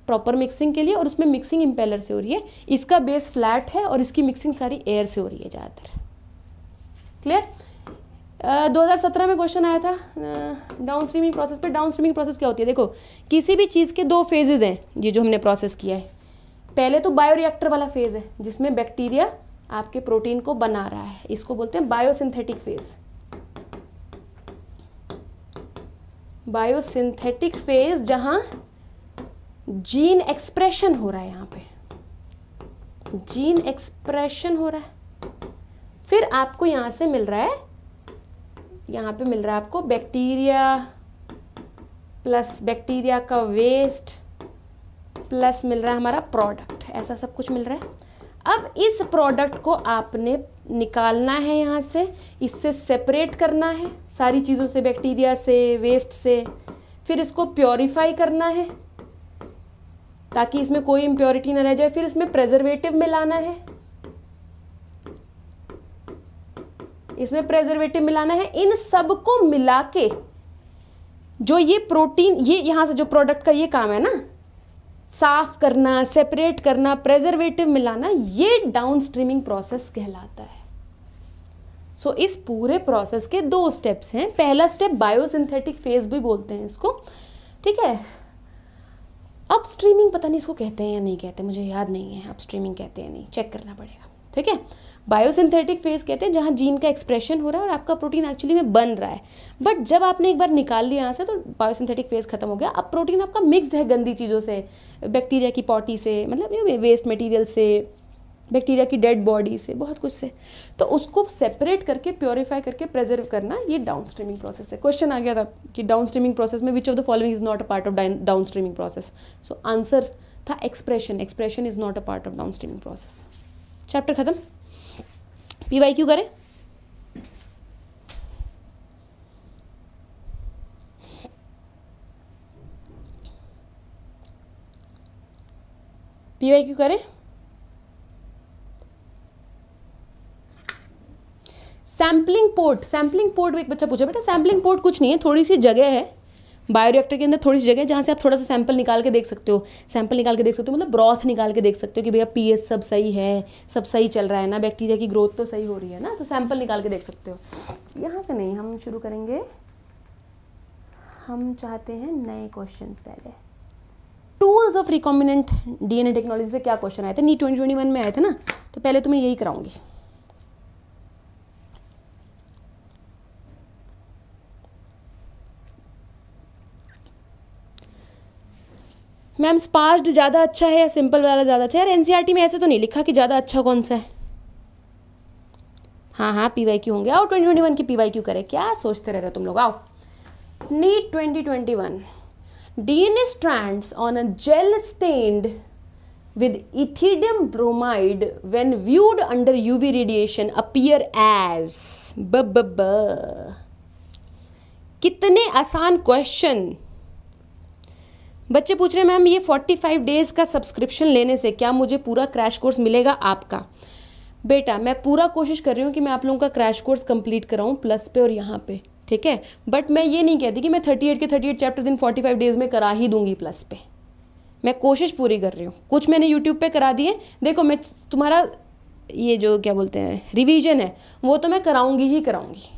प्रॉपर मिक्सिंग के लिए और उसमें मिक्सिंग इंपेलर से हो रही है इसका बेस फ्लैट है और इसकी मिक्सिंग सारी एयर से हो रही है ज़्यादातर क्लियर दो हज़ार सत्रह में क्वेश्चन आया था डाउन स्ट्रीमिंग प्रोसेस पर डाउन स्ट्रीमिंग प्रोसेस क्या होती है देखो किसी भी चीज़ के दो फेजेज़ हैं ये जो हमने प्रोसेस किया है पहले तो बायोरिएक्टर वाला फेज है जिसमें बैक्टीरिया आपके प्रोटीन को बना रहा है इसको बोलते हैं बायोसिंथेटिक फेज बायोसिंथेटिक फेज जहां जीन एक्सप्रेशन हो रहा है यहां पे जीन एक्सप्रेशन हो रहा है फिर आपको यहां से मिल रहा है यहां पे मिल रहा है आपको बैक्टीरिया प्लस बैक्टीरिया का वेस्ट प्लस मिल रहा है हमारा प्रोडक्ट ऐसा सब कुछ मिल रहा है अब इस प्रोडक्ट को आपने निकालना है यहाँ से इससे सेपरेट करना है सारी चीज़ों से बैक्टीरिया से वेस्ट से फिर इसको प्योरीफाई करना है ताकि इसमें कोई इम्प्योरिटी ना रह जाए फिर इसमें प्रेजर्वेटिव मिलाना है इसमें प्रेजर्वेटिव मिलाना है इन सब को मिला के जो ये प्रोटीन ये यहाँ से जो प्रोडक्ट का ये काम है ना साफ करना सेपरेट करना प्रेजर्वेटिव मिलाना ये डाउन स्ट्रीमिंग प्रोसेस कहलाता है सो so, इस पूरे प्रोसेस के दो स्टेप्स हैं पहला स्टेप बायोसिंथेटिक फेज भी बोलते हैं इसको ठीक है अप स्ट्रीमिंग पता नहीं इसको कहते हैं या नहीं कहते मुझे याद नहीं है अप स्ट्रीमिंग कहते हैं नहीं चेक करना पड़ेगा ठीक है बायोसिंथेटिक फेज़ कहते हैं जहाँ जीन का एक्सप्रेशन हो रहा है और आपका प्रोटीन एक्चुअली में बन रहा है बट जब आपने एक बार निकाल लिया यहाँ से तो बायोसिंथेटिक फेज़ खत्म हो गया अब प्रोटीन आपका मिक्सड है गंदी चीज़ों से बैक्टीरिया की पॉटी से मतलब वेस्ट मटीरियल से बैक्टीरिया की डेड बॉडी से बहुत कुछ से तो उसको सेपरेट करके प्योरीफाई करके प्रिजर्व करना ये डाउन स्ट्रीमिंग प्रोसेस है क्वेश्चन आ गया था कि डाउन स्ट्रीमिंग प्रोसेस में which of the following is not a part of down streaming process so answer था expression expression is not a part of down streaming process chapter खत्म P Y Q करें P Y Q करें sampling port sampling port एक बच्चा पूछा बेटा sampling port कुछ नहीं है थोड़ी सी जगह है बायोरिएक्टर के अंदर थोड़ी सी जगह जहाँ से आप थोड़ा सा सैंपल निकाल के देख सकते हो सैंपल निकाल के देख सकते हो मतलब ब्रॉथ निकाल के देख सकते हो कि भैया पी सब सही है सब सही चल रहा है ना बैक्टीरिया की ग्रोथ तो सही हो रही है ना तो सैंपल निकाल के देख सकते हो यहाँ से नहीं हम शुरू करेंगे हम चाहते हैं नए क्वेश्चन पहले tools of recombinant A technology से क्या क्वेश्चन आए थे नी ट्वेंटी ट्वेंटी वन में आए थे ना तो पहले तो मैं यही कराऊंगी मैम स्पास्ड ज़्यादा अच्छा है या सिंपल वाला ज़्यादा अच्छा है यार एन e में ऐसे तो नहीं लिखा कि ज़्यादा अच्छा कौन सा है हाँ हाँ पी वाई क्यू होंगे आओ ट्वेंटी ट्वेंटी वन की पी वाई क्यू करे क्या सोचते रहते हो तुम लोग आओ NEET twenty twenty one D N A strands on a gel stained with ethidium bromide when viewed under U V radiation appear as b कितने आसान क्वेश्चन बच्चे पूछ रहे हैं मैम ये 45 डेज़ का सब्सक्रिप्शन लेने से क्या मुझे पूरा क्रैश कोर्स मिलेगा आपका बेटा मैं पूरा कोशिश कर रही हूँ कि मैं आप लोगों का क्रैश कोर्स कंप्लीट कराऊँ प्लस पे और यहाँ पे ठीक है बट मैं ये नहीं कहती कि मैं 38 के 38 चैप्टर्स इन 45 डेज़ में करा ही दूंगी प्लस पे मैं कोशिश पूरी कर रही हूँ कुछ मैंने यूट्यूब पर करा दिए देखो मैं तुम्हारा ये जो क्या बोलते हैं रिविजन है वो तो मैं कराऊँगी ही कराऊँगी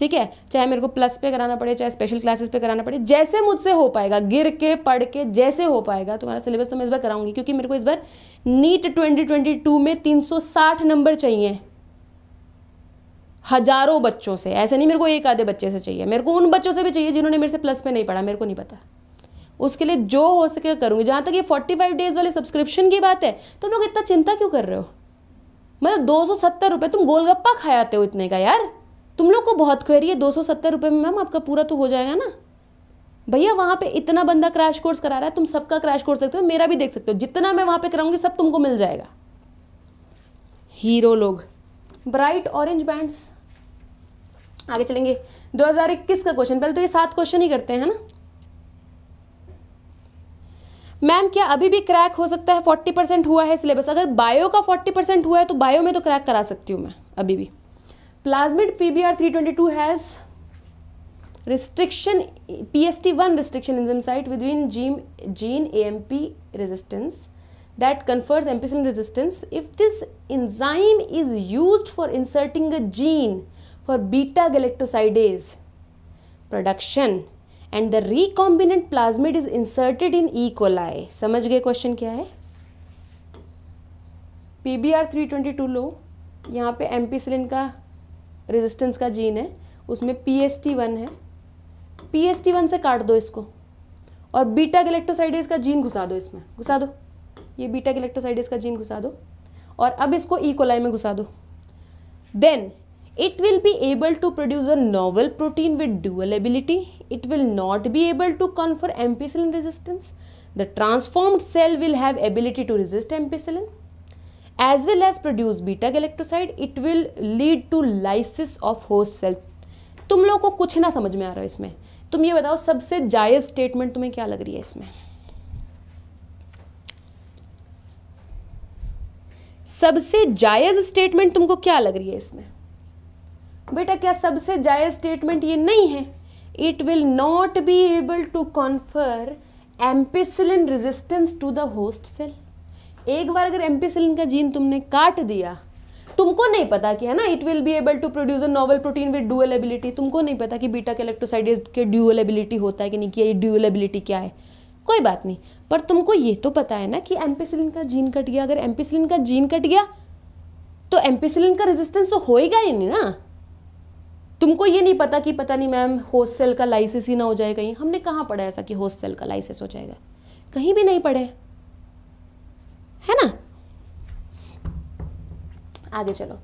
ठीक है चाहे मेरे को प्लस पे कराना पड़े चाहे स्पेशल क्लासेस पे कराना पड़े जैसे मुझसे हो पाएगा गिर के पढ़ के जैसे हो पाएगा तुम्हारा सिलेबस तो मैं इस बार कराऊंगी क्योंकि मेरे को इस बार नीट 2022 में 360 नंबर चाहिए हजारों बच्चों से ऐसे नहीं मेरे को एक आधे बच्चे से चाहिए मेरे को उन बच्चों से भी चाहिए जिन्होंने मेरे से प्लस पे नहीं पढ़ा मेरे को नहीं पता उसके लिए जो हो सके करूँगी जहाँ तक ये फाइव डेज वाले सब्सक्रिप्शन की बात है तुम लोग इतना चिंता क्यों कर रहे हो मतलब दो सौ सत्तर रुपये तुम गोलगप्पा खाते हो इतने का यार तुम लोग को बहुत क्वेरी है दो सौ सत्तर रुपये में मैम आपका पूरा तो हो जाएगा ना भैया वहाँ पे इतना बंदा क्रैश कोर्स करा रहा है तुम सबका क्रैश कोर्स देखते हो मेरा भी देख सकते हो जितना मैं वहाँ पे कराऊंगी सब तुमको मिल जाएगा हीरो लोग ब्राइट ऑरेंज बैंड्स आगे चलेंगे 2021 का क्वेश्चन पहले तो ये सात क्वेश्चन ही करते हैं ना मैम क्या अभी भी क्रैक हो सकता है 40 परसेंट हुआ है सिलेबस अगर बायो का 40 परसेंट हुआ है तो बायो में तो क्रैक करा सकती हूँ मैं अभी भी plasmid PBR322 has restriction PST1 restriction enzyme site within gene, gene AMP resistance that confers ampicillin resistance. If this enzyme is used for inserting a gene for beta galactosidase production and the recombinant plasmid is inserted in E. coli. समझ गए question क्या है P B R three twenty two लो यहाँ पे ampicillin का resistance का gene है उसमें पी एस टी वन है पी एस टी वन से काट दो इसको और बीटा गलेक्ट्रोसाइडेज का जीन घुसा दो इसमें घुसा दो ये बीटा गलेक्ट्रोसाइडेज का जीन घुसा दो और अब इसको ई e. कोलाई में घुसा दो then it will be able to produce a novel protein with dual ability it will not be able to confer ampicillin resistance the transformed cell will have ability to resist ampicillin as well as produce beta galactoside it will lead to lysis of host cell तुम लोग को कुछ ना समझ में आ रहा है इसमें तुम ये बताओ सबसे जायज स्टेटमेंट तुम्हें क्या लग रही है इसमें सबसे जायज स्टेटमेंट तुमको क्या लग रही है इसमें बेटा क्या सबसे जायज स्टेटमेंट ये नहीं है it will not be able to confer ampicillin resistance to the host cell एक बार अगर एम्पीसिलिन का जीन तुमने काट दिया तुमको नहीं पता कि है ना it will be able to produce a novel protein with dual ability तुमको नहीं पता कि बीटा के इलेक्ट्रोसाइड के ड्यूअल एबिलिटी होता है कि नहीं कि ये ड्यूअल एबिलिटी क्या है कोई बात नहीं पर तुमको ये तो पता है ना कि एम्पीसिलिन का जीन कट गया अगर एम्पीसिलिन का जीन कट गया तो एम्पीसिलिन का रेजिस्टेंस तो होएगा ही नहीं ना तुमको ये नहीं पता कि पता नहीं मैम होस्ट सेल का लाइसिस ही ना हो जाए कहीं हमने कहाँ पढ़ा ऐसा कि होस्ट सेल का लाइसिस हो जाएगा कहीं भी नहीं पढ़े है ना आगे चलो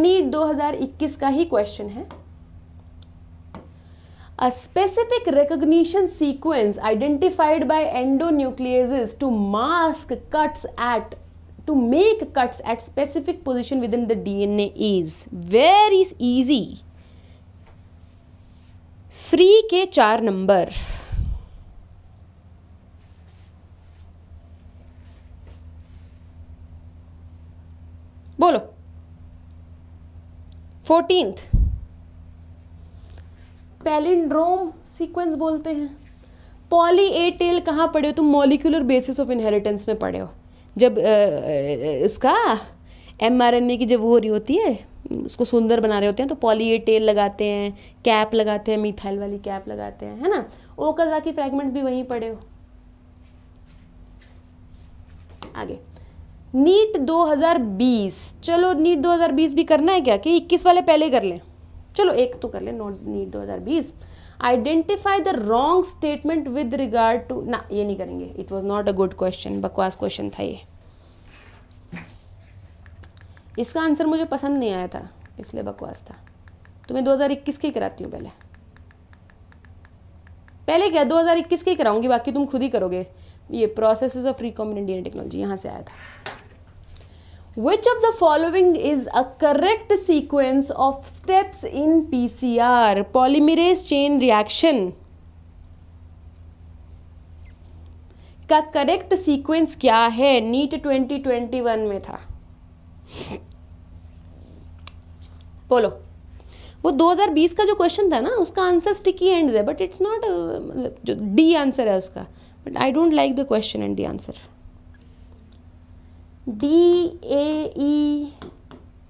नीट 2021 का ही क्वेश्चन है A specific recognition sequence identified by endonucleases to mask cuts at to make cuts at specific position within the DNA is very easy. Free के चार नंबर बोलो फोर्टींथ पैलिंड्रोम सीक्वेंस बोलते हैं पॉली ए टेल कहाँ पढ़े हो तुम molecular basis of inheritance में पढ़े हो जब आ, इसका एम आर एन ए की जब हो रही होती है उसको सुंदर बना रहे होते हैं तो पॉली ए टेल लगाते हैं कैप लगाते हैं मिथाइल वाली कैप लगाते हैं है ना ओकाजा की फ्रैगमेंट्स भी वहीं पड़े हो आगे नीट 2020 चलो नीट 2020 भी करना है क्या कि 21 वाले पहले कर लें चलो एक तो कर लें note NEET 2020 identify the wrong statement with regard to ना ये नहीं करेंगे it was not a good question बकवास क्वेश्चन था ये इसका आंसर मुझे पसंद नहीं आया था इसलिए बकवास था तो मैं 2021 के कराती हूँ पहले पहले क्या 2021 के कराऊंगी बाकी तुम खुद ही करोगे ये process of recombinant Indian technology यहाँ से आया था Which of the following is a correct sequence of steps in PCR? Polymerase chain reaction का करेक्ट सीक्वेंस क्या है नीट 2021 में था बोलो वो 2020 का जो क्वेश्चन था ना उसका आंसर स्टिकी एंड्स है बट इट्स नॉट जो डी आंसर है उसका but I don't like the question and D answer D A E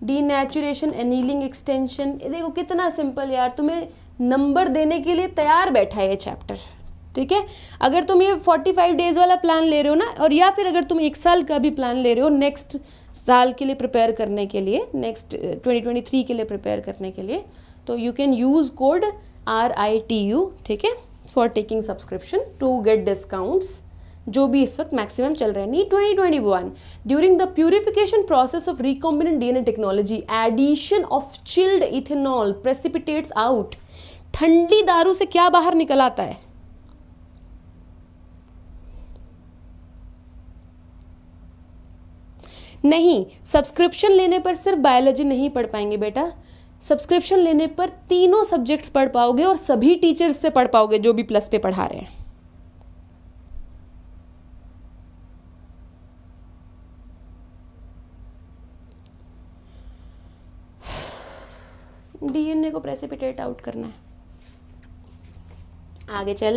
denaturation annealing extension देखो कितना सिंपल यार तुम्हें नंबर देने के लिए तैयार बैठा है ये चैप्टर ठीक है अगर तुम ये फोर्टी फाइव डेज वाला प्लान ले रहे हो ना और या फिर अगर तुम एक साल का भी प्लान ले रहे हो नेक्स्ट साल के लिए प्रिपेयर करने के लिए नेक्स्ट ट्वेंटी ट्वेंटी थ्री के लिए प्रिपेयर करने के लिए तो you can use code R I T U ठीक है for taking subscription to get discounts जो भी इस वक्त मैक्सिमम चल रहे हैं twenty 2021 during the purification process of recombinant A technology addition of chilled ethanol precipitates out ठंडी दारू से क्या बाहर निकल आता है नहीं सब्सक्रिप्शन लेने पर सिर्फ बायोलॉजी नहीं पढ़ पाएंगे बेटा सब्सक्रिप्शन लेने पर तीनों सब्जेक्ट्स पढ़ पाओगे और सभी टीचर्स से पढ़ पाओगे जो भी प्लस पे पढ़ा रहे हैं को प्रेसिपिटेट आउट करना है आगे चल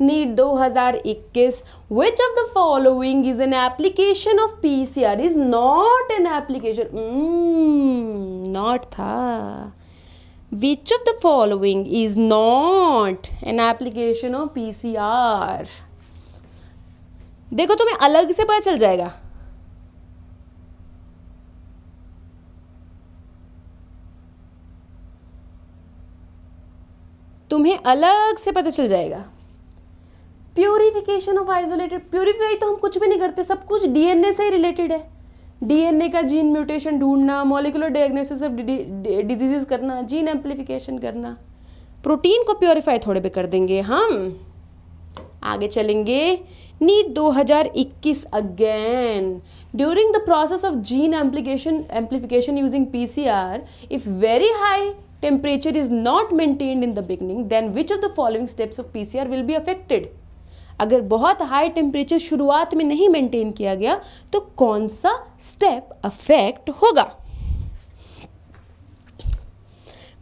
NEET 2021 which of the following is an application of PCR is not an application not था which of the following is not an application of PCR देखो तुम्हें अलग से पता चल जाएगा तुम्हें अलग से पता चल जाएगा प्योरीफिकेशन ऑफ आइसोलेटेड प्योरीफाई तो हम कुछ भी नहीं करते सब कुछ डीएनए से ही रिलेटेड है डीएनए का जीन म्यूटेशन ढूंढना मोलिकुलर डायग्नोसिस ऑफ डिजीजेस करना जीन एम्पलीफिकेशन करना प्रोटीन को प्योरीफाई थोड़े पे कर देंगे हम आगे चलेंगे NEET 2021 again during the process of gene amplification amplification using PCR if very high temperature is not maintained in the beginning then which of the following steps of PCR will be affected अगर बहुत high temperature शुरुआत में नहीं maintain किया गया तो कौन सा स्टेप अफेक्ट होगा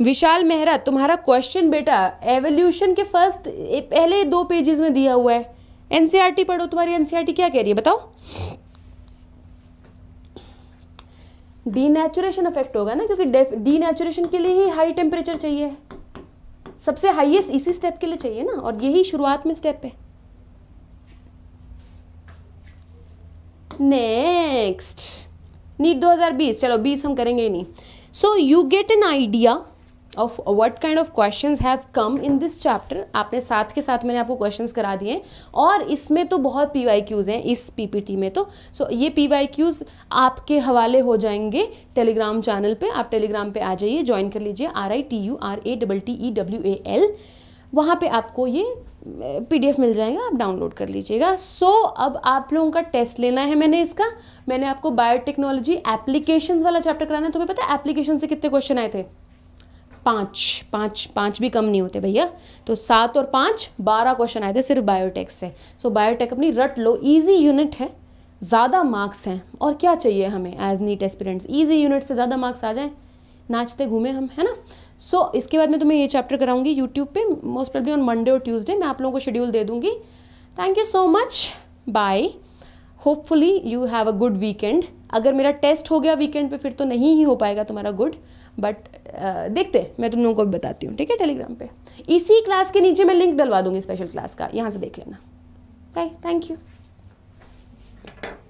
विशाल मेहरा तुम्हारा क्वेश्चन बेटा एवोल्यूशन के फर्स्ट पहले दो पेजेस में दिया हुआ है एनसीईआरटी e पढ़ो तुम्हारी एनसीईआरटी e क्या कह रही है बताओ डीनेचुरेशन इफेक्ट होगा ना क्योंकि डीनेचुरेशन के लिए ही हाई टेम्परेचर चाहिए सबसे हाईएस्ट इसी स्टेप के लिए चाहिए ना और यही शुरुआत में स्टेप है नेक्स्ट नीट 2020 चलो 20 हम करेंगे ही नहीं so you get an idea of what kind of questions have come in this chapter आपने साथ के साथ मैंने आपको क्वेश्चंस करा दिए हैं और इसमें तो बहुत पी वाई क्यूज़ हैं इस पीपीटी में तो सो so, ये पी वाई क्यूज़ आपके हवाले हो जाएंगे टेलीग्राम चैनल पे आप टेलीग्राम पे आ जाइए ज्वाइन कर लीजिए R I T U R A double T E W A L वहाँ पर आपको ये पीडीएफ मिल जाएगा आप डाउनलोड कर लीजिएगा सो so, अब आप लोगों का टेस्ट लेना है मैंने इसका मैंने आपको बायोटेक्नोलॉजी एप्लीकेशंस वाला चैप्टर कराना है तुम्हें पता है एप्लीकेशन से कितने क्वेश्चन आए थे पाँच पाँच पाँच भी कम नहीं होते भैया तो सात और पाँच बारह क्वेश्चन आए थे सिर्फ बायोटेक से सो बायोटेक अपनी रट लो ईजी यूनिट है ज़्यादा मार्क्स हैं और क्या चाहिए हमें as NEET aspirants easy unit से ज़्यादा मार्क्स आ जाएँ नाचते घूमे हम है ना सो so, इसके बाद मैं तुम्हें ये चैप्टर कराऊंगी यूट्यूब पे मोस्ट प्रॉब्ली ऑन मंडे और ट्यूसडे मैं आप लोगों को शेड्यूल दे दूंगी thank you so much bye hopefully you have a good weekend अगर मेरा टेस्ट हो गया वीकेंड पे फिर तो नहीं ही हो पाएगा तुम्हारा गुड बट uh, देखते मैं तुम लोगों को भी बताती हूँ ठीक है टेलीग्राम पे इसी क्लास के नीचे मैं लिंक डलवा दूंगी स्पेशल क्लास का यहाँ से देख लेना थैंक यू